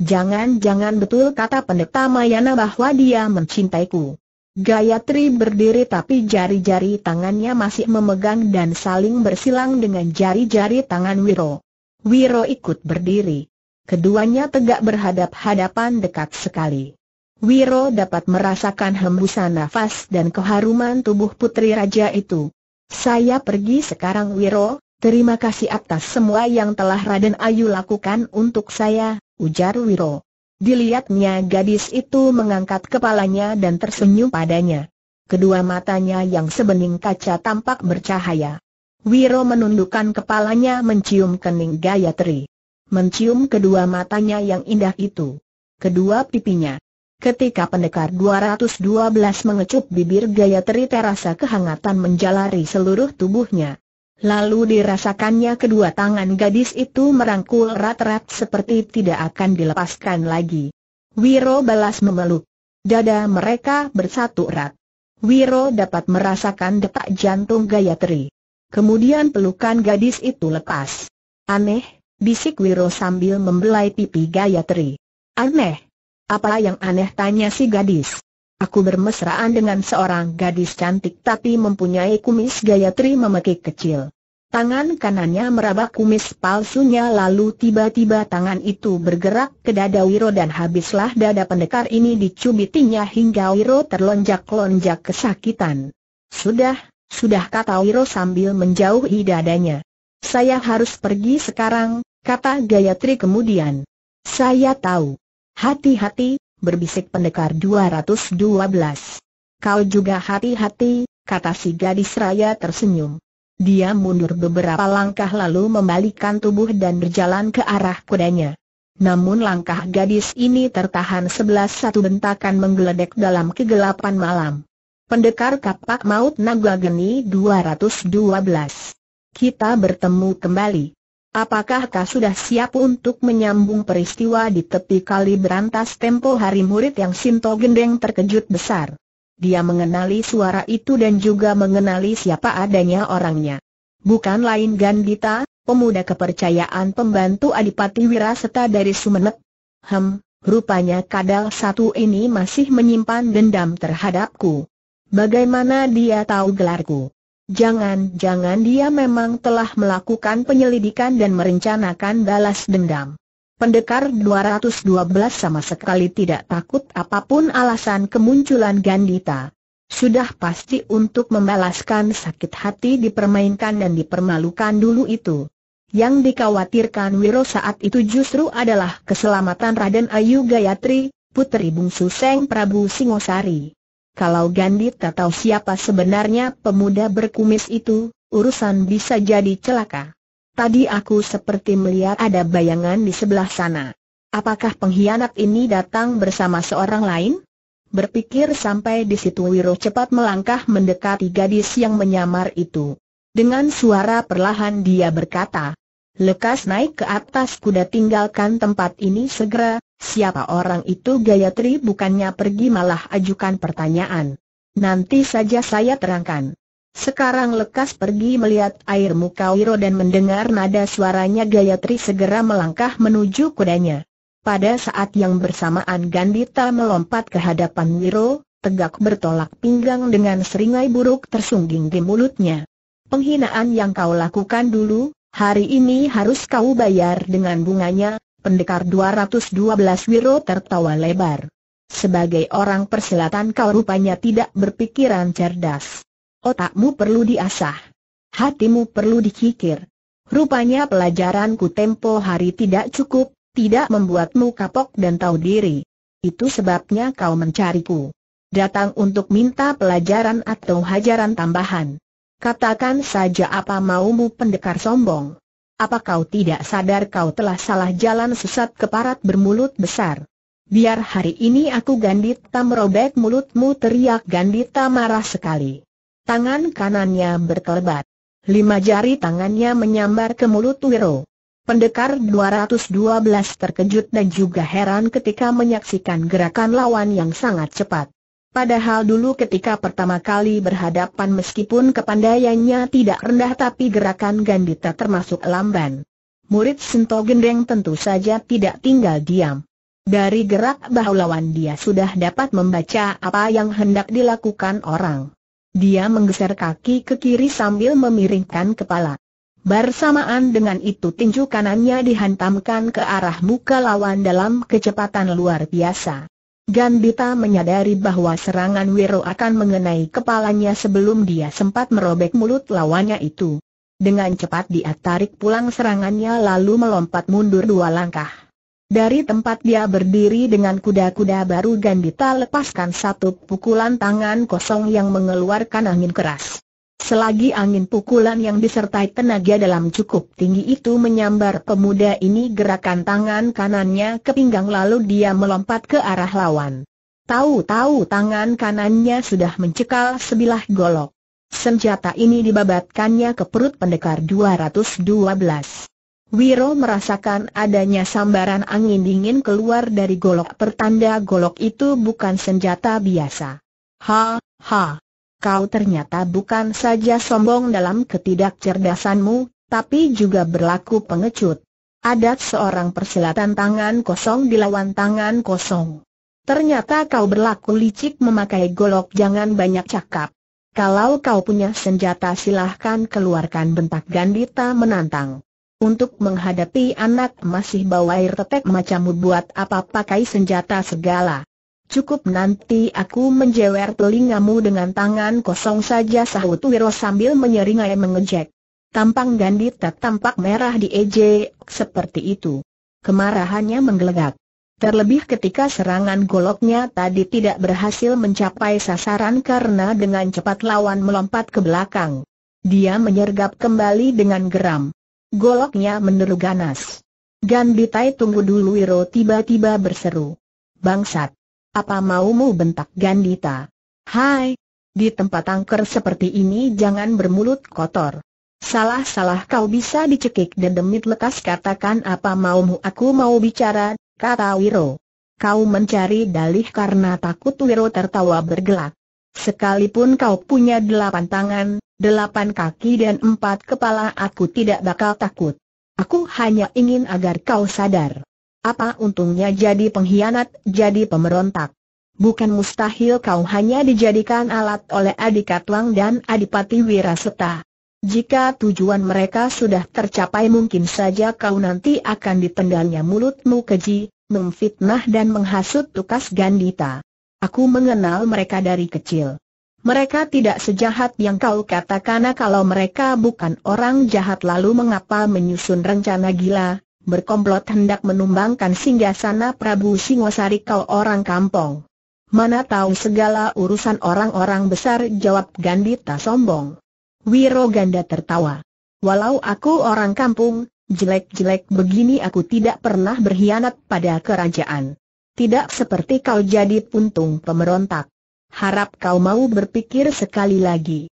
Jangan-jangan betul kata pendeta Mayana bahwa dia mencintaiku. Gayatri berdiri tapi jari-jari tangannya masih memegang dan saling bersilang dengan jari-jari tangan Wiro. Wiro ikut berdiri. Keduanya tegak berhadap-hadapan dekat sekali. Wiro dapat merasakan hembusan nafas dan keharuman tubuh putri raja itu. Saya pergi sekarang Wiro, terima kasih atas semua yang telah Raden Ayu lakukan untuk saya, ujar Wiro. Dilihatnya gadis itu mengangkat kepalanya dan tersenyum padanya. Kedua matanya yang sebening kaca tampak bercahaya. Wiro menundukkan kepalanya mencium kening Gayatri. Mencium kedua matanya yang indah itu. Kedua pipinya. Ketika pendekar 212 mengecup bibir Gayatri terasa kehangatan menjalari seluruh tubuhnya. Lalu dirasakannya kedua tangan gadis itu merangkul rat-rat seperti tidak akan dilepaskan lagi. Wiro balas memeluk. Dada mereka bersatu erat. Wiro dapat merasakan detak jantung Gayatri. Kemudian pelukan gadis itu lepas. Aneh, bisik Wiro sambil membelai pipi Gayatri. Aneh. Apa yang aneh tanya si gadis. Aku bermesraan dengan seorang gadis cantik tapi mempunyai kumis Gayatri memekik kecil. Tangan kanannya meraba kumis palsunya lalu tiba-tiba tangan itu bergerak ke dada Wiro dan habislah dada pendekar ini dicubitinya hingga Wiro terlonjak-lonjak kesakitan. Sudah, sudah kata Wiro sambil menjauhi dadanya. Saya harus pergi sekarang, kata Gayatri kemudian. Saya tahu. Hati-hati, berbisik pendekar 212. Kau juga hati-hati, kata si gadis raya tersenyum. Dia mundur beberapa langkah lalu membalikkan tubuh dan berjalan ke arah kudanya. Namun langkah gadis ini tertahan sebelas satu bentakan menggeledek dalam kegelapan malam. Pendekar kapak maut naga geni 212. Kita bertemu kembali. Apakah kau sudah siap untuk menyambung peristiwa di tepi kali berantas tempo hari murid yang Sinto Gendeng terkejut besar? Dia mengenali suara itu dan juga mengenali siapa adanya orangnya. Bukan lain Gandita, pemuda kepercayaan pembantu Adipati Wiraseta dari Sumenep. Hem, rupanya kadal satu ini masih menyimpan dendam terhadapku. Bagaimana dia tahu gelarku? Jangan-jangan dia memang telah melakukan penyelidikan dan merencanakan balas dendam. Pendekar 212 sama sekali tidak takut apapun alasan kemunculan Gandita. Sudah pasti untuk membalaskan sakit hati dipermainkan dan dipermalukan dulu itu. Yang dikhawatirkan Wiro saat itu justru adalah keselamatan Raden Ayu Gayatri, putri bungsu Seng Prabu Singosari. Kalau Gandit tahu siapa sebenarnya pemuda berkumis itu, urusan bisa jadi celaka. Tadi aku seperti melihat ada bayangan di sebelah sana. Apakah pengkhianat ini datang bersama seorang lain? Berpikir sampai di situ Wiro cepat melangkah mendekati gadis yang menyamar itu. Dengan suara perlahan dia berkata, Lekas naik ke atas kuda tinggalkan tempat ini segera, Siapa orang itu Gayatri bukannya pergi malah ajukan pertanyaan. Nanti saja saya terangkan. Sekarang lekas pergi melihat air muka Wiro dan mendengar nada suaranya Gayatri segera melangkah menuju kudanya. Pada saat yang bersamaan Gandita melompat ke hadapan Wiro, tegak bertolak pinggang dengan seringai buruk tersungging di mulutnya. Penghinaan yang kau lakukan dulu, hari ini harus kau bayar dengan bunganya, Pendekar 212 Wiro tertawa lebar. Sebagai orang persilatan kau rupanya tidak berpikiran cerdas. Otakmu perlu diasah. Hatimu perlu dikikir. Rupanya pelajaranku tempo hari tidak cukup, tidak membuatmu kapok dan tahu diri. Itu sebabnya kau mencariku. Datang untuk minta pelajaran atau hajaran tambahan. Katakan saja apa maumu pendekar sombong. Apa kau tidak sadar kau telah salah jalan sesat keparat bermulut besar? Biar hari ini aku gandita merobek mulutmu teriak gandita marah sekali. Tangan kanannya berkelebat. Lima jari tangannya menyambar ke mulut Wiro. Pendekar 212 terkejut dan juga heran ketika menyaksikan gerakan lawan yang sangat cepat. Padahal dulu ketika pertama kali berhadapan meskipun kepandaiannya tidak rendah tapi gerakan Gandita termasuk lamban. Murid Sento Gendeng tentu saja tidak tinggal diam. Dari gerak bahu lawan dia sudah dapat membaca apa yang hendak dilakukan orang. Dia menggeser kaki ke kiri sambil memiringkan kepala. Bersamaan dengan itu tinju kanannya dihantamkan ke arah muka lawan dalam kecepatan luar biasa. Gandita menyadari bahwa serangan Wiro akan mengenai kepalanya sebelum dia sempat merobek mulut lawannya itu. Dengan cepat dia tarik pulang serangannya lalu melompat mundur dua langkah. Dari tempat dia berdiri dengan kuda-kuda baru Gandita lepaskan satu pukulan tangan kosong yang mengeluarkan angin keras. Selagi angin pukulan yang disertai tenaga dalam cukup tinggi itu menyambar pemuda ini gerakan tangan kanannya ke pinggang lalu dia melompat ke arah lawan. Tahu-tahu tangan kanannya sudah mencekal sebilah golok. Senjata ini dibabatkannya ke perut pendekar 212. Wiro merasakan adanya sambaran angin dingin keluar dari golok pertanda golok itu bukan senjata biasa. Ha, ha kau ternyata bukan saja sombong dalam ketidakcerdasanmu, tapi juga berlaku pengecut. Adat seorang persilatan tangan kosong dilawan tangan kosong. Ternyata kau berlaku licik memakai golok jangan banyak cakap. Kalau kau punya senjata silahkan keluarkan bentak Gandita menantang. Untuk menghadapi anak masih bawa air tetek macammu buat apa pakai senjata segala. Cukup nanti aku menjewer telingamu dengan tangan kosong saja sahut Wiro sambil menyeringai mengejek. Tampang Gandit tampak merah di ejek seperti itu. Kemarahannya menggelegak. Terlebih ketika serangan goloknya tadi tidak berhasil mencapai sasaran karena dengan cepat lawan melompat ke belakang. Dia menyergap kembali dengan geram. Goloknya meneru ganas. Ganditai tunggu dulu Wiro tiba-tiba berseru. Bangsat! Apa maumu bentak Gandita? Hai! Di tempat angker seperti ini jangan bermulut kotor. Salah-salah kau bisa dicekik dan demit lekas katakan apa maumu aku mau bicara, kata Wiro. Kau mencari dalih karena takut Wiro tertawa bergelak. Sekalipun kau punya delapan tangan, delapan kaki dan empat kepala aku tidak bakal takut. Aku hanya ingin agar kau sadar. Apa untungnya jadi pengkhianat, jadi pemberontak? Bukan mustahil kau hanya dijadikan alat oleh Adikatwang dan Adipati Wiraseta. Jika tujuan mereka sudah tercapai mungkin saja kau nanti akan ditendangnya mulutmu keji, memfitnah dan menghasut tukas Gandita. Aku mengenal mereka dari kecil. Mereka tidak sejahat yang kau katakan kalau mereka bukan orang jahat lalu mengapa menyusun rencana gila, berkomplot hendak menumbangkan singgasana Prabu Singosari kau orang kampung. Mana tahu segala urusan orang-orang besar jawab Gandita sombong. Wiro Ganda tertawa. Walau aku orang kampung, jelek-jelek begini aku tidak pernah berkhianat pada kerajaan. Tidak seperti kau jadi puntung pemberontak. Harap kau mau berpikir sekali lagi.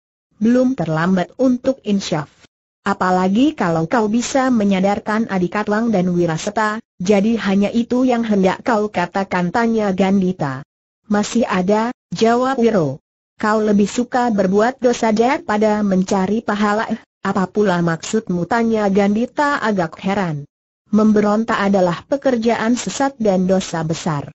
Belum terlambat untuk insyaf. Apalagi kalau kau bisa menyadarkan adik dan Wiraseta, jadi hanya itu yang hendak kau katakan tanya Gandita. Masih ada, jawab Wiro. Kau lebih suka berbuat dosa daripada mencari pahala eh, apa pula maksudmu tanya Gandita agak heran. Memberontak adalah pekerjaan sesat dan dosa besar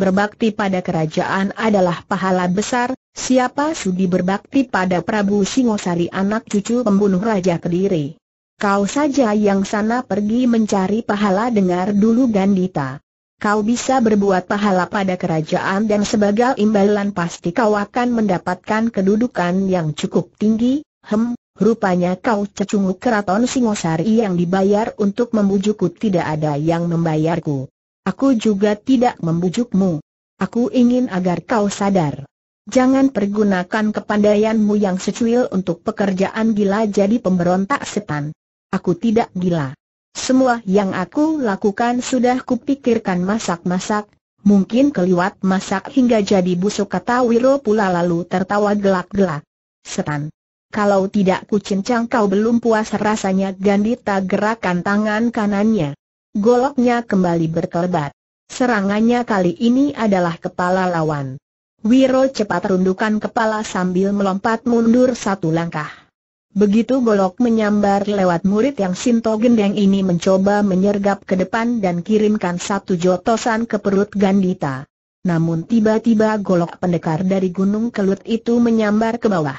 berbakti pada kerajaan adalah pahala besar, siapa sudi berbakti pada Prabu Singosari anak cucu pembunuh Raja Kediri. Kau saja yang sana pergi mencari pahala dengar dulu Gandita. Kau bisa berbuat pahala pada kerajaan dan sebagai imbalan pasti kau akan mendapatkan kedudukan yang cukup tinggi, hem, Rupanya kau cecunguk keraton Singosari yang dibayar untuk membujukku tidak ada yang membayarku. Aku juga tidak membujukmu. Aku ingin agar kau sadar. Jangan pergunakan kepandaianmu yang secuil untuk pekerjaan gila jadi pemberontak setan. Aku tidak gila. Semua yang aku lakukan sudah kupikirkan masak-masak, mungkin keliwat masak hingga jadi busuk kata Wiro pula lalu tertawa gelak-gelak. Setan. Kalau tidak kucincang kau belum puas rasanya Gandita gerakan tangan kanannya. Goloknya kembali berkelebat. Serangannya kali ini adalah kepala lawan. Wiro cepat rundukan kepala sambil melompat mundur satu langkah. Begitu golok menyambar lewat murid yang Sinto Gendeng ini mencoba menyergap ke depan dan kirimkan satu jotosan ke perut Gandita. Namun tiba-tiba golok pendekar dari Gunung Kelut itu menyambar ke bawah.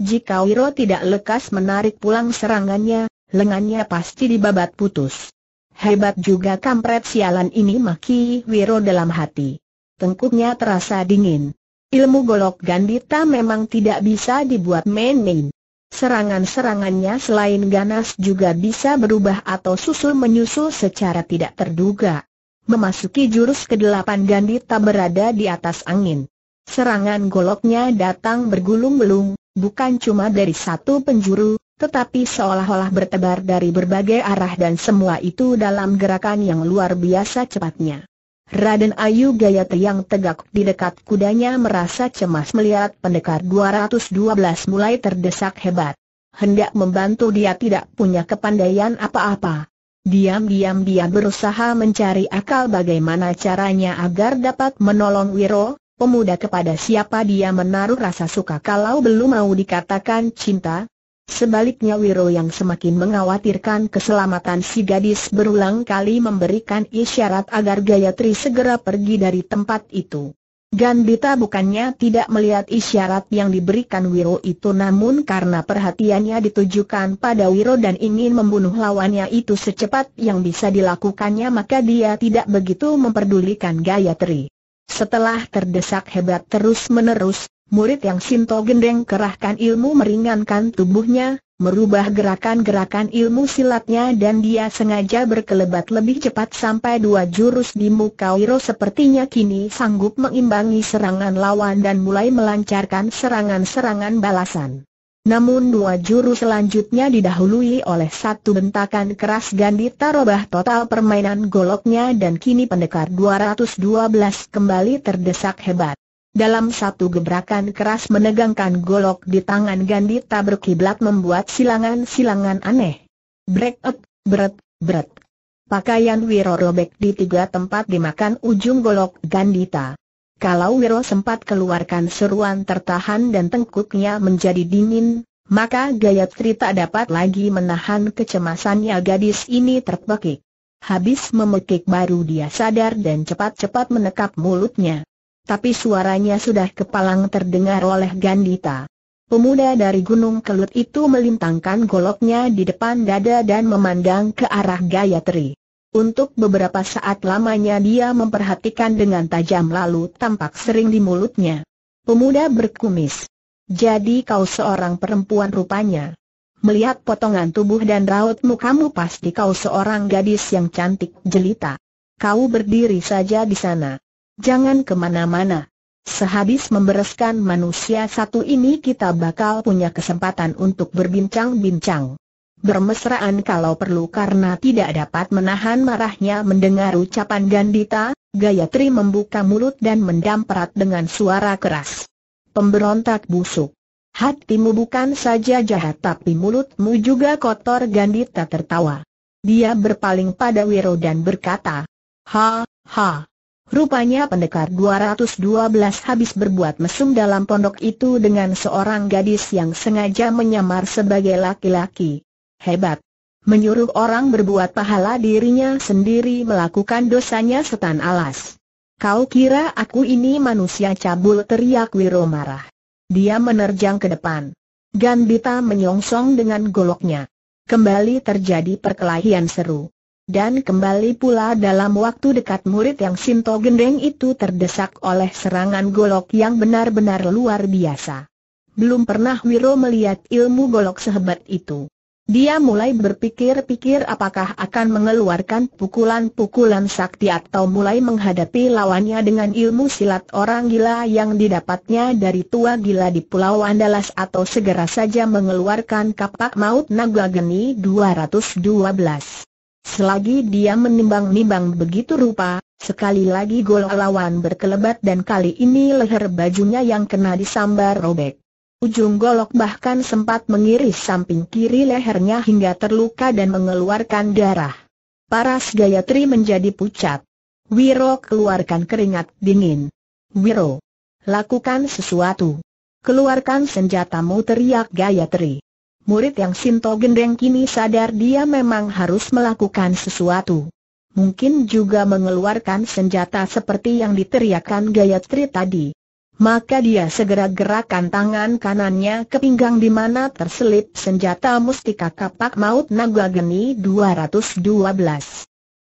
Jika Wiro tidak lekas menarik pulang serangannya, lengannya pasti dibabat putus. Hebat juga kampret sialan ini maki Wiro dalam hati. Tengkuknya terasa dingin. Ilmu golok gandita memang tidak bisa dibuat main-main. Serangan-serangannya selain ganas juga bisa berubah atau susul-menyusul secara tidak terduga. Memasuki jurus kedelapan gandita berada di atas angin. Serangan goloknya datang bergulung-gulung, bukan cuma dari satu penjuru, tetapi seolah-olah bertebar dari berbagai arah dan semua itu dalam gerakan yang luar biasa cepatnya. Raden Ayu Gayatri yang tegak di dekat kudanya merasa cemas melihat pendekar 212 mulai terdesak hebat. Hendak membantu dia tidak punya kepandaian apa-apa. Diam-diam dia berusaha mencari akal bagaimana caranya agar dapat menolong Wiro, pemuda kepada siapa dia menaruh rasa suka kalau belum mau dikatakan cinta, Sebaliknya Wiro yang semakin mengkhawatirkan keselamatan si gadis berulang kali memberikan isyarat agar Gayatri segera pergi dari tempat itu. Gandita bukannya tidak melihat isyarat yang diberikan Wiro itu namun karena perhatiannya ditujukan pada Wiro dan ingin membunuh lawannya itu secepat yang bisa dilakukannya maka dia tidak begitu memperdulikan Gayatri. Setelah terdesak hebat terus-menerus, Murid yang Sinto Gendeng kerahkan ilmu meringankan tubuhnya, merubah gerakan-gerakan ilmu silatnya dan dia sengaja berkelebat lebih cepat sampai dua jurus di muka Wiro sepertinya kini sanggup mengimbangi serangan lawan dan mulai melancarkan serangan-serangan balasan. Namun dua jurus selanjutnya didahului oleh satu bentakan keras Gandhi tarubah total permainan goloknya dan kini pendekar 212 kembali terdesak hebat. Dalam satu gebrakan keras menegangkan golok di tangan Gandita berkiblat membuat silangan-silangan aneh. Break up, beret, beret. Pakaian Wiro robek di tiga tempat dimakan ujung golok Gandita. Kalau Wiro sempat keluarkan seruan tertahan dan tengkuknya menjadi dingin, maka Gayatri tak dapat lagi menahan kecemasannya gadis ini terpekik. Habis memekik baru dia sadar dan cepat-cepat menekap mulutnya tapi suaranya sudah kepalang terdengar oleh Gandita. Pemuda dari Gunung Kelut itu melintangkan goloknya di depan dada dan memandang ke arah Gayatri. Untuk beberapa saat lamanya dia memperhatikan dengan tajam lalu tampak sering di mulutnya. Pemuda berkumis. Jadi kau seorang perempuan rupanya. Melihat potongan tubuh dan raut mukamu pasti kau seorang gadis yang cantik jelita. Kau berdiri saja di sana. Jangan kemana-mana. Sehabis membereskan manusia satu ini kita bakal punya kesempatan untuk berbincang-bincang. Bermesraan kalau perlu karena tidak dapat menahan marahnya mendengar ucapan Gandita, Gayatri membuka mulut dan mendamperat dengan suara keras. Pemberontak busuk. Hatimu bukan saja jahat tapi mulutmu juga kotor Gandita tertawa. Dia berpaling pada Wiro dan berkata, Ha, ha, Rupanya pendekar 212 habis berbuat mesum dalam pondok itu dengan seorang gadis yang sengaja menyamar sebagai laki-laki. Hebat! Menyuruh orang berbuat pahala dirinya sendiri melakukan dosanya setan alas. Kau kira aku ini manusia cabul teriak Wiro marah. Dia menerjang ke depan. Gandita menyongsong dengan goloknya. Kembali terjadi perkelahian seru dan kembali pula dalam waktu dekat murid yang Sinto Gendeng itu terdesak oleh serangan golok yang benar-benar luar biasa. Belum pernah Wiro melihat ilmu golok sehebat itu. Dia mulai berpikir-pikir apakah akan mengeluarkan pukulan-pukulan sakti atau mulai menghadapi lawannya dengan ilmu silat orang gila yang didapatnya dari tua gila di Pulau Andalas atau segera saja mengeluarkan kapak maut naga geni 212. Selagi dia menimbang-nimbang begitu rupa, sekali lagi gol lawan berkelebat dan kali ini leher bajunya yang kena disambar robek. Ujung golok bahkan sempat mengiris samping kiri lehernya hingga terluka dan mengeluarkan darah. Paras Gayatri menjadi pucat. Wiro keluarkan keringat dingin. Wiro, lakukan sesuatu. Keluarkan senjatamu teriak Gayatri murid yang Sinto Gendeng kini sadar dia memang harus melakukan sesuatu. Mungkin juga mengeluarkan senjata seperti yang diteriakkan Gayatri tadi. Maka dia segera gerakkan tangan kanannya ke pinggang di mana terselip senjata mustika kapak maut naga geni 212.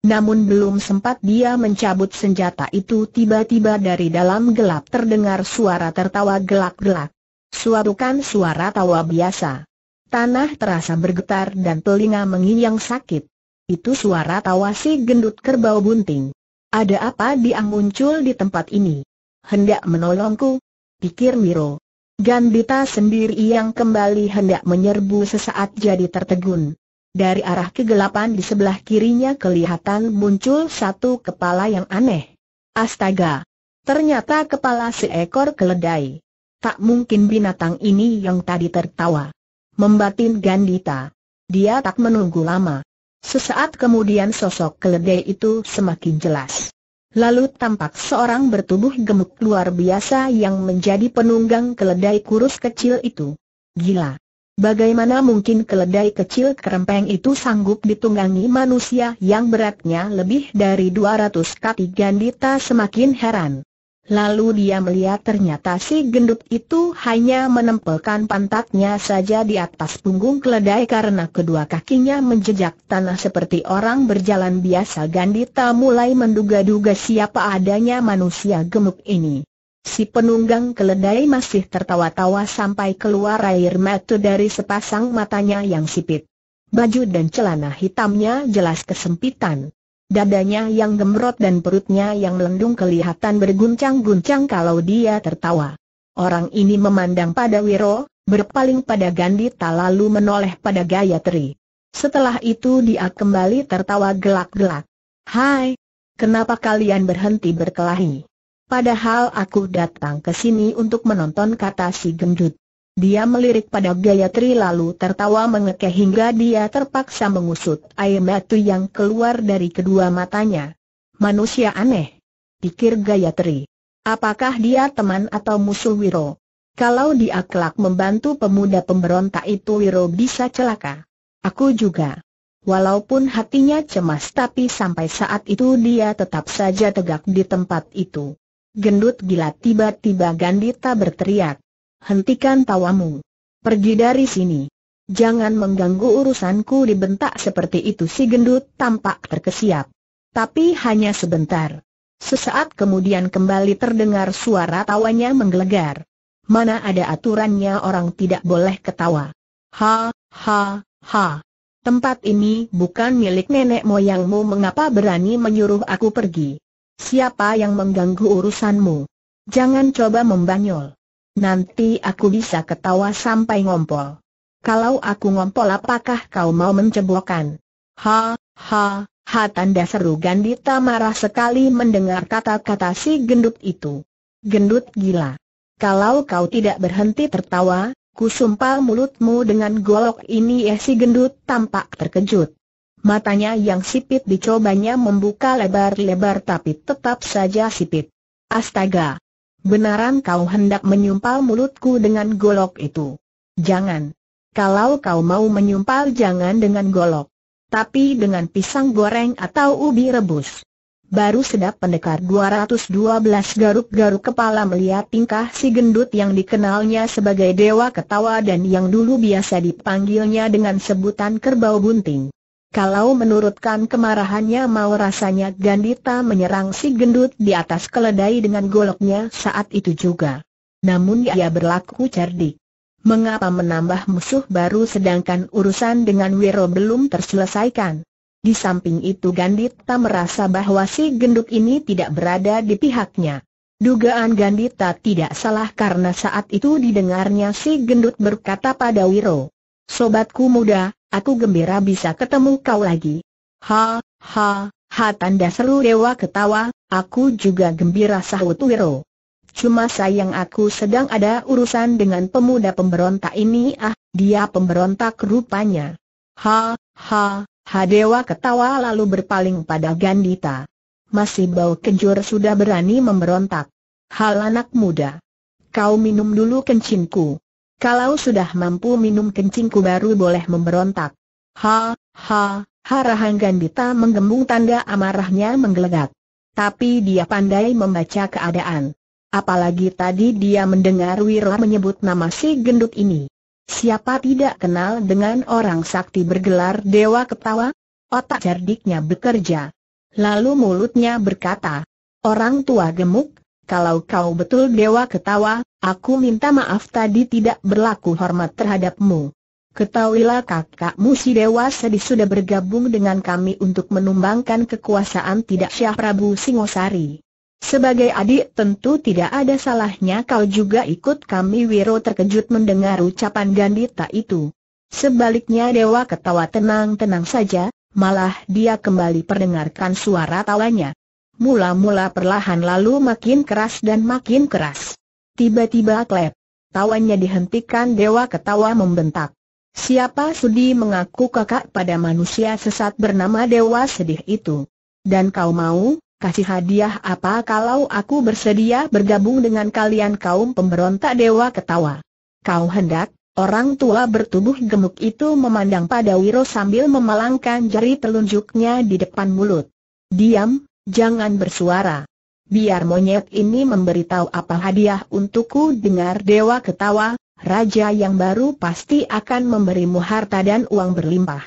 Namun belum sempat dia mencabut senjata itu tiba-tiba dari dalam gelap terdengar suara tertawa gelak-gelak. Suarukan suara tawa biasa. Tanah terasa bergetar dan telinga menginyang sakit. Itu suara tawa si gendut kerbau bunting. Ada apa dia muncul di tempat ini? Hendak menolongku? Pikir Miro. Gandita sendiri yang kembali hendak menyerbu sesaat jadi tertegun. Dari arah kegelapan di sebelah kirinya kelihatan muncul satu kepala yang aneh. Astaga! Ternyata kepala seekor keledai. Tak mungkin binatang ini yang tadi tertawa membatin Gandita. Dia tak menunggu lama. Sesaat kemudian sosok keledai itu semakin jelas. Lalu tampak seorang bertubuh gemuk luar biasa yang menjadi penunggang keledai kurus kecil itu. Gila! Bagaimana mungkin keledai kecil kerempeng itu sanggup ditunggangi manusia yang beratnya lebih dari 200 kati Gandita semakin heran. Lalu dia melihat ternyata si gendut itu hanya menempelkan pantatnya saja di atas punggung keledai karena kedua kakinya menjejak tanah seperti orang berjalan biasa Gandita mulai menduga-duga siapa adanya manusia gemuk ini. Si penunggang keledai masih tertawa-tawa sampai keluar air mata dari sepasang matanya yang sipit. Baju dan celana hitamnya jelas kesempitan. Dadanya yang gemrot dan perutnya yang melendung kelihatan berguncang-guncang kalau dia tertawa. Orang ini memandang pada Wiro, berpaling pada Gandhi tak lalu menoleh pada Gayatri. Setelah itu dia kembali tertawa gelak-gelak. Hai, kenapa kalian berhenti berkelahi? Padahal aku datang ke sini untuk menonton kata si gendut. Dia melirik pada Gayatri lalu tertawa mengekeh hingga dia terpaksa mengusut air mata yang keluar dari kedua matanya. Manusia aneh, pikir Gayatri. Apakah dia teman atau musuh Wiro? Kalau dia kelak membantu pemuda pemberontak itu Wiro bisa celaka. Aku juga. Walaupun hatinya cemas tapi sampai saat itu dia tetap saja tegak di tempat itu. Gendut gila tiba-tiba Gandita berteriak hentikan tawamu. Pergi dari sini. Jangan mengganggu urusanku dibentak seperti itu si gendut tampak terkesiap. Tapi hanya sebentar. Sesaat kemudian kembali terdengar suara tawanya menggelegar. Mana ada aturannya orang tidak boleh ketawa. Ha, ha, ha. Tempat ini bukan milik nenek moyangmu mengapa berani menyuruh aku pergi? Siapa yang mengganggu urusanmu? Jangan coba membanyol nanti aku bisa ketawa sampai ngompol. Kalau aku ngompol apakah kau mau mencebokan? Ha, ha, ha tanda seru Gandita marah sekali mendengar kata-kata si gendut itu. Gendut gila. Kalau kau tidak berhenti tertawa, kusumpal mulutmu dengan golok ini ya si gendut tampak terkejut. Matanya yang sipit dicobanya membuka lebar-lebar tapi tetap saja sipit. Astaga! benaran kau hendak menyumpal mulutku dengan golok itu. Jangan. Kalau kau mau menyumpal jangan dengan golok. Tapi dengan pisang goreng atau ubi rebus. Baru sedap pendekar 212 garuk-garuk kepala melihat tingkah si gendut yang dikenalnya sebagai dewa ketawa dan yang dulu biasa dipanggilnya dengan sebutan kerbau bunting. Kalau menurutkan kemarahannya mau rasanya Gandita menyerang si gendut di atas keledai dengan goloknya saat itu juga. Namun ia berlaku cerdik. Mengapa menambah musuh baru sedangkan urusan dengan Wiro belum terselesaikan? Di samping itu Gandita merasa bahwa si gendut ini tidak berada di pihaknya. Dugaan Gandita tidak salah karena saat itu didengarnya si gendut berkata pada Wiro. Sobatku muda, aku gembira bisa ketemu kau lagi. Ha, ha, ha tanda seru dewa ketawa, aku juga gembira sahut Wiro. Cuma sayang aku sedang ada urusan dengan pemuda pemberontak ini ah, dia pemberontak rupanya. Ha, ha, ha dewa ketawa lalu berpaling pada Gandita. Masih bau kejur sudah berani memberontak. Hal anak muda. Kau minum dulu kencinku. Kalau sudah mampu minum kencingku baru boleh memberontak. Ha, ha, harahang Gandita menggembung tanda amarahnya menggelegak. Tapi dia pandai membaca keadaan. Apalagi tadi dia mendengar Wira menyebut nama si gendut ini. Siapa tidak kenal dengan orang sakti bergelar Dewa Ketawa? Otak cerdiknya bekerja. Lalu mulutnya berkata, Orang tua gemuk, kalau kau betul dewa ketawa, aku minta maaf tadi tidak berlaku hormat terhadapmu. Ketahuilah kakakmu si dewa sedih sudah bergabung dengan kami untuk menumbangkan kekuasaan tidak Syah Prabu Singosari. Sebagai adik tentu tidak ada salahnya kau juga ikut kami Wiro terkejut mendengar ucapan Gandita itu. Sebaliknya Dewa ketawa tenang-tenang saja, malah dia kembali perdengarkan suara tawanya. Mula-mula perlahan lalu makin keras dan makin keras. Tiba-tiba klep. Tawanya dihentikan dewa ketawa membentak. Siapa sudi mengaku kakak pada manusia sesat bernama dewa sedih itu? Dan kau mau, kasih hadiah apa kalau aku bersedia bergabung dengan kalian kaum pemberontak dewa ketawa? Kau hendak, orang tua bertubuh gemuk itu memandang pada Wiro sambil memalangkan jari telunjuknya di depan mulut. Diam, Jangan bersuara. Biar monyet ini memberitahu apa hadiah untukku dengar dewa ketawa, raja yang baru pasti akan memberimu harta dan uang berlimpah.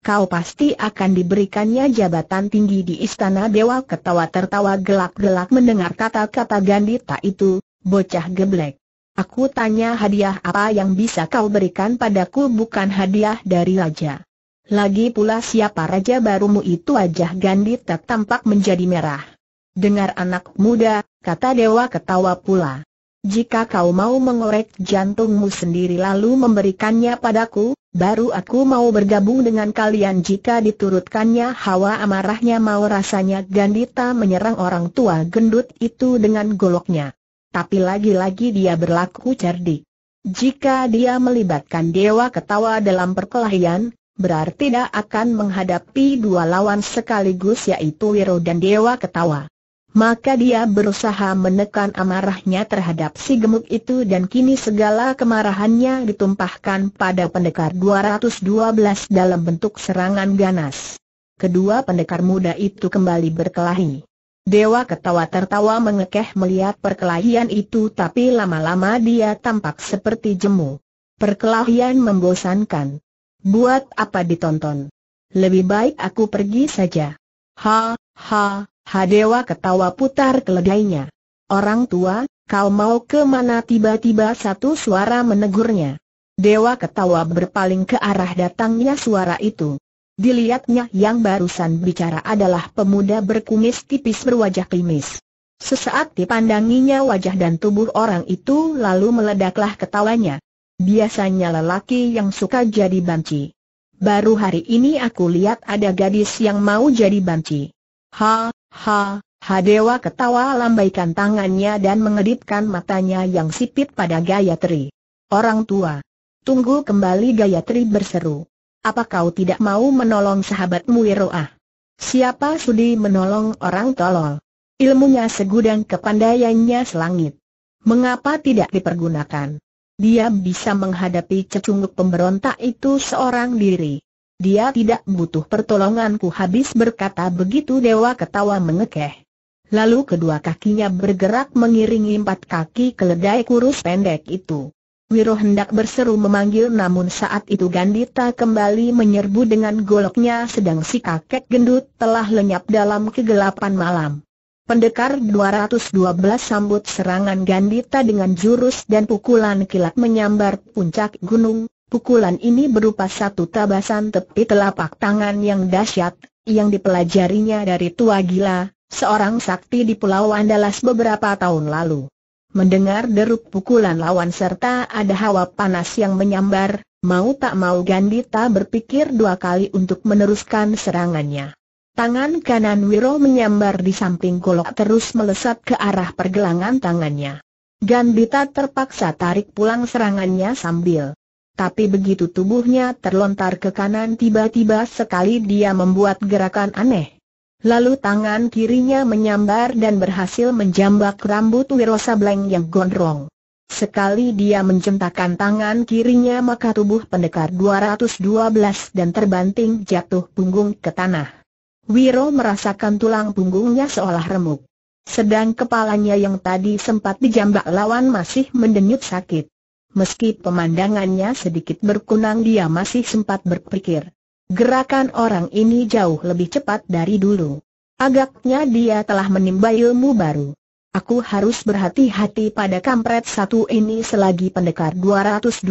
Kau pasti akan diberikannya jabatan tinggi di istana dewa ketawa tertawa gelak-gelak mendengar kata-kata gandita itu, bocah geblek. Aku tanya hadiah apa yang bisa kau berikan padaku bukan hadiah dari raja. Lagi pula siapa raja barumu itu wajah Gandita tampak menjadi merah. Dengar anak muda, kata dewa ketawa pula. Jika kau mau mengorek jantungmu sendiri lalu memberikannya padaku, baru aku mau bergabung dengan kalian jika diturutkannya hawa amarahnya mau rasanya Gandita menyerang orang tua gendut itu dengan goloknya. Tapi lagi-lagi dia berlaku cerdik. Jika dia melibatkan dewa ketawa dalam perkelahian, berarti dia akan menghadapi dua lawan sekaligus yaitu Wiro dan Dewa Ketawa. Maka dia berusaha menekan amarahnya terhadap si gemuk itu dan kini segala kemarahannya ditumpahkan pada pendekar 212 dalam bentuk serangan ganas. Kedua pendekar muda itu kembali berkelahi. Dewa ketawa tertawa mengekeh melihat perkelahian itu tapi lama-lama dia tampak seperti jemu. Perkelahian membosankan. Buat apa ditonton? Lebih baik aku pergi saja. Ha, ha, ha dewa ketawa putar keledainya. Orang tua, kau mau ke mana tiba-tiba satu suara menegurnya. Dewa ketawa berpaling ke arah datangnya suara itu. Dilihatnya yang barusan bicara adalah pemuda berkumis tipis berwajah klimis. Sesaat dipandanginya wajah dan tubuh orang itu lalu meledaklah ketawanya biasanya lelaki yang suka jadi banci. Baru hari ini aku lihat ada gadis yang mau jadi banci. Ha, ha, ha Dewa ketawa lambaikan tangannya dan mengedipkan matanya yang sipit pada Gayatri. Orang tua. Tunggu kembali Gayatri berseru. Apa kau tidak mau menolong sahabatmu Wiroah? Siapa sudi menolong orang tolol? Ilmunya segudang kepandaiannya selangit. Mengapa tidak dipergunakan? Dia bisa menghadapi cecunguk pemberontak itu seorang diri. Dia tidak butuh pertolonganku habis berkata begitu dewa ketawa mengekeh. Lalu kedua kakinya bergerak mengiringi empat kaki keledai kurus pendek itu. Wiro hendak berseru memanggil namun saat itu Gandita kembali menyerbu dengan goloknya sedang si kakek gendut telah lenyap dalam kegelapan malam. Pendekar 212 sambut serangan Gandita dengan jurus dan pukulan kilat menyambar puncak gunung. Pukulan ini berupa satu tabasan tepi telapak tangan yang dahsyat, yang dipelajarinya dari tua gila, seorang sakti di Pulau Andalas beberapa tahun lalu. Mendengar deruk pukulan lawan serta ada hawa panas yang menyambar, mau tak mau Gandita berpikir dua kali untuk meneruskan serangannya. Tangan kanan Wiro menyambar di samping golok terus melesat ke arah pergelangan tangannya. Gandita terpaksa tarik pulang serangannya sambil. Tapi begitu tubuhnya terlontar ke kanan tiba-tiba sekali dia membuat gerakan aneh. Lalu tangan kirinya menyambar dan berhasil menjambak rambut Wiro Sableng yang gondrong. Sekali dia mencentakkan tangan kirinya maka tubuh pendekar 212 dan terbanting jatuh punggung ke tanah. Wiro merasakan tulang punggungnya seolah remuk. Sedang kepalanya yang tadi sempat dijambak lawan masih mendenyut sakit. Meski pemandangannya sedikit berkunang dia masih sempat berpikir. Gerakan orang ini jauh lebih cepat dari dulu. Agaknya dia telah menimba ilmu baru. Aku harus berhati-hati pada kampret satu ini selagi pendekar 212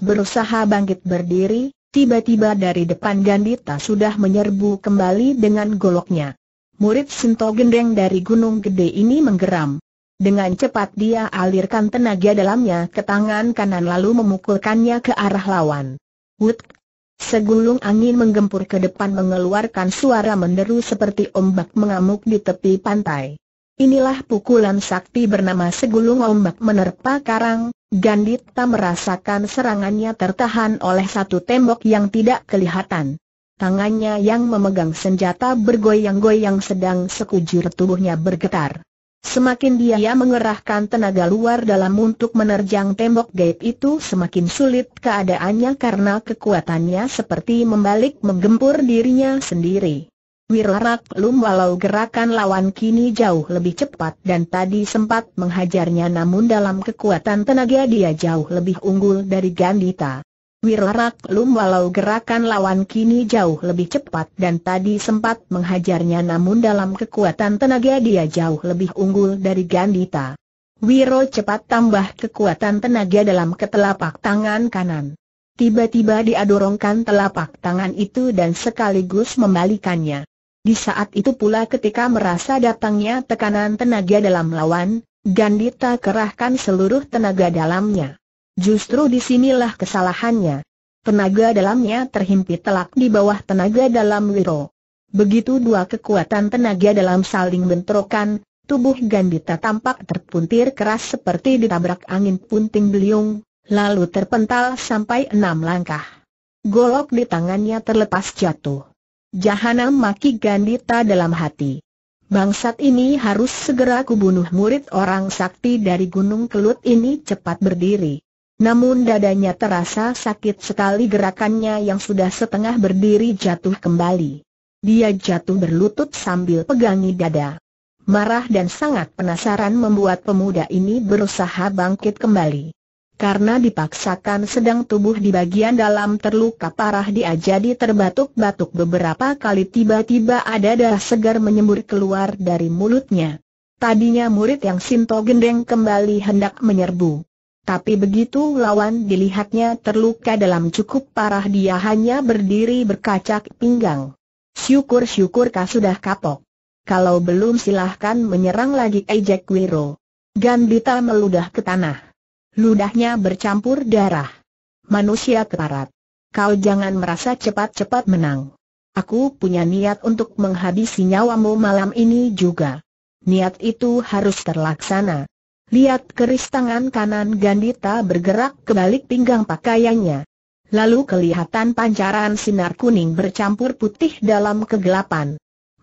berusaha bangkit berdiri, Tiba-tiba dari depan Gandita sudah menyerbu kembali dengan goloknya. Murid Sinto Gendeng dari Gunung Gede ini menggeram. Dengan cepat dia alirkan tenaga dalamnya ke tangan kanan lalu memukulkannya ke arah lawan. Wut! Segulung angin menggempur ke depan mengeluarkan suara menderu seperti ombak mengamuk di tepi pantai. Inilah pukulan sakti bernama segulung ombak menerpa karang, Gandita merasakan serangannya tertahan oleh satu tembok yang tidak kelihatan. Tangannya yang memegang senjata bergoyang-goyang sedang sekujur tubuhnya bergetar. Semakin dia mengerahkan tenaga luar dalam untuk menerjang tembok gaib itu semakin sulit keadaannya karena kekuatannya seperti membalik menggempur dirinya sendiri. Wirarak Lum walau gerakan lawan kini jauh lebih cepat dan tadi sempat menghajarnya namun dalam kekuatan tenaga dia jauh lebih unggul dari Gandita. Wirarak Lum walau gerakan lawan kini jauh lebih cepat dan tadi sempat menghajarnya namun dalam kekuatan tenaga dia jauh lebih unggul dari Gandita. Wiro cepat tambah kekuatan tenaga dalam ketelapak tangan kanan. Tiba-tiba dia telapak tangan itu dan sekaligus membalikannya. Di saat itu pula ketika merasa datangnya tekanan tenaga dalam lawan, Gandita kerahkan seluruh tenaga dalamnya. Justru disinilah kesalahannya. Tenaga dalamnya terhimpit telak di bawah tenaga dalam Wiro. Begitu dua kekuatan tenaga dalam saling bentrokan, tubuh Gandita tampak terpuntir keras seperti ditabrak angin punting beliung, lalu terpental sampai enam langkah. Golok di tangannya terlepas jatuh. Jahanam maki Gandita dalam hati. Bangsat ini harus segera kubunuh murid orang sakti dari Gunung Kelut ini cepat berdiri. Namun dadanya terasa sakit sekali gerakannya yang sudah setengah berdiri jatuh kembali. Dia jatuh berlutut sambil pegangi dada. Marah dan sangat penasaran membuat pemuda ini berusaha bangkit kembali karena dipaksakan sedang tubuh di bagian dalam terluka parah dia jadi terbatuk-batuk beberapa kali tiba-tiba ada darah segar menyembur keluar dari mulutnya. Tadinya murid yang Sinto gendeng kembali hendak menyerbu. Tapi begitu lawan dilihatnya terluka dalam cukup parah dia hanya berdiri berkacak pinggang. Syukur-syukur kau sudah kapok. Kalau belum silahkan menyerang lagi ejek Wiro. Gandita meludah ke tanah. Ludahnya bercampur darah. Manusia keparat. Kau jangan merasa cepat-cepat menang. Aku punya niat untuk menghabisi nyawamu malam ini juga. Niat itu harus terlaksana. Lihat keris tangan kanan Gandita bergerak ke balik pinggang pakaiannya. Lalu kelihatan pancaran sinar kuning bercampur putih dalam kegelapan.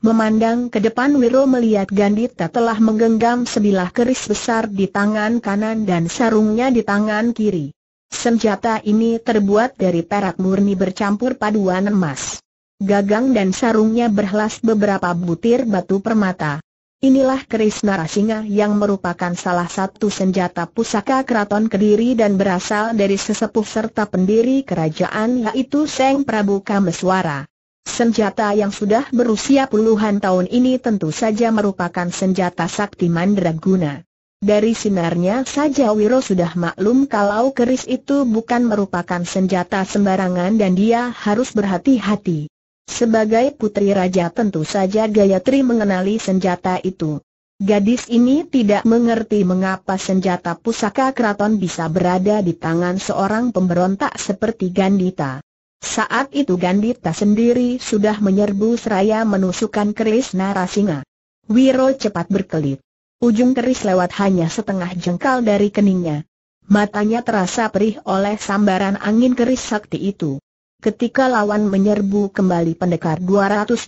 Memandang ke depan Wiro melihat Gandita telah menggenggam sebilah keris besar di tangan kanan dan sarungnya di tangan kiri. Senjata ini terbuat dari perak murni bercampur paduan emas. Gagang dan sarungnya berhelas beberapa butir batu permata. Inilah keris Narasinga yang merupakan salah satu senjata pusaka keraton Kediri dan berasal dari sesepuh serta pendiri kerajaan yaitu Seng Prabu Kameswara. Senjata yang sudah berusia puluhan tahun ini tentu saja merupakan senjata sakti mandraguna. Dari sinarnya saja Wiro sudah maklum kalau keris itu bukan merupakan senjata sembarangan dan dia harus berhati-hati. Sebagai putri raja tentu saja Gayatri mengenali senjata itu. Gadis ini tidak mengerti mengapa senjata pusaka keraton bisa berada di tangan seorang pemberontak seperti Gandita. Saat itu Gandita sendiri sudah menyerbu seraya menusukkan keris Narasinga. Wiro cepat berkelit. Ujung keris lewat hanya setengah jengkal dari keningnya. Matanya terasa perih oleh sambaran angin keris sakti itu. Ketika lawan menyerbu kembali pendekar 212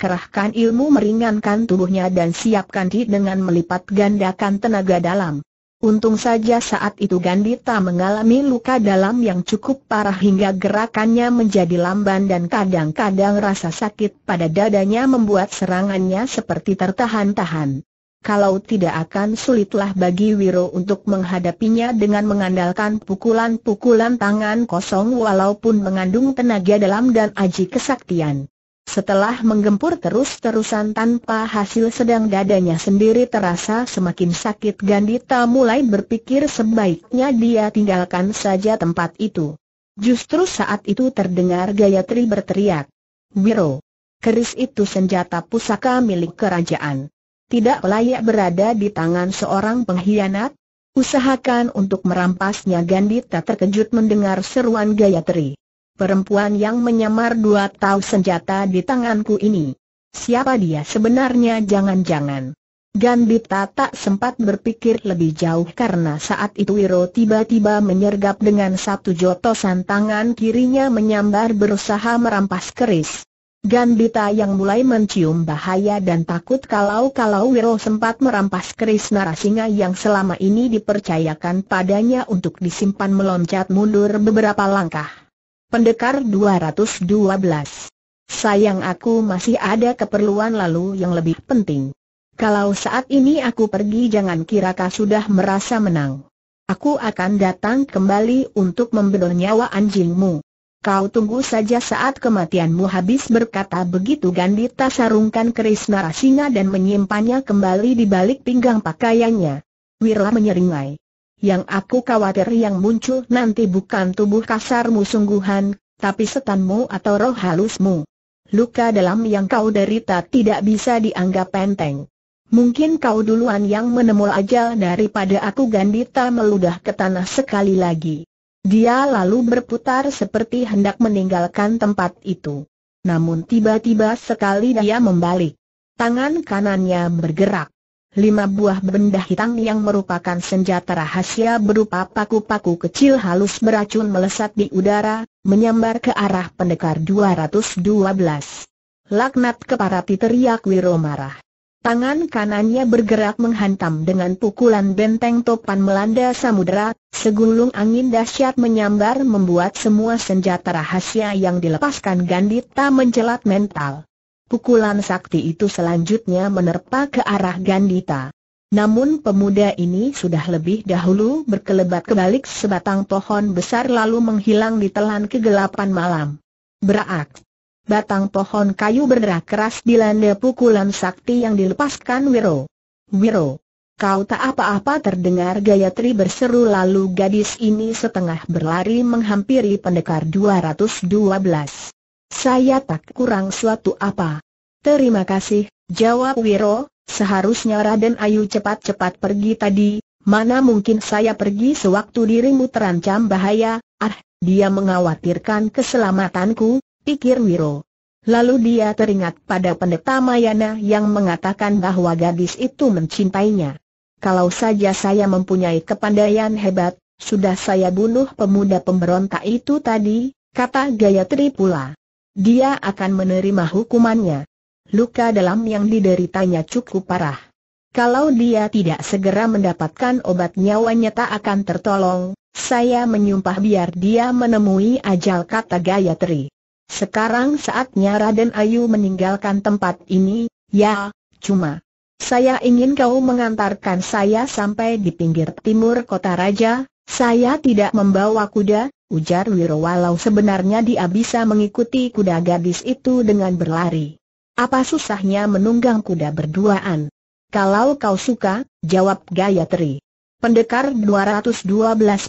kerahkan ilmu meringankan tubuhnya dan siapkan diri dengan melipat gandakan tenaga dalam. Untung saja saat itu Gandita mengalami luka dalam yang cukup parah hingga gerakannya menjadi lamban dan kadang-kadang rasa sakit pada dadanya membuat serangannya seperti tertahan-tahan. Kalau tidak akan sulitlah bagi Wiro untuk menghadapinya dengan mengandalkan pukulan-pukulan tangan kosong walaupun mengandung tenaga dalam dan aji kesaktian. Setelah menggempur terus-terusan tanpa hasil sedang dadanya sendiri terasa semakin sakit Gandita mulai berpikir sebaiknya dia tinggalkan saja tempat itu. Justru saat itu terdengar Gayatri berteriak. "Wiro, keris itu senjata pusaka milik kerajaan. Tidak layak berada di tangan seorang pengkhianat, Usahakan untuk merampasnya Gandita terkejut mendengar seruan Gayatri perempuan yang menyamar dua tahun senjata di tanganku ini. Siapa dia sebenarnya jangan-jangan. Gandita tak sempat berpikir lebih jauh karena saat itu Wiro tiba-tiba menyergap dengan satu jotosan tangan kirinya menyambar berusaha merampas keris. Gandita yang mulai mencium bahaya dan takut kalau-kalau Wiro sempat merampas keris narasinga yang selama ini dipercayakan padanya untuk disimpan meloncat mundur beberapa langkah. Pendekar 212. Sayang aku masih ada keperluan lalu yang lebih penting. Kalau saat ini aku pergi jangan kira kau sudah merasa menang. Aku akan datang kembali untuk membedol nyawa anjingmu. Kau tunggu saja saat kematianmu habis berkata begitu Gandita sarungkan keris Narasinga dan menyimpannya kembali di balik pinggang pakaiannya. Wira menyeringai yang aku khawatir yang muncul nanti bukan tubuh kasarmu sungguhan, tapi setanmu atau roh halusmu. Luka dalam yang kau derita tidak bisa dianggap penting. Mungkin kau duluan yang menemul ajal daripada aku Gandita meludah ke tanah sekali lagi. Dia lalu berputar seperti hendak meninggalkan tempat itu. Namun tiba-tiba sekali dia membalik. Tangan kanannya bergerak lima buah benda hitam yang merupakan senjata rahasia berupa paku-paku kecil halus beracun melesat di udara, menyambar ke arah pendekar 212. Laknat keparati teriak Wiro marah. Tangan kanannya bergerak menghantam dengan pukulan benteng topan melanda samudera, segulung angin dahsyat menyambar membuat semua senjata rahasia yang dilepaskan Gandita menjelat mental. Pukulan sakti itu selanjutnya menerpa ke arah Gandita. Namun pemuda ini sudah lebih dahulu berkelebat kebalik sebatang pohon besar lalu menghilang di telan kegelapan malam. Berak. Batang pohon kayu berderak keras dilanda pukulan sakti yang dilepaskan Wiro. Wiro! Kau tak apa-apa terdengar Gayatri berseru lalu gadis ini setengah berlari menghampiri pendekar 212. Saya tak kurang suatu apa. Terima kasih, jawab Wiro, seharusnya Raden Ayu cepat-cepat pergi tadi, mana mungkin saya pergi sewaktu dirimu terancam bahaya, ah, dia mengkhawatirkan keselamatanku, pikir Wiro. Lalu dia teringat pada pendeta Mayana yang mengatakan bahwa gadis itu mencintainya. Kalau saja saya mempunyai kepandaian hebat, sudah saya bunuh pemuda pemberontak itu tadi, kata Gayatri pula dia akan menerima hukumannya. Luka dalam yang dideritanya cukup parah. Kalau dia tidak segera mendapatkan obat nyawanya tak akan tertolong, saya menyumpah biar dia menemui ajal kata Gayatri. Sekarang saatnya Raden Ayu meninggalkan tempat ini, ya, cuma. Saya ingin kau mengantarkan saya sampai di pinggir timur kota raja, saya tidak membawa kuda, ujar Wiro walau sebenarnya dia bisa mengikuti kuda gadis itu dengan berlari. Apa susahnya menunggang kuda berduaan? Kalau kau suka, jawab Gayatri. Pendekar 212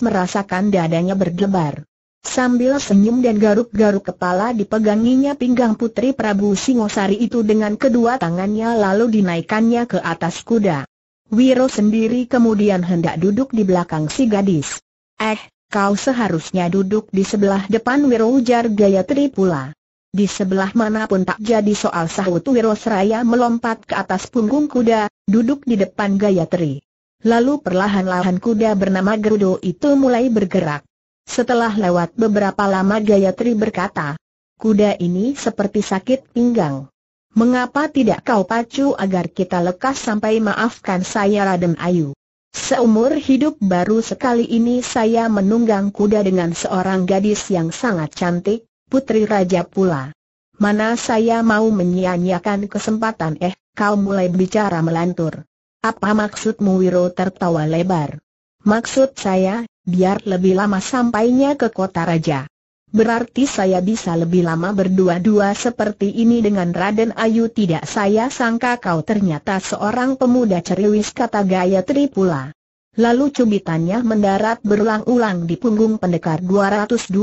merasakan dadanya berdebar. Sambil senyum dan garuk-garuk kepala dipeganginya pinggang putri Prabu Singosari itu dengan kedua tangannya lalu dinaikannya ke atas kuda. Wiro sendiri kemudian hendak duduk di belakang si gadis. Eh, kau seharusnya duduk di sebelah depan Wiro ujar Gayatri pula. Di sebelah manapun tak jadi soal sahut Wiro Seraya melompat ke atas punggung kuda, duduk di depan Gayatri. Lalu perlahan-lahan kuda bernama Gerudo itu mulai bergerak. Setelah lewat beberapa lama Gayatri berkata, kuda ini seperti sakit pinggang. Mengapa tidak kau pacu agar kita lekas sampai maafkan saya Raden Ayu? Seumur hidup baru sekali ini saya menunggang kuda dengan seorang gadis yang sangat cantik, putri raja pula. Mana saya mau menyia-nyiakan kesempatan eh, kau mulai bicara melantur. Apa maksudmu Wiro tertawa lebar? Maksud saya, biar lebih lama sampainya ke kota raja. Berarti saya bisa lebih lama berdua-dua seperti ini dengan Raden Ayu tidak saya sangka kau ternyata seorang pemuda ceriwis kata Gayatri pula. Lalu cubitannya mendarat berulang-ulang di punggung pendekar 212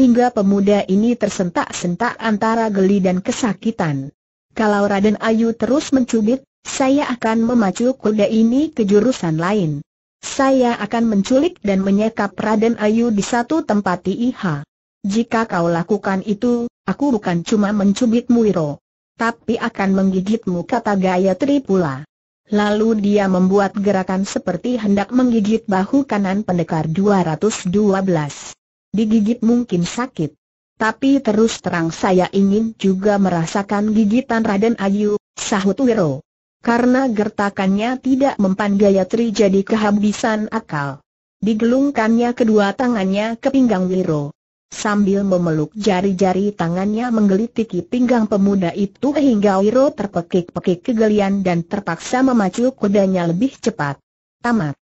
hingga pemuda ini tersentak-sentak antara geli dan kesakitan. Kalau Raden Ayu terus mencubit, saya akan memacu kuda ini ke jurusan lain. Saya akan menculik dan menyekap Raden Ayu di satu tempat IIH. Jika kau lakukan itu, aku bukan cuma mencubitmu Wiro. Tapi akan menggigitmu kata Gayatri pula. Lalu dia membuat gerakan seperti hendak menggigit bahu kanan pendekar 212. Digigit mungkin sakit. Tapi terus terang saya ingin juga merasakan gigitan Raden Ayu, sahut Wiro. Karena gertakannya tidak mempan Gayatri jadi kehabisan akal. Digelungkannya kedua tangannya ke pinggang Wiro. Sambil memeluk jari-jari tangannya menggelitiki pinggang pemuda itu hingga Wiro terpekik-pekik kegelian dan terpaksa memacu kudanya lebih cepat. Tamat.